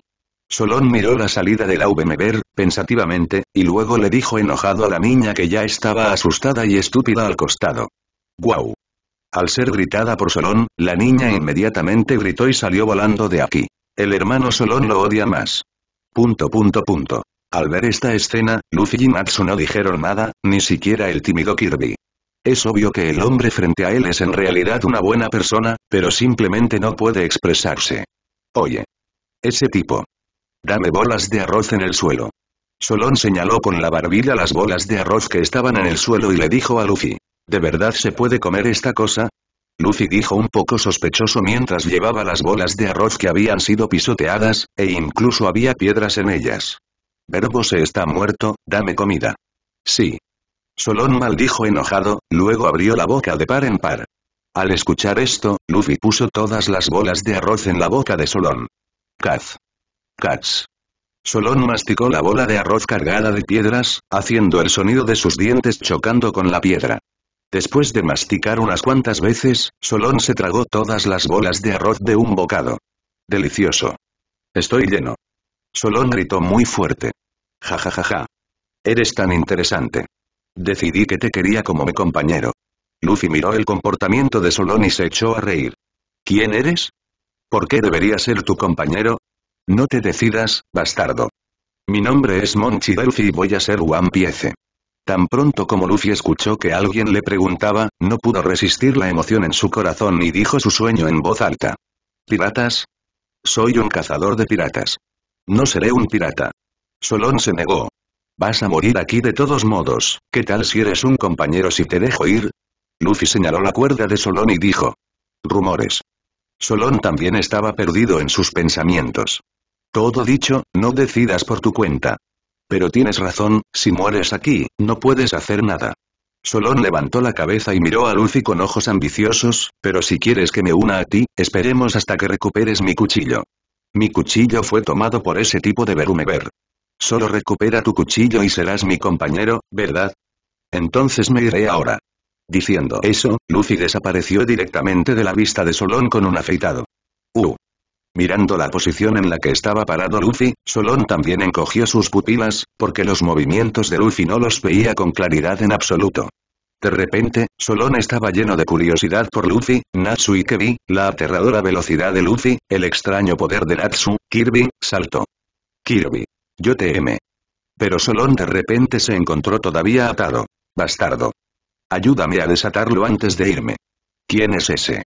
Solón miró la salida de la VMBER, pensativamente, y luego le dijo enojado a la niña que ya estaba asustada y estúpida al costado. ¡Guau! Al ser gritada por Solón, la niña inmediatamente gritó y salió volando de aquí. El hermano Solón lo odia más. Punto punto punto. Al ver esta escena, Luffy y Matsu no dijeron nada, ni siquiera el tímido Kirby. Es obvio que el hombre frente a él es en realidad una buena persona, pero simplemente no puede expresarse. Oye. Ese tipo. Dame bolas de arroz en el suelo. Solón señaló con la barbilla las bolas de arroz que estaban en el suelo y le dijo a Luffy. ¿De verdad se puede comer esta cosa? Luffy dijo un poco sospechoso mientras llevaba las bolas de arroz que habían sido pisoteadas, e incluso había piedras en ellas. Verbo se está muerto, dame comida. Sí, Solón maldijo enojado, luego abrió la boca de par en par. Al escuchar esto, Luffy puso todas las bolas de arroz en la boca de Solón. Caz. Caz. Solón masticó la bola de arroz cargada de piedras, haciendo el sonido de sus dientes chocando con la piedra. Después de masticar unas cuantas veces, Solón se tragó todas las bolas de arroz de un bocado. Delicioso. Estoy lleno. Solón gritó muy fuerte. Ja ja ja ja. Eres tan interesante. Decidí que te quería como mi compañero. Luffy miró el comportamiento de Solón y se echó a reír. ¿Quién eres? ¿Por qué debería ser tu compañero? No te decidas, bastardo. Mi nombre es Monchi Delphi y voy a ser One Piece. Tan pronto como Luffy escuchó que alguien le preguntaba, no pudo resistir la emoción en su corazón y dijo su sueño en voz alta. ¿Piratas? Soy un cazador de piratas. No seré un pirata. Solón se negó, Vas a morir aquí de todos modos, ¿qué tal si eres un compañero si te dejo ir? Luffy señaló la cuerda de Solón y dijo. Rumores. Solón también estaba perdido en sus pensamientos. Todo dicho, no decidas por tu cuenta. Pero tienes razón, si mueres aquí, no puedes hacer nada. Solón levantó la cabeza y miró a Luffy con ojos ambiciosos, pero si quieres que me una a ti, esperemos hasta que recuperes mi cuchillo. Mi cuchillo fue tomado por ese tipo de Berumeber. Solo recupera tu cuchillo y serás mi compañero, ¿verdad? Entonces me iré ahora. Diciendo eso, Luffy desapareció directamente de la vista de Solón con un afeitado. Uh. Mirando la posición en la que estaba parado Luffy, Solón también encogió sus pupilas, porque los movimientos de Luffy no los veía con claridad en absoluto. De repente, Solón estaba lleno de curiosidad por Luffy, Natsu y Kirby, la aterradora velocidad de Luffy, el extraño poder de Natsu, Kirby, saltó. Kirby. Yo te m. Pero Solón de repente se encontró todavía atado. Bastardo. Ayúdame a desatarlo antes de irme. ¿Quién es ese?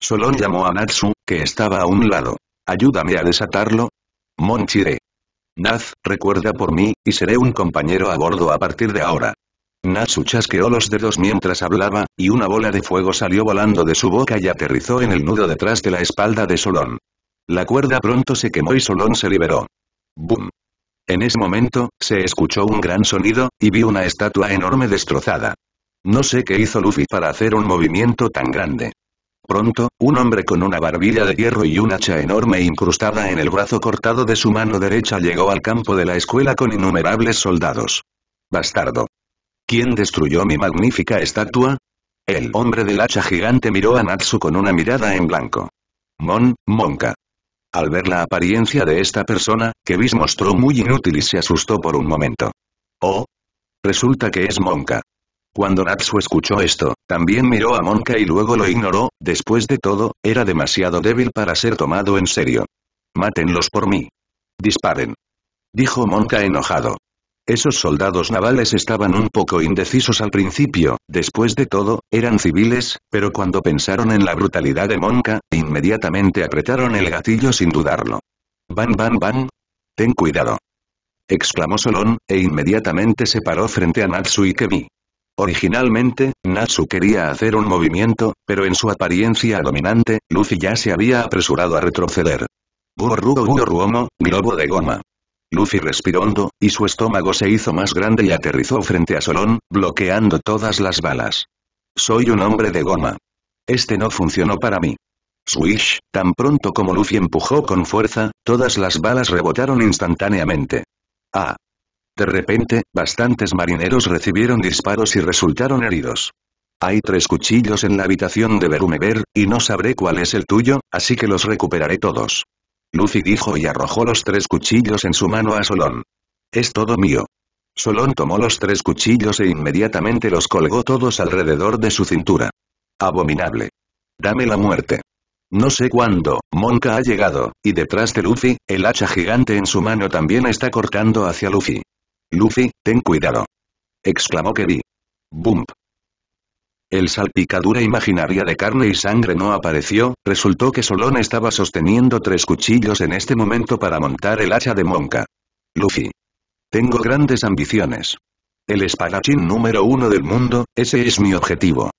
Solón llamó a Natsu, que estaba a un lado. Ayúdame a desatarlo. Monchire. Naz, recuerda por mí, y seré un compañero a bordo a partir de ahora. Natsu chasqueó los dedos mientras hablaba, y una bola de fuego salió volando de su boca y aterrizó en el nudo detrás de la espalda de Solón. La cuerda pronto se quemó y Solón se liberó. ¡Bum! En ese momento, se escuchó un gran sonido, y vi una estatua enorme destrozada. No sé qué hizo Luffy para hacer un movimiento tan grande. Pronto, un hombre con una barbilla de hierro y un hacha enorme incrustada en el brazo cortado de su mano derecha llegó al campo de la escuela con innumerables soldados. Bastardo. ¿Quién destruyó mi magnífica estatua? El hombre del hacha gigante miró a Natsu con una mirada en blanco. Mon, Monka. Al ver la apariencia de esta persona, Kevis mostró muy inútil y se asustó por un momento. Oh. Resulta que es Monka. Cuando Natsu escuchó esto, también miró a Monka y luego lo ignoró, después de todo, era demasiado débil para ser tomado en serio. Mátenlos por mí. Disparen. Dijo Monka enojado. Esos soldados navales estaban un poco indecisos al principio, después de todo, eran civiles, pero cuando pensaron en la brutalidad de Monka, inmediatamente apretaron el gatillo sin dudarlo. ¡Van, van, van! ¡Ten cuidado! exclamó Solón, e inmediatamente se paró frente a Natsu y Kemi. Originalmente, Natsu quería hacer un movimiento, pero en su apariencia dominante, Lucy ya se había apresurado a retroceder. Burrugo Ruomo, globo de goma. Luffy respiró hondo, y su estómago se hizo más grande y aterrizó frente a Solón, bloqueando todas las balas. Soy un hombre de goma. Este no funcionó para mí. Swish, tan pronto como Luffy empujó con fuerza, todas las balas rebotaron instantáneamente. Ah. De repente, bastantes marineros recibieron disparos y resultaron heridos. Hay tres cuchillos en la habitación de Berumeber, y no sabré cuál es el tuyo, así que los recuperaré todos. Luffy dijo y arrojó los tres cuchillos en su mano a Solón. Es todo mío. Solón tomó los tres cuchillos e inmediatamente los colgó todos alrededor de su cintura. Abominable. Dame la muerte. No sé cuándo, Monka ha llegado, y detrás de Luffy, el hacha gigante en su mano también está cortando hacia Luffy. Luffy, ten cuidado. Exclamó Kevin. Bump. El salpicadura imaginaria de carne y sangre no apareció, resultó que Solón estaba sosteniendo tres cuchillos en este momento para montar el hacha de Monca. Luffy. Tengo grandes ambiciones. El espadachín número uno del mundo, ese es mi objetivo.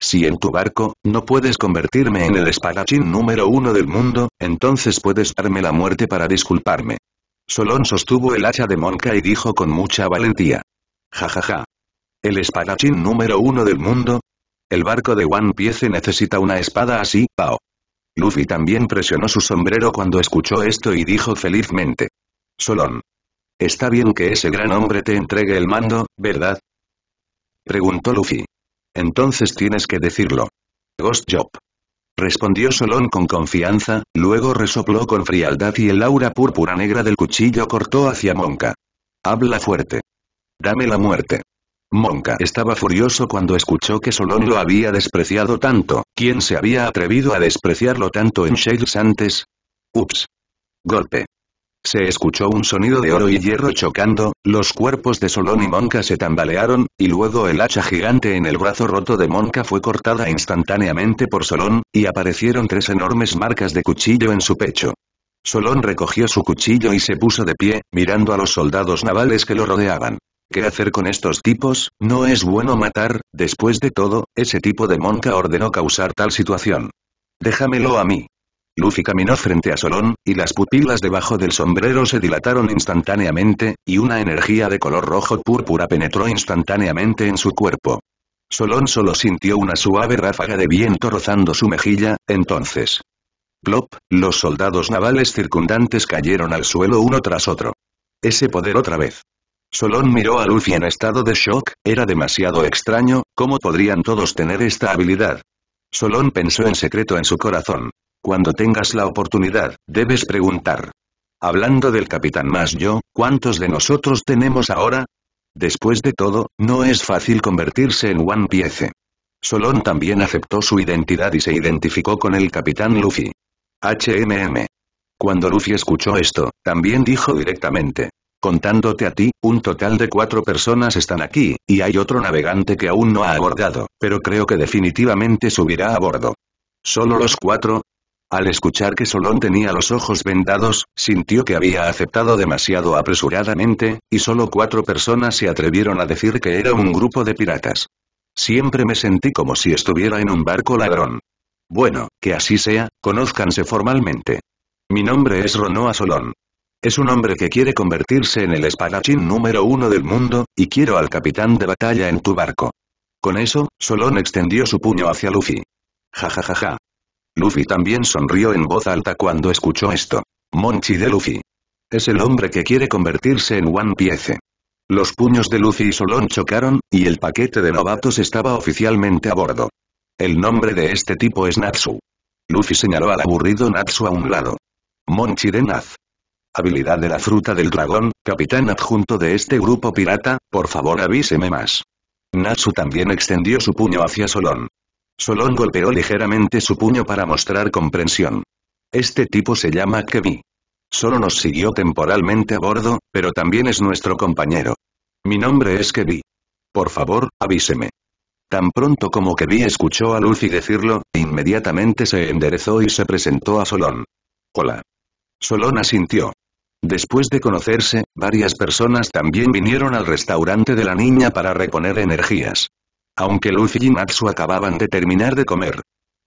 Si en tu barco, no puedes convertirme en el espadachín número uno del mundo, entonces puedes darme la muerte para disculparme. Solón sostuvo el hacha de Monca y dijo con mucha valentía. "Jajaja, ja ja. El espadachín número uno del mundo, el barco de One Piece necesita una espada así, Pao. Luffy también presionó su sombrero cuando escuchó esto y dijo felizmente. Solón. Está bien que ese gran hombre te entregue el mando, ¿verdad? Preguntó Luffy. Entonces tienes que decirlo. Ghost Job. Respondió Solón con confianza, luego resopló con frialdad y el aura púrpura negra del cuchillo cortó hacia Monka. Habla fuerte. Dame la muerte. Monca estaba furioso cuando escuchó que Solón lo había despreciado tanto. ¿Quién se había atrevido a despreciarlo tanto en Shades antes? Ups. Golpe. Se escuchó un sonido de oro y hierro chocando, los cuerpos de Solón y Monka se tambalearon, y luego el hacha gigante en el brazo roto de Monka fue cortada instantáneamente por Solón, y aparecieron tres enormes marcas de cuchillo en su pecho. Solón recogió su cuchillo y se puso de pie, mirando a los soldados navales que lo rodeaban. ¿Qué hacer con estos tipos? No es bueno matar, después de todo, ese tipo de monca ordenó causar tal situación. Déjamelo a mí. Luffy caminó frente a Solón, y las pupilas debajo del sombrero se dilataron instantáneamente, y una energía de color rojo púrpura penetró instantáneamente en su cuerpo. Solón solo sintió una suave ráfaga de viento rozando su mejilla, entonces. Plop, los soldados navales circundantes cayeron al suelo uno tras otro. Ese poder otra vez. Solón miró a Luffy en estado de shock, era demasiado extraño, ¿cómo podrían todos tener esta habilidad? Solón pensó en secreto en su corazón. Cuando tengas la oportunidad, debes preguntar. Hablando del capitán más yo, ¿cuántos de nosotros tenemos ahora? Después de todo, no es fácil convertirse en One Piece. Solón también aceptó su identidad y se identificó con el capitán Luffy. HMM. Cuando Luffy escuchó esto, también dijo directamente, Contándote a ti, un total de cuatro personas están aquí, y hay otro navegante que aún no ha abordado, pero creo que definitivamente subirá a bordo. ¿Solo los cuatro? Al escuchar que Solón tenía los ojos vendados, sintió que había aceptado demasiado apresuradamente, y solo cuatro personas se atrevieron a decir que era un grupo de piratas. Siempre me sentí como si estuviera en un barco ladrón. Bueno, que así sea, conózcanse formalmente. Mi nombre es Ronoa Solón. Es un hombre que quiere convertirse en el espadachín número uno del mundo, y quiero al capitán de batalla en tu barco. Con eso, Solón extendió su puño hacia Luffy. Ja Luffy también sonrió en voz alta cuando escuchó esto. Monchi de Luffy. Es el hombre que quiere convertirse en One Piece. Los puños de Luffy y Solón chocaron, y el paquete de novatos estaba oficialmente a bordo. El nombre de este tipo es Natsu. Luffy señaló al aburrido Natsu a un lado. Monchi de Natsu. Habilidad de la fruta del dragón, capitán adjunto de este grupo pirata, por favor avíseme más. Natsu también extendió su puño hacia Solón. Solón golpeó ligeramente su puño para mostrar comprensión. Este tipo se llama Kevi. Solo nos siguió temporalmente a bordo, pero también es nuestro compañero. Mi nombre es Kevi. Por favor, avíseme. Tan pronto como Kevi escuchó a Luffy decirlo, inmediatamente se enderezó y se presentó a Solón. Hola. Solón asintió. Después de conocerse, varias personas también vinieron al restaurante de la niña para reponer energías. Aunque Lucy y acababan de terminar de comer.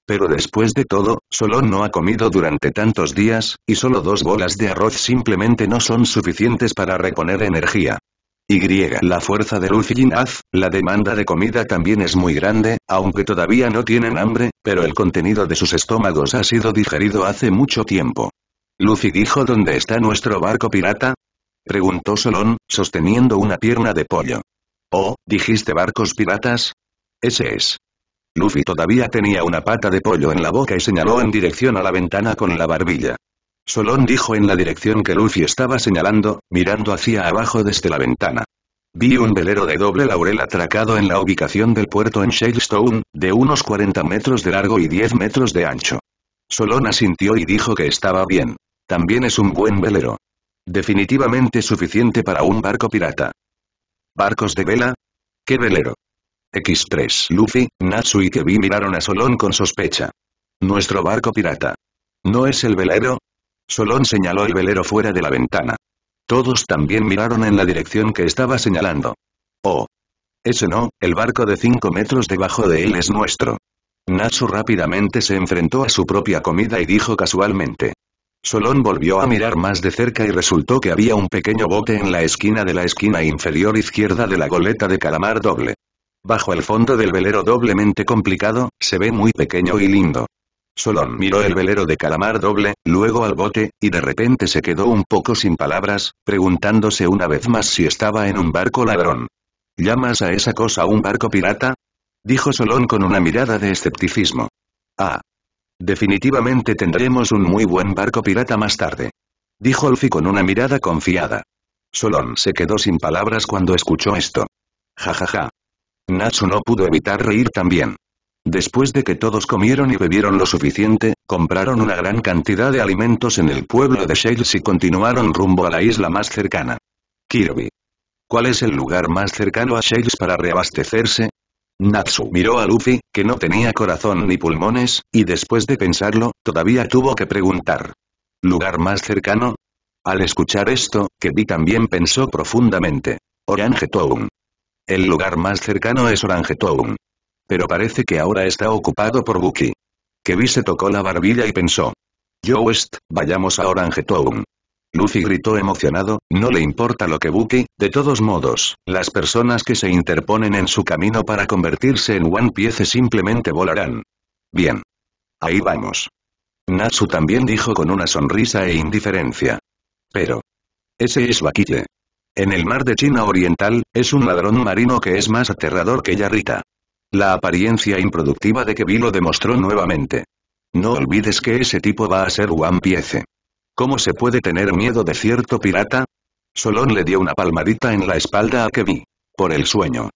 Pero después de todo, Solon no ha comido durante tantos días, y solo dos bolas de arroz simplemente no son suficientes para reponer energía. Y. La fuerza de Lucy y la demanda de comida también es muy grande, aunque todavía no tienen hambre, pero el contenido de sus estómagos ha sido digerido hace mucho tiempo. Luffy dijo ¿Dónde está nuestro barco pirata? Preguntó Solón, sosteniendo una pierna de pollo. Oh, ¿dijiste barcos piratas? Ese es. Luffy todavía tenía una pata de pollo en la boca y señaló en dirección a la ventana con la barbilla. Solón dijo en la dirección que Luffy estaba señalando, mirando hacia abajo desde la ventana. Vi un velero de doble laurel atracado en la ubicación del puerto en Shellstone, de unos 40 metros de largo y 10 metros de ancho. Solón asintió y dijo que estaba bien. También es un buen velero. Definitivamente suficiente para un barco pirata. ¿Barcos de vela? ¡Qué velero! X3 Luffy, Natsu y Kevin miraron a Solón con sospecha. Nuestro barco pirata. ¿No es el velero? Solón señaló el velero fuera de la ventana. Todos también miraron en la dirección que estaba señalando. Oh. Ese no, el barco de 5 metros debajo de él es nuestro. Natsu rápidamente se enfrentó a su propia comida y dijo casualmente. Solón volvió a mirar más de cerca y resultó que había un pequeño bote en la esquina de la esquina inferior izquierda de la goleta de calamar doble. Bajo el fondo del velero doblemente complicado, se ve muy pequeño y lindo. Solón miró el velero de calamar doble, luego al bote, y de repente se quedó un poco sin palabras, preguntándose una vez más si estaba en un barco ladrón. ¿Llamas a esa cosa un barco pirata? Dijo Solón con una mirada de escepticismo. Ah, Definitivamente tendremos un muy buen barco pirata más tarde. Dijo Alfie con una mirada confiada. Solon se quedó sin palabras cuando escuchó esto. Jajaja. ja Natsu no pudo evitar reír también. Después de que todos comieron y bebieron lo suficiente, compraron una gran cantidad de alimentos en el pueblo de Shales y continuaron rumbo a la isla más cercana. Kirby. ¿Cuál es el lugar más cercano a Shales para reabastecerse? Natsu miró a Luffy, que no tenía corazón ni pulmones, y después de pensarlo, todavía tuvo que preguntar. ¿Lugar más cercano? Al escuchar esto, Kebi también pensó profundamente. Orange Town. El lugar más cercano es Orange Town. Pero parece que ahora está ocupado por Buki. Kedi se tocó la barbilla y pensó. Yo West, vayamos a Orange Town. Lucy gritó emocionado, no le importa lo que Buki, de todos modos, las personas que se interponen en su camino para convertirse en One Piece simplemente volarán. Bien. Ahí vamos. Natsu también dijo con una sonrisa e indiferencia. Pero. Ese es Bakille. En el mar de China Oriental, es un ladrón marino que es más aterrador que Yarrita. La apariencia improductiva de Kevin lo demostró nuevamente. No olvides que ese tipo va a ser One Piece. ¿Cómo se puede tener miedo de cierto pirata? Solón le dio una palmadita en la espalda a Kevin. Por el sueño.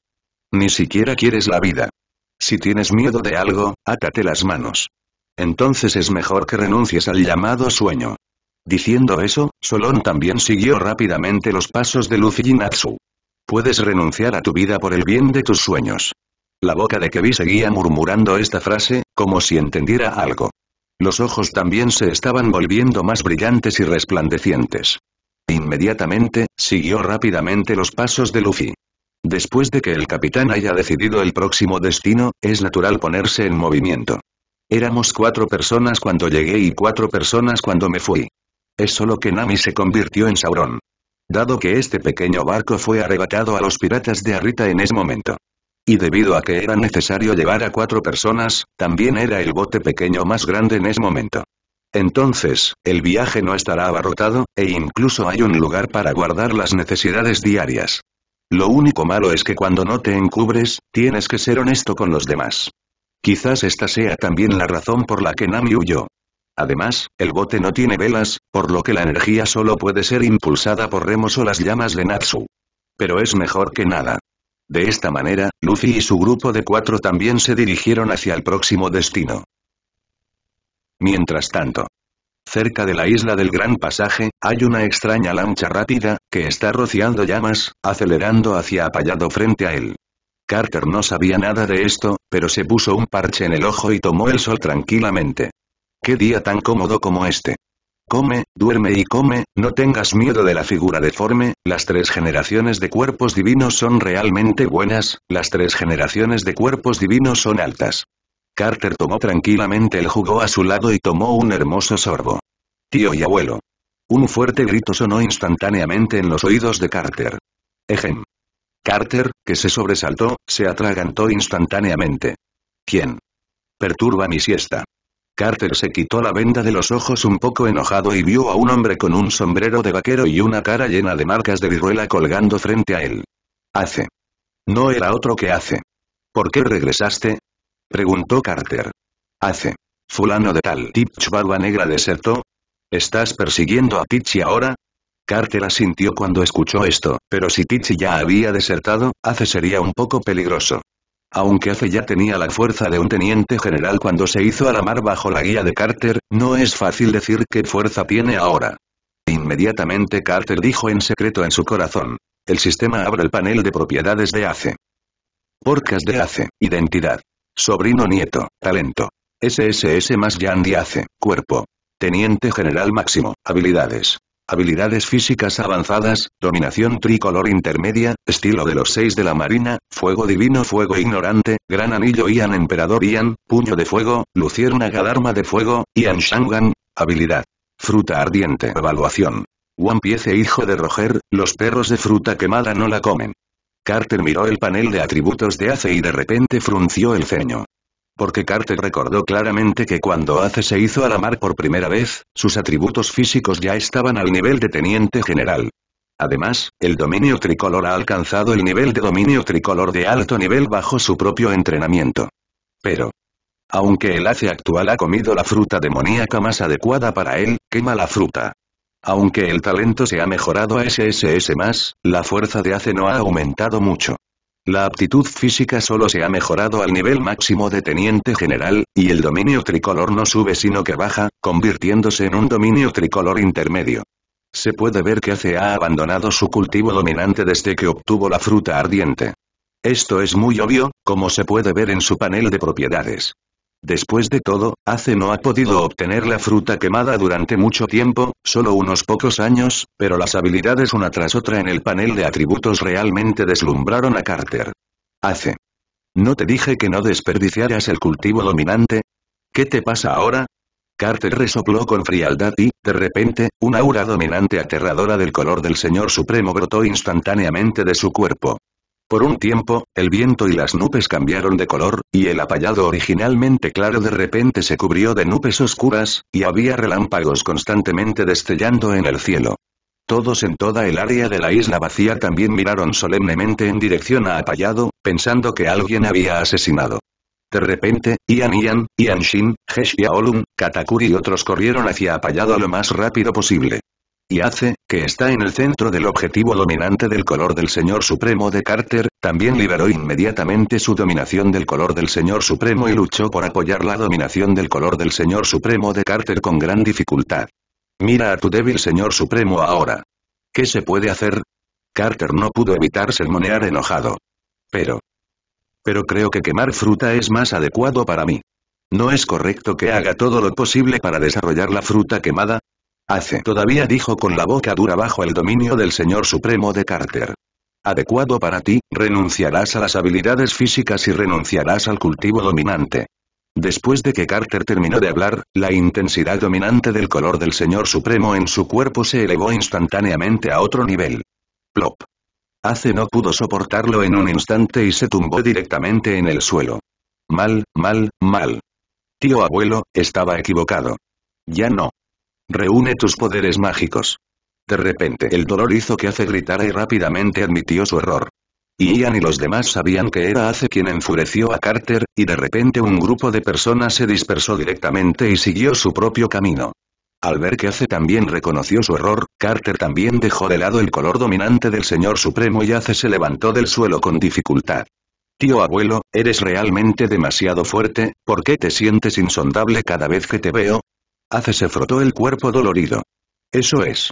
Ni siquiera quieres la vida. Si tienes miedo de algo, átate las manos. Entonces es mejor que renuncies al llamado sueño. Diciendo eso, Solón también siguió rápidamente los pasos de Luffy y Natsu. Puedes renunciar a tu vida por el bien de tus sueños. La boca de Kevi seguía murmurando esta frase, como si entendiera algo. Los ojos también se estaban volviendo más brillantes y resplandecientes. Inmediatamente, siguió rápidamente los pasos de Luffy. Después de que el capitán haya decidido el próximo destino, es natural ponerse en movimiento. Éramos cuatro personas cuando llegué y cuatro personas cuando me fui. Es solo que Nami se convirtió en Sauron. Dado que este pequeño barco fue arrebatado a los piratas de Arrita en ese momento. Y debido a que era necesario llevar a cuatro personas, también era el bote pequeño más grande en ese momento. Entonces, el viaje no estará abarrotado, e incluso hay un lugar para guardar las necesidades diarias. Lo único malo es que cuando no te encubres, tienes que ser honesto con los demás. Quizás esta sea también la razón por la que Nami huyó. Además, el bote no tiene velas, por lo que la energía solo puede ser impulsada por remos o las llamas de Natsu. Pero es mejor que nada. De esta manera, Lucy y su grupo de cuatro también se dirigieron hacia el próximo destino. Mientras tanto, cerca de la isla del Gran Pasaje, hay una extraña lancha rápida, que está rociando llamas, acelerando hacia Apallado frente a él. Carter no sabía nada de esto, pero se puso un parche en el ojo y tomó el sol tranquilamente. ¡Qué día tan cómodo como este! come, duerme y come, no tengas miedo de la figura deforme, las tres generaciones de cuerpos divinos son realmente buenas, las tres generaciones de cuerpos divinos son altas. Carter tomó tranquilamente el jugo a su lado y tomó un hermoso sorbo. Tío y abuelo. Un fuerte grito sonó instantáneamente en los oídos de Carter. Ejem. Carter, que se sobresaltó, se atragantó instantáneamente. ¿Quién? Perturba mi siesta. Carter se quitó la venda de los ojos un poco enojado y vio a un hombre con un sombrero de vaquero y una cara llena de marcas de viruela colgando frente a él. Hace. No era otro que hace. ¿Por qué regresaste? Preguntó Carter. Hace. Fulano de tal Tip barba negra desertó. ¿Estás persiguiendo a Tichi ahora? Carter asintió cuando escuchó esto, pero si Tichi ya había desertado, hace sería un poco peligroso. Aunque Ace ya tenía la fuerza de un teniente general cuando se hizo a la mar bajo la guía de Carter, no es fácil decir qué fuerza tiene ahora. Inmediatamente Carter dijo en secreto en su corazón. El sistema abre el panel de propiedades de Ace. Porcas de Ace, identidad. Sobrino nieto, talento. SSS más Yandy Ace, cuerpo. Teniente General Máximo, habilidades habilidades físicas avanzadas, dominación tricolor intermedia, estilo de los seis de la marina, fuego divino fuego ignorante, gran anillo Ian emperador Ian, puño de fuego, luciérnaga arma de fuego, Ian Shangan, habilidad. Fruta ardiente evaluación. One Piece hijo de Roger, los perros de fruta quemada no la comen. Carter miró el panel de atributos de Ace y de repente frunció el ceño porque Carter recordó claramente que cuando Ace se hizo a la mar por primera vez, sus atributos físicos ya estaban al nivel de teniente general. Además, el dominio tricolor ha alcanzado el nivel de dominio tricolor de alto nivel bajo su propio entrenamiento. Pero, aunque el ace actual ha comido la fruta demoníaca más adecuada para él, quema la fruta. Aunque el talento se ha mejorado a SSS+, la fuerza de ace no ha aumentado mucho. La aptitud física solo se ha mejorado al nivel máximo de teniente general, y el dominio tricolor no sube sino que baja, convirtiéndose en un dominio tricolor intermedio. Se puede ver que Ace ha abandonado su cultivo dominante desde que obtuvo la fruta ardiente. Esto es muy obvio, como se puede ver en su panel de propiedades. Después de todo, Ace no ha podido obtener la fruta quemada durante mucho tiempo, solo unos pocos años, pero las habilidades una tras otra en el panel de atributos realmente deslumbraron a Carter. Ace. ¿No te dije que no desperdiciaras el cultivo dominante? ¿Qué te pasa ahora? Carter resopló con frialdad y, de repente, una aura dominante aterradora del color del Señor Supremo brotó instantáneamente de su cuerpo. Por un tiempo, el viento y las nubes cambiaron de color, y el apallado originalmente claro de repente se cubrió de nubes oscuras, y había relámpagos constantemente destellando en el cielo. Todos en toda el área de la isla vacía también miraron solemnemente en dirección a Apallado, pensando que alguien había asesinado. De repente, Ian Ian, Ian Shin, Heshia Katakuri y otros corrieron hacia Apallado lo más rápido posible y hace, que está en el centro del objetivo dominante del color del Señor Supremo de Carter, también liberó inmediatamente su dominación del color del Señor Supremo y luchó por apoyar la dominación del color del Señor Supremo de Carter con gran dificultad. Mira a tu débil Señor Supremo ahora. ¿Qué se puede hacer? Carter no pudo evitar sermonear enojado. Pero. Pero creo que quemar fruta es más adecuado para mí. No es correcto que haga todo lo posible para desarrollar la fruta quemada, Hace. Todavía dijo con la boca dura bajo el dominio del señor supremo de Carter. Adecuado para ti, renunciarás a las habilidades físicas y renunciarás al cultivo dominante. Después de que Carter terminó de hablar, la intensidad dominante del color del señor supremo en su cuerpo se elevó instantáneamente a otro nivel. Plop. Hace no pudo soportarlo en un instante y se tumbó directamente en el suelo. Mal, mal, mal. Tío abuelo, estaba equivocado. Ya no. Reúne tus poderes mágicos. De repente el dolor hizo que Ace gritara y rápidamente admitió su error. Ian y los demás sabían que era Ace quien enfureció a Carter, y de repente un grupo de personas se dispersó directamente y siguió su propio camino. Al ver que Ace también reconoció su error, Carter también dejó de lado el color dominante del Señor Supremo y Ace se levantó del suelo con dificultad. Tío abuelo, eres realmente demasiado fuerte, ¿por qué te sientes insondable cada vez que te veo? Hace se frotó el cuerpo dolorido. Eso es.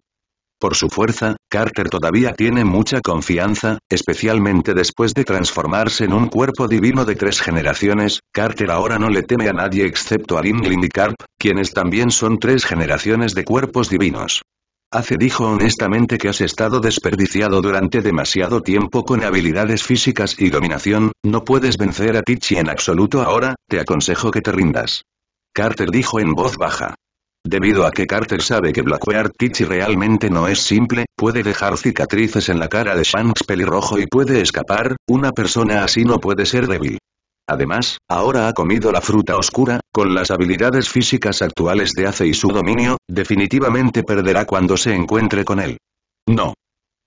Por su fuerza, Carter todavía tiene mucha confianza, especialmente después de transformarse en un cuerpo divino de tres generaciones, Carter ahora no le teme a nadie excepto a Lindlin y Carp, quienes también son tres generaciones de cuerpos divinos. Hace dijo honestamente que has estado desperdiciado durante demasiado tiempo con habilidades físicas y dominación, no puedes vencer a Tichi en absoluto ahora, te aconsejo que te rindas. Carter dijo en voz baja. Debido a que Carter sabe que Blackwear Tichi realmente no es simple, puede dejar cicatrices en la cara de Shanks pelirrojo y puede escapar, una persona así no puede ser débil. Además, ahora ha comido la fruta oscura, con las habilidades físicas actuales de Ace y su dominio, definitivamente perderá cuando se encuentre con él. No.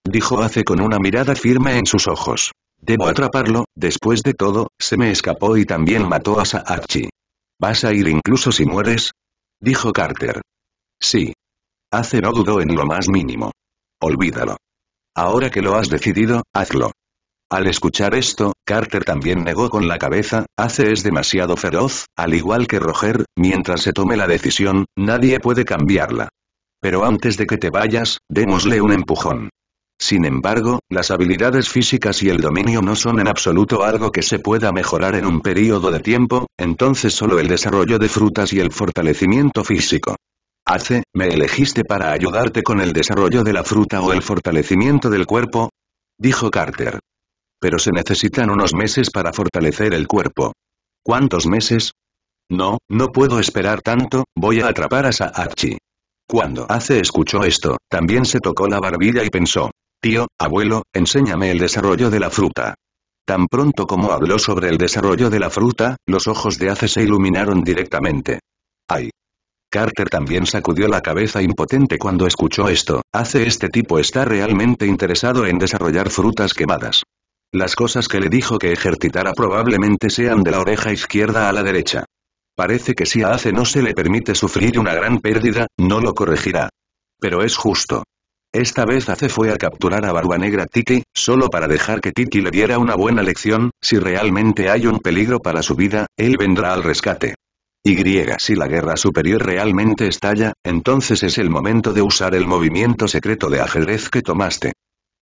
Dijo Ace con una mirada firme en sus ojos. Debo atraparlo, después de todo, se me escapó y también mató a Saachi. Vas a ir incluso si mueres, dijo Carter. Sí. Hace no dudo en lo más mínimo. Olvídalo. Ahora que lo has decidido, hazlo. Al escuchar esto, Carter también negó con la cabeza, Hace es demasiado feroz, al igual que Roger, mientras se tome la decisión, nadie puede cambiarla. Pero antes de que te vayas, démosle un empujón. Sin embargo, las habilidades físicas y el dominio no son en absoluto algo que se pueda mejorar en un período de tiempo, entonces solo el desarrollo de frutas y el fortalecimiento físico. Hace, ¿me elegiste para ayudarte con el desarrollo de la fruta o el fortalecimiento del cuerpo? Dijo Carter. Pero se necesitan unos meses para fortalecer el cuerpo. ¿Cuántos meses? No, no puedo esperar tanto, voy a atrapar a Saachi. Cuando Ace escuchó esto, también se tocó la barbilla y pensó, Tío, abuelo, enséñame el desarrollo de la fruta. Tan pronto como habló sobre el desarrollo de la fruta, los ojos de Ace se iluminaron directamente. ¡Ay! Carter también sacudió la cabeza impotente cuando escuchó esto, Ace este tipo está realmente interesado en desarrollar frutas quemadas. Las cosas que le dijo que ejercitara probablemente sean de la oreja izquierda a la derecha. Parece que si a Ace no se le permite sufrir una gran pérdida, no lo corregirá. Pero es justo. Esta vez Ace fue a capturar a Barba Negra Tiki, solo para dejar que Tiki le diera una buena lección, si realmente hay un peligro para su vida, él vendrá al rescate. Y si la guerra superior realmente estalla, entonces es el momento de usar el movimiento secreto de ajedrez que tomaste.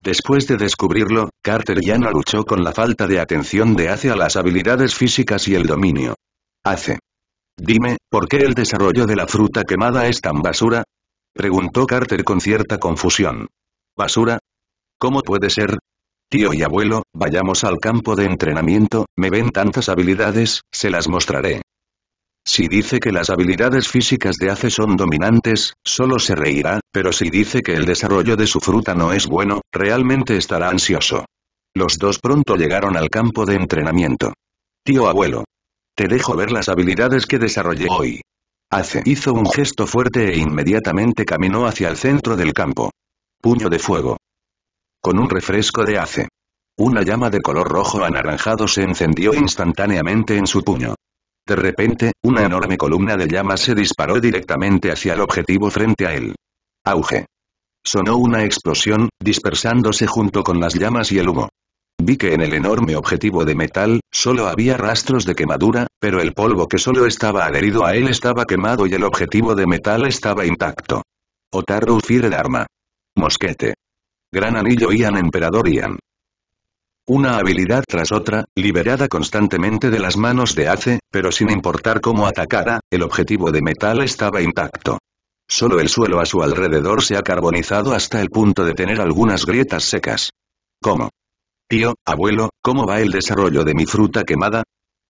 Después de descubrirlo, Carter ya no luchó con la falta de atención de Ace a las habilidades físicas y el dominio. Ace. Dime, ¿por qué el desarrollo de la fruta quemada es tan basura? Preguntó Carter con cierta confusión. ¿Basura? ¿Cómo puede ser? Tío y abuelo, vayamos al campo de entrenamiento, me ven tantas habilidades, se las mostraré. Si dice que las habilidades físicas de Ace son dominantes, solo se reirá, pero si dice que el desarrollo de su fruta no es bueno, realmente estará ansioso. Los dos pronto llegaron al campo de entrenamiento. Tío abuelo. Te dejo ver las habilidades que desarrollé hoy. Ace hizo un gesto fuerte e inmediatamente caminó hacia el centro del campo. Puño de fuego. Con un refresco de Ace. Una llama de color rojo anaranjado se encendió instantáneamente en su puño. De repente, una enorme columna de llamas se disparó directamente hacia el objetivo frente a él. Auge. Sonó una explosión, dispersándose junto con las llamas y el humo. Vi que en el enorme objetivo de metal, solo había rastros de quemadura, pero el polvo que solo estaba adherido a él estaba quemado y el objetivo de metal estaba intacto. Otaru el arma. Mosquete. Gran anillo Ian Emperador Ian. Una habilidad tras otra, liberada constantemente de las manos de Ace, pero sin importar cómo atacara, el objetivo de metal estaba intacto. Solo el suelo a su alrededor se ha carbonizado hasta el punto de tener algunas grietas secas. ¿Cómo? Tío, abuelo, ¿cómo va el desarrollo de mi fruta quemada?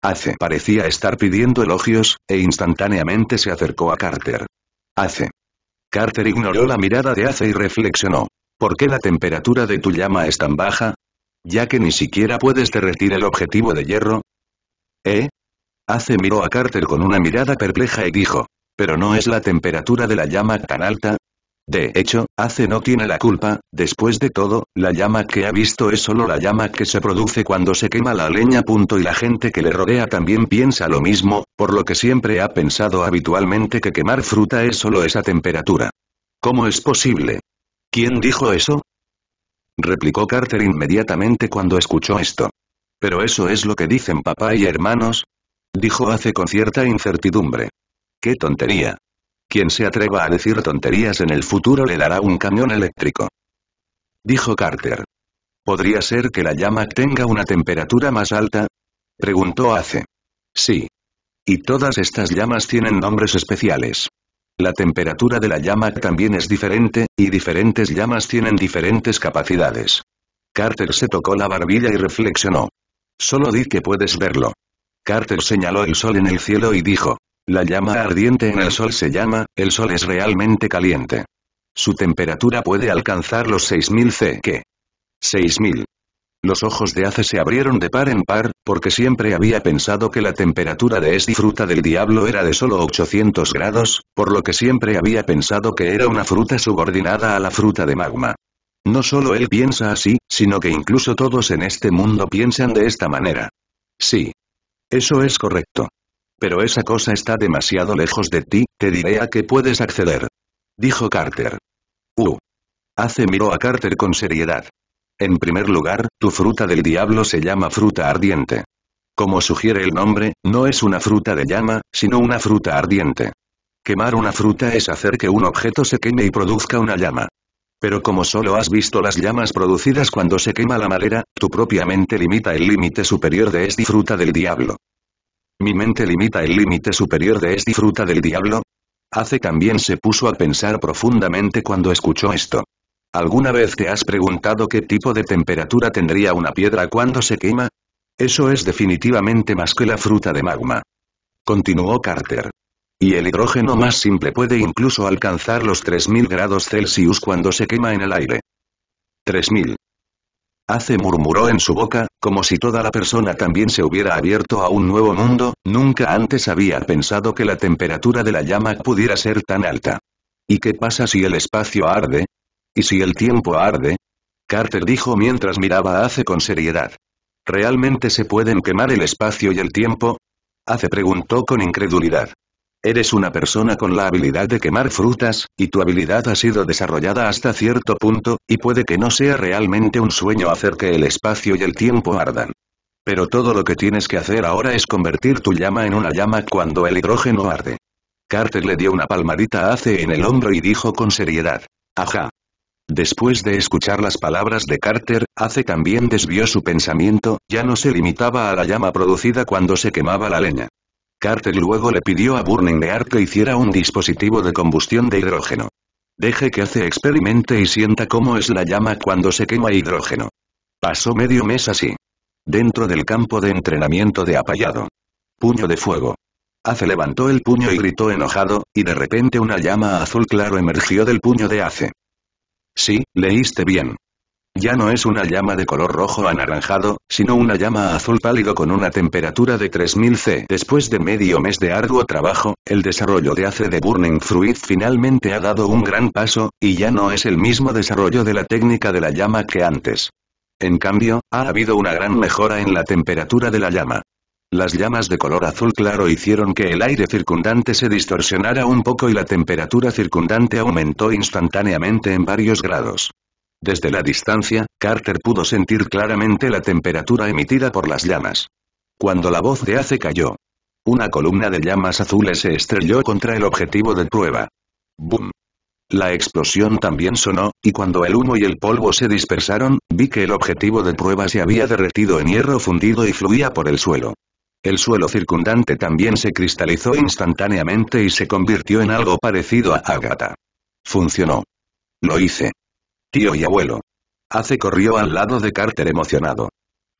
Ace parecía estar pidiendo elogios, e instantáneamente se acercó a Carter. Ace. Carter ignoró la mirada de Ace y reflexionó. ¿Por qué la temperatura de tu llama es tan baja? ¿Ya que ni siquiera puedes derretir el objetivo de hierro? ¿Eh? Ace miró a Carter con una mirada perpleja y dijo. Pero no es la temperatura de la llama tan alta, de hecho, Ace no tiene la culpa, después de todo, la llama que ha visto es solo la llama que se produce cuando se quema la leña. y la gente que le rodea también piensa lo mismo, por lo que siempre ha pensado habitualmente que quemar fruta es solo esa temperatura. ¿Cómo es posible? ¿Quién dijo eso? replicó Carter inmediatamente cuando escuchó esto. Pero eso es lo que dicen papá y hermanos, dijo Ace con cierta incertidumbre. ¡Qué tontería! Quien se atreva a decir tonterías en el futuro le dará un camión eléctrico. Dijo Carter. ¿Podría ser que la llama tenga una temperatura más alta? Preguntó Ace. Sí. Y todas estas llamas tienen nombres especiales. La temperatura de la llama también es diferente, y diferentes llamas tienen diferentes capacidades. Carter se tocó la barbilla y reflexionó. Solo di que puedes verlo. Carter señaló el sol en el cielo y dijo, la llama ardiente en el Sol se llama, el Sol es realmente caliente. Su temperatura puede alcanzar los 6000 C. 6000. Los ojos de Ace se abrieron de par en par, porque siempre había pensado que la temperatura de esta fruta del diablo era de solo 800 grados, por lo que siempre había pensado que era una fruta subordinada a la fruta de magma. No solo él piensa así, sino que incluso todos en este mundo piensan de esta manera. Sí. Eso es correcto. Pero esa cosa está demasiado lejos de ti, te diré a que puedes acceder. Dijo Carter. U. Hace miró a Carter con seriedad. En primer lugar, tu fruta del diablo se llama fruta ardiente. Como sugiere el nombre, no es una fruta de llama, sino una fruta ardiente. Quemar una fruta es hacer que un objeto se queme y produzca una llama. Pero como solo has visto las llamas producidas cuando se quema la madera, tu propia mente limita el límite superior de esta fruta del diablo. Mi mente limita el límite superior de es disfruta del diablo. Hace también se puso a pensar profundamente cuando escuchó esto. ¿Alguna vez te has preguntado qué tipo de temperatura tendría una piedra cuando se quema? Eso es definitivamente más que la fruta de magma. Continuó Carter. Y el hidrógeno más simple puede incluso alcanzar los 3000 grados Celsius cuando se quema en el aire. 3000. Hace murmuró en su boca, como si toda la persona también se hubiera abierto a un nuevo mundo, nunca antes había pensado que la temperatura de la llama pudiera ser tan alta. ¿Y qué pasa si el espacio arde? ¿Y si el tiempo arde? Carter dijo mientras miraba a Ace con seriedad. ¿Realmente se pueden quemar el espacio y el tiempo? Ace preguntó con incredulidad. Eres una persona con la habilidad de quemar frutas, y tu habilidad ha sido desarrollada hasta cierto punto, y puede que no sea realmente un sueño hacer que el espacio y el tiempo ardan. Pero todo lo que tienes que hacer ahora es convertir tu llama en una llama cuando el hidrógeno arde. Carter le dio una palmadita a Ace en el hombro y dijo con seriedad. Ajá. Después de escuchar las palabras de Carter, Ace también desvió su pensamiento, ya no se limitaba a la llama producida cuando se quemaba la leña. Carter luego le pidió a Burning Heart que hiciera un dispositivo de combustión de hidrógeno. Deje que hace experimente y sienta cómo es la llama cuando se quema hidrógeno. Pasó medio mes así. Dentro del campo de entrenamiento de apallado. Puño de fuego. Ace levantó el puño y gritó enojado, y de repente una llama azul claro emergió del puño de Ace. Sí, leíste bien. Ya no es una llama de color rojo anaranjado, sino una llama azul pálido con una temperatura de 3000 C. Después de medio mes de arduo trabajo, el desarrollo de Ace de Burning Fruit finalmente ha dado un gran paso, y ya no es el mismo desarrollo de la técnica de la llama que antes. En cambio, ha habido una gran mejora en la temperatura de la llama. Las llamas de color azul claro hicieron que el aire circundante se distorsionara un poco y la temperatura circundante aumentó instantáneamente en varios grados. Desde la distancia, Carter pudo sentir claramente la temperatura emitida por las llamas. Cuando la voz de Ace cayó, una columna de llamas azules se estrelló contra el objetivo de prueba. ¡Bum! La explosión también sonó, y cuando el humo y el polvo se dispersaron, vi que el objetivo de prueba se había derretido en hierro fundido y fluía por el suelo. El suelo circundante también se cristalizó instantáneamente y se convirtió en algo parecido a ágata. Funcionó. Lo hice tío y abuelo. Ace corrió al lado de Carter emocionado.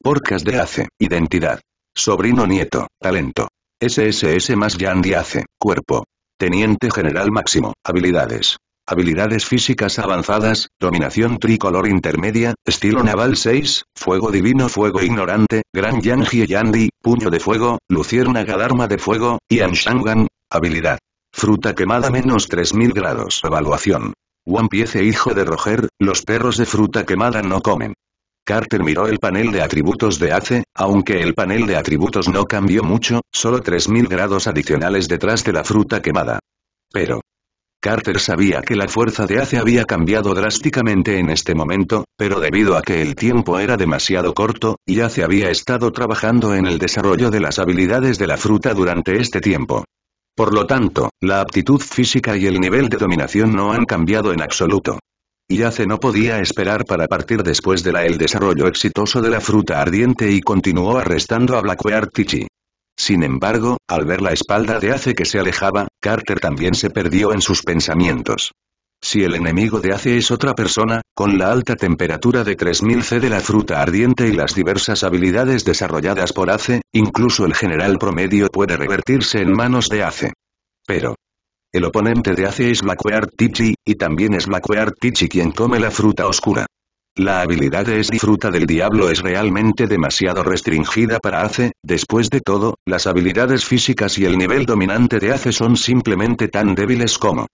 Porcas de Ace, identidad. Sobrino nieto, talento. SSS más Yandy Ace, cuerpo. Teniente General Máximo, habilidades. Habilidades físicas avanzadas, dominación tricolor intermedia, estilo naval 6, fuego divino fuego ignorante, gran Yanji Yandi, puño de fuego, luciérnaga arma de fuego, y Anshangan, habilidad. Fruta quemada menos 3000 grados. Evaluación. Juan Piece hijo de Roger, los perros de fruta quemada no comen. Carter miró el panel de atributos de Ace, aunque el panel de atributos no cambió mucho, solo 3000 grados adicionales detrás de la fruta quemada. Pero... Carter sabía que la fuerza de Ace había cambiado drásticamente en este momento, pero debido a que el tiempo era demasiado corto, y Ace había estado trabajando en el desarrollo de las habilidades de la fruta durante este tiempo. Por lo tanto, la aptitud física y el nivel de dominación no han cambiado en absoluto. Yace no podía esperar para partir después de la el desarrollo exitoso de la fruta ardiente y continuó arrestando a Blackbeard Tichi. Sin embargo, al ver la espalda de Ace que se alejaba, Carter también se perdió en sus pensamientos. Si el enemigo de Ace es otra persona, con la alta temperatura de 3000 C de la fruta ardiente y las diversas habilidades desarrolladas por Ace, incluso el general promedio puede revertirse en manos de Ace. Pero, el oponente de Ace es Blackbeard Tichi, y también es Blackbeard Tichi quien come la fruta oscura. La habilidad de fruta del Diablo es realmente demasiado restringida para Ace, después de todo, las habilidades físicas y el nivel dominante de Ace son simplemente tan débiles como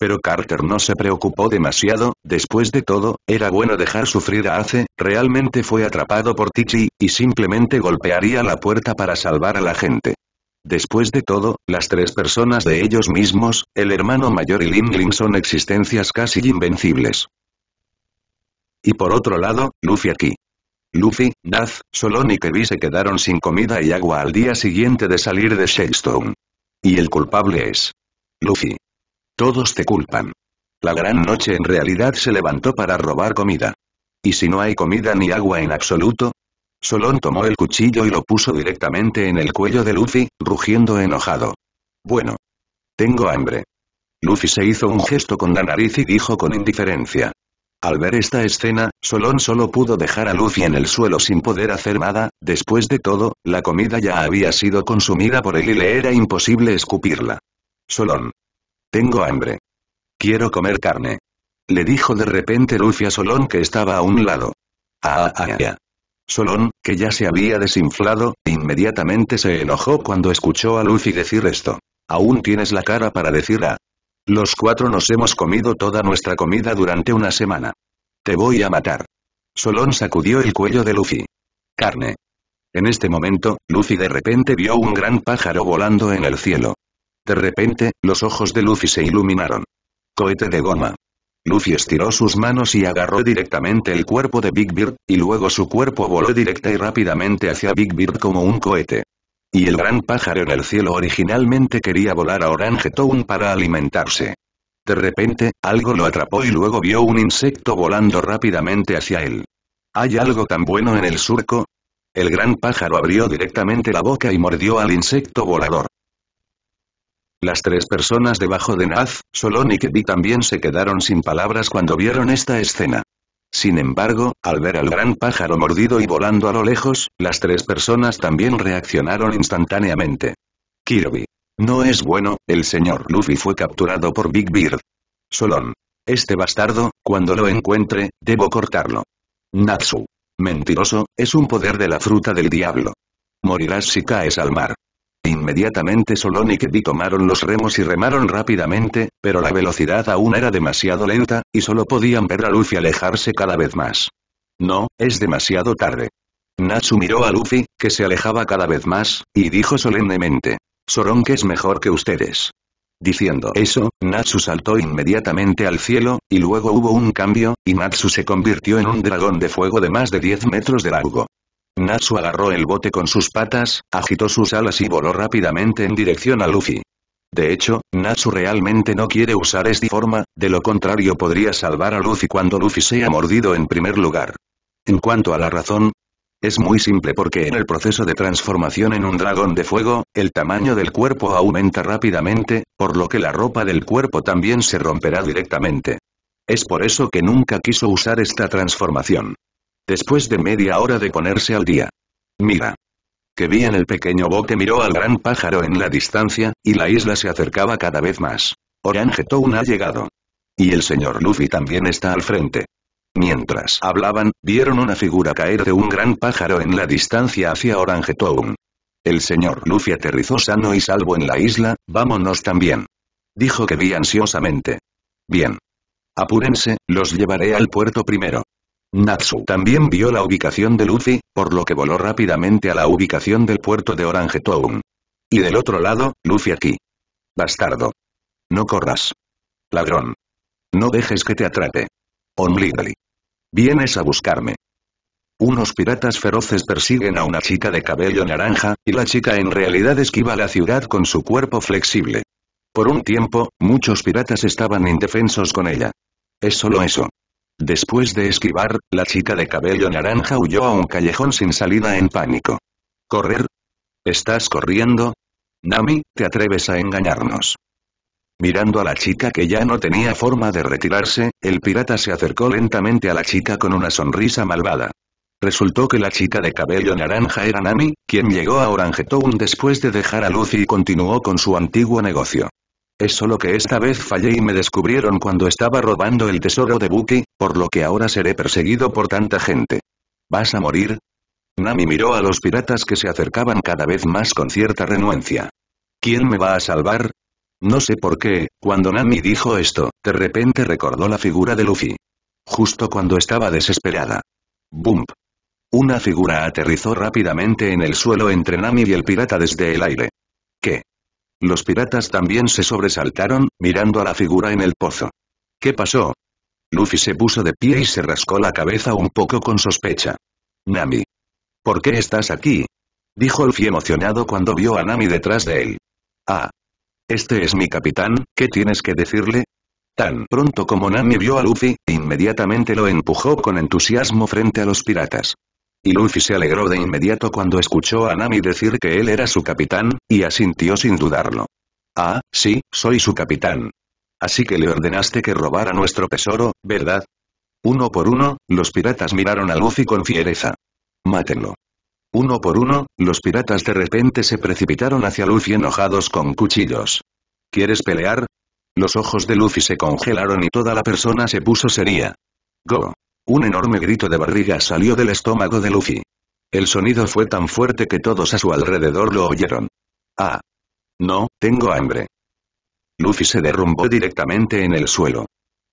pero Carter no se preocupó demasiado, después de todo, era bueno dejar sufrir a Ace, realmente fue atrapado por Tichi, y simplemente golpearía la puerta para salvar a la gente. Después de todo, las tres personas de ellos mismos, el hermano mayor y Lin son existencias casi invencibles. Y por otro lado, Luffy aquí. Luffy, Naz, Solon y Kevin se quedaron sin comida y agua al día siguiente de salir de Shakestone. Y el culpable es... Luffy. Todos te culpan. La gran noche en realidad se levantó para robar comida. ¿Y si no hay comida ni agua en absoluto? Solón tomó el cuchillo y lo puso directamente en el cuello de Luffy, rugiendo enojado. Bueno. Tengo hambre. Luffy se hizo un gesto con la nariz y dijo con indiferencia. Al ver esta escena, Solón solo pudo dejar a Luffy en el suelo sin poder hacer nada, después de todo, la comida ya había sido consumida por él y le era imposible escupirla. Solón. Tengo hambre. Quiero comer carne. Le dijo de repente Luffy a Solón que estaba a un lado. Ah, ah, ah, ah, Solón, que ya se había desinflado, inmediatamente se enojó cuando escuchó a Luffy decir esto. Aún tienes la cara para decirla? Ah. Los cuatro nos hemos comido toda nuestra comida durante una semana. Te voy a matar. Solón sacudió el cuello de Luffy. Carne. En este momento, Luffy de repente vio un gran pájaro volando en el cielo. De repente, los ojos de Luffy se iluminaron. Cohete de goma. Luffy estiró sus manos y agarró directamente el cuerpo de Big Bird, y luego su cuerpo voló directa y rápidamente hacia Big Bird como un cohete. Y el gran pájaro en el cielo originalmente quería volar a Orange Town para alimentarse. De repente, algo lo atrapó y luego vio un insecto volando rápidamente hacia él. ¿Hay algo tan bueno en el surco? El gran pájaro abrió directamente la boca y mordió al insecto volador. Las tres personas debajo de Naz, Solon y Kebi también se quedaron sin palabras cuando vieron esta escena. Sin embargo, al ver al gran pájaro mordido y volando a lo lejos, las tres personas también reaccionaron instantáneamente. Kirby. No es bueno, el señor Luffy fue capturado por Big Bird. Solon. Este bastardo, cuando lo encuentre, debo cortarlo. Natsu. Mentiroso, es un poder de la fruta del diablo. Morirás si caes al mar. Inmediatamente Solón y Kedi tomaron los remos y remaron rápidamente, pero la velocidad aún era demasiado lenta, y solo podían ver a Luffy alejarse cada vez más. No, es demasiado tarde. Natsu miró a Luffy, que se alejaba cada vez más, y dijo solemnemente. que es mejor que ustedes. Diciendo eso, Natsu saltó inmediatamente al cielo, y luego hubo un cambio, y Natsu se convirtió en un dragón de fuego de más de 10 metros de largo. Natsu agarró el bote con sus patas, agitó sus alas y voló rápidamente en dirección a Luffy. De hecho, Natsu realmente no quiere usar esta forma, de lo contrario podría salvar a Luffy cuando Luffy sea mordido en primer lugar. En cuanto a la razón, es muy simple porque en el proceso de transformación en un dragón de fuego, el tamaño del cuerpo aumenta rápidamente, por lo que la ropa del cuerpo también se romperá directamente. Es por eso que nunca quiso usar esta transformación. Después de media hora de ponerse al día. Mira. Que vi en el pequeño bote miró al gran pájaro en la distancia, y la isla se acercaba cada vez más. Orange Town ha llegado. Y el señor Luffy también está al frente. Mientras hablaban, vieron una figura caer de un gran pájaro en la distancia hacia Orange Town. El señor Luffy aterrizó sano y salvo en la isla, vámonos también. Dijo que vi ansiosamente. Bien. Apúrense, los llevaré al puerto primero. Natsu también vio la ubicación de Luffy, por lo que voló rápidamente a la ubicación del puerto de Town. Y del otro lado, Luffy aquí. Bastardo. No corras. Ladrón. No dejes que te atrape. Onligally. Vienes a buscarme. Unos piratas feroces persiguen a una chica de cabello naranja, y la chica en realidad esquiva la ciudad con su cuerpo flexible. Por un tiempo, muchos piratas estaban indefensos con ella. Es solo eso. Después de esquivar, la chica de cabello naranja huyó a un callejón sin salida en pánico. ¿Correr? ¿Estás corriendo? Nami, te atreves a engañarnos. Mirando a la chica que ya no tenía forma de retirarse, el pirata se acercó lentamente a la chica con una sonrisa malvada. Resultó que la chica de cabello naranja era Nami, quien llegó a Orangetown después de dejar a Lucy y continuó con su antiguo negocio. Es solo que esta vez fallé y me descubrieron cuando estaba robando el tesoro de Buki, por lo que ahora seré perseguido por tanta gente. ¿Vas a morir? Nami miró a los piratas que se acercaban cada vez más con cierta renuencia. ¿Quién me va a salvar? No sé por qué, cuando Nami dijo esto, de repente recordó la figura de Luffy. Justo cuando estaba desesperada. Bump. Una figura aterrizó rápidamente en el suelo entre Nami y el pirata desde el aire. Los piratas también se sobresaltaron, mirando a la figura en el pozo. ¿Qué pasó? Luffy se puso de pie y se rascó la cabeza un poco con sospecha. Nami. ¿Por qué estás aquí? Dijo Luffy emocionado cuando vio a Nami detrás de él. Ah. Este es mi capitán, ¿qué tienes que decirle? Tan pronto como Nami vio a Luffy, inmediatamente lo empujó con entusiasmo frente a los piratas. Y Luffy se alegró de inmediato cuando escuchó a Nami decir que él era su capitán, y asintió sin dudarlo. Ah, sí, soy su capitán. Así que le ordenaste que robara nuestro tesoro, ¿verdad? Uno por uno, los piratas miraron a Luffy con fiereza. Mátenlo. Uno por uno, los piratas de repente se precipitaron hacia Luffy enojados con cuchillos. ¿Quieres pelear? Los ojos de Luffy se congelaron y toda la persona se puso seria. Go. Un enorme grito de barriga salió del estómago de Luffy. El sonido fue tan fuerte que todos a su alrededor lo oyeron. Ah. No, tengo hambre. Luffy se derrumbó directamente en el suelo.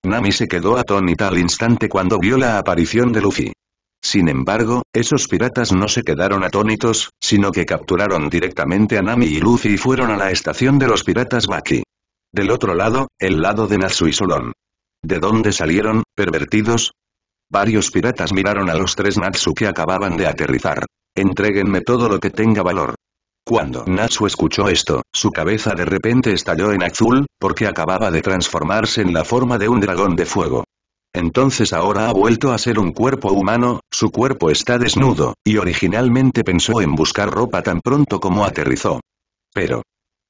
Nami se quedó atónita al instante cuando vio la aparición de Luffy. Sin embargo, esos piratas no se quedaron atónitos, sino que capturaron directamente a Nami y Luffy y fueron a la estación de los piratas Baki. Del otro lado, el lado de Natsu y Solon. ¿De dónde salieron, pervertidos? Varios piratas miraron a los tres Natsu que acababan de aterrizar. Entréguenme todo lo que tenga valor. Cuando Natsu escuchó esto, su cabeza de repente estalló en azul, porque acababa de transformarse en la forma de un dragón de fuego. Entonces ahora ha vuelto a ser un cuerpo humano, su cuerpo está desnudo, y originalmente pensó en buscar ropa tan pronto como aterrizó. Pero,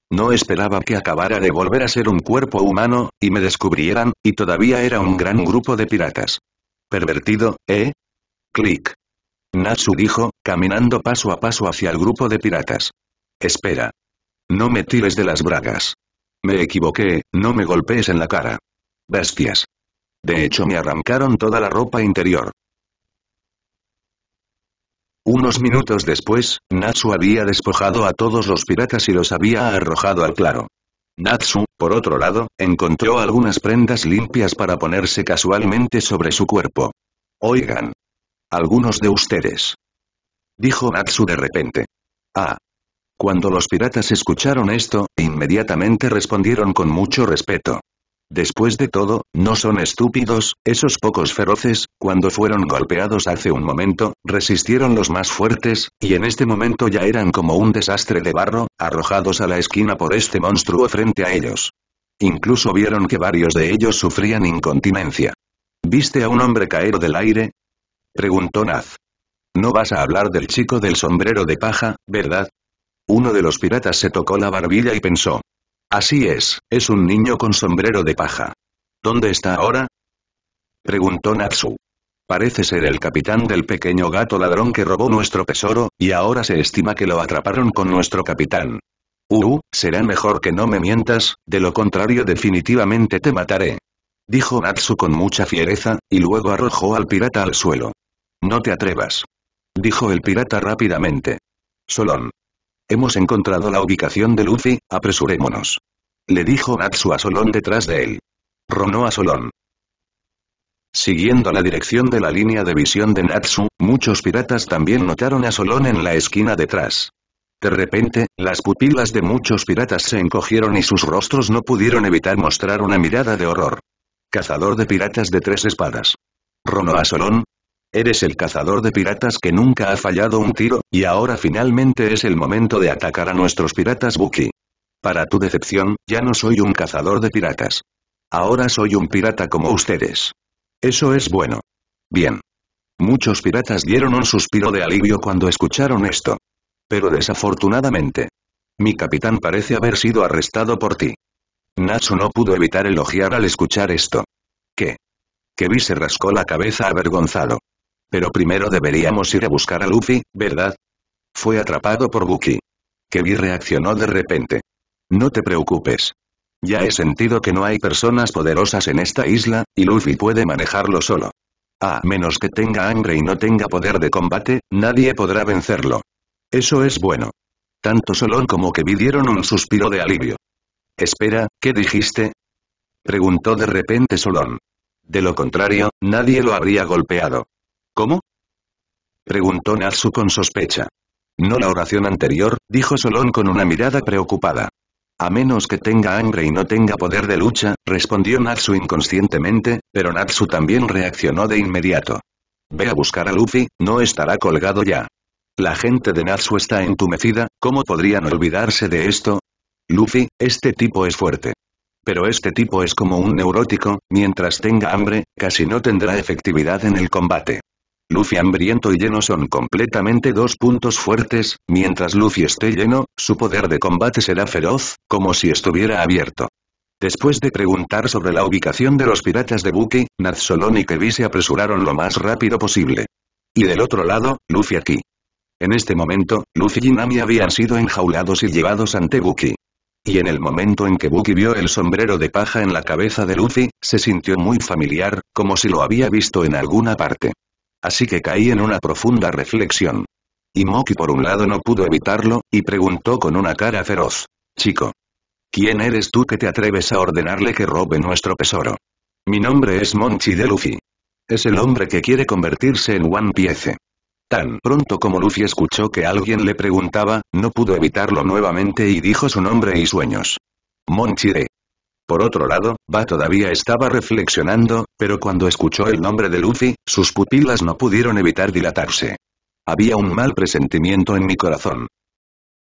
no esperaba que acabara de volver a ser un cuerpo humano, y me descubrieran, y todavía era un gran grupo de piratas. Pervertido, ¿eh? Clic. Natsu dijo, caminando paso a paso hacia el grupo de piratas. Espera. No me tires de las bragas. Me equivoqué, no me golpees en la cara. Bestias. De hecho me arrancaron toda la ropa interior. Unos minutos después, Natsu había despojado a todos los piratas y los había arrojado al claro. Natsu, por otro lado, encontró algunas prendas limpias para ponerse casualmente sobre su cuerpo. Oigan. Algunos de ustedes. Dijo Natsu de repente. Ah. Cuando los piratas escucharon esto, inmediatamente respondieron con mucho respeto. Después de todo, no son estúpidos, esos pocos feroces, cuando fueron golpeados hace un momento, resistieron los más fuertes, y en este momento ya eran como un desastre de barro, arrojados a la esquina por este monstruo frente a ellos. Incluso vieron que varios de ellos sufrían incontinencia. ¿Viste a un hombre caer del aire? Preguntó Naz. No vas a hablar del chico del sombrero de paja, ¿verdad? Uno de los piratas se tocó la barbilla y pensó, Así es, es un niño con sombrero de paja. ¿Dónde está ahora? Preguntó Natsu. Parece ser el capitán del pequeño gato ladrón que robó nuestro tesoro, y ahora se estima que lo atraparon con nuestro capitán. Uh, uh será mejor que no me mientas, de lo contrario definitivamente te mataré. Dijo Natsu con mucha fiereza, y luego arrojó al pirata al suelo. No te atrevas. Dijo el pirata rápidamente. Solón. Hemos encontrado la ubicación de Luffy, apresurémonos. Le dijo Natsu a Solón detrás de él. Ronó a Solón. Siguiendo la dirección de la línea de visión de Natsu, muchos piratas también notaron a Solón en la esquina detrás. De repente, las pupilas de muchos piratas se encogieron y sus rostros no pudieron evitar mostrar una mirada de horror. Cazador de piratas de tres espadas. Rono a Solón, Eres el cazador de piratas que nunca ha fallado un tiro, y ahora finalmente es el momento de atacar a nuestros piratas Buki. Para tu decepción, ya no soy un cazador de piratas. Ahora soy un pirata como ustedes. Eso es bueno. Bien. Muchos piratas dieron un suspiro de alivio cuando escucharon esto. Pero desafortunadamente. Mi capitán parece haber sido arrestado por ti. Natsu no pudo evitar elogiar al escuchar esto. ¿Qué? Kevin se rascó la cabeza avergonzado. Pero primero deberíamos ir a buscar a Luffy, ¿verdad? Fue atrapado por Bucky. Kevin reaccionó de repente. No te preocupes. Ya he sentido que no hay personas poderosas en esta isla, y Luffy puede manejarlo solo. A menos que tenga hambre y no tenga poder de combate, nadie podrá vencerlo. Eso es bueno. Tanto Solón como que dieron un suspiro de alivio. Espera, ¿qué dijiste? Preguntó de repente Solón. De lo contrario, nadie lo habría golpeado. ¿Cómo? Preguntó Natsu con sospecha. No la oración anterior, dijo Solón con una mirada preocupada. A menos que tenga hambre y no tenga poder de lucha, respondió Natsu inconscientemente, pero Natsu también reaccionó de inmediato. Ve a buscar a Luffy, no estará colgado ya. La gente de Natsu está entumecida, ¿cómo podrían olvidarse de esto? Luffy, este tipo es fuerte. Pero este tipo es como un neurótico, mientras tenga hambre, casi no tendrá efectividad en el combate. Luffy hambriento y lleno son completamente dos puntos fuertes, mientras Luffy esté lleno, su poder de combate será feroz, como si estuviera abierto. Después de preguntar sobre la ubicación de los piratas de Buki, Nazolón y Kevi se apresuraron lo más rápido posible. Y del otro lado, Luffy aquí. En este momento, Luffy y Nami habían sido enjaulados y llevados ante Buki. Y en el momento en que Buki vio el sombrero de paja en la cabeza de Luffy, se sintió muy familiar, como si lo había visto en alguna parte. Así que caí en una profunda reflexión. Y Moki por un lado no pudo evitarlo, y preguntó con una cara feroz. Chico. ¿Quién eres tú que te atreves a ordenarle que robe nuestro tesoro? Mi nombre es Monchi de Luffy. Es el hombre que quiere convertirse en One Piece. Tan pronto como Luffy escuchó que alguien le preguntaba, no pudo evitarlo nuevamente y dijo su nombre y sueños. Monchi de. Por otro lado, Va todavía estaba reflexionando, pero cuando escuchó el nombre de Luffy, sus pupilas no pudieron evitar dilatarse. Había un mal presentimiento en mi corazón.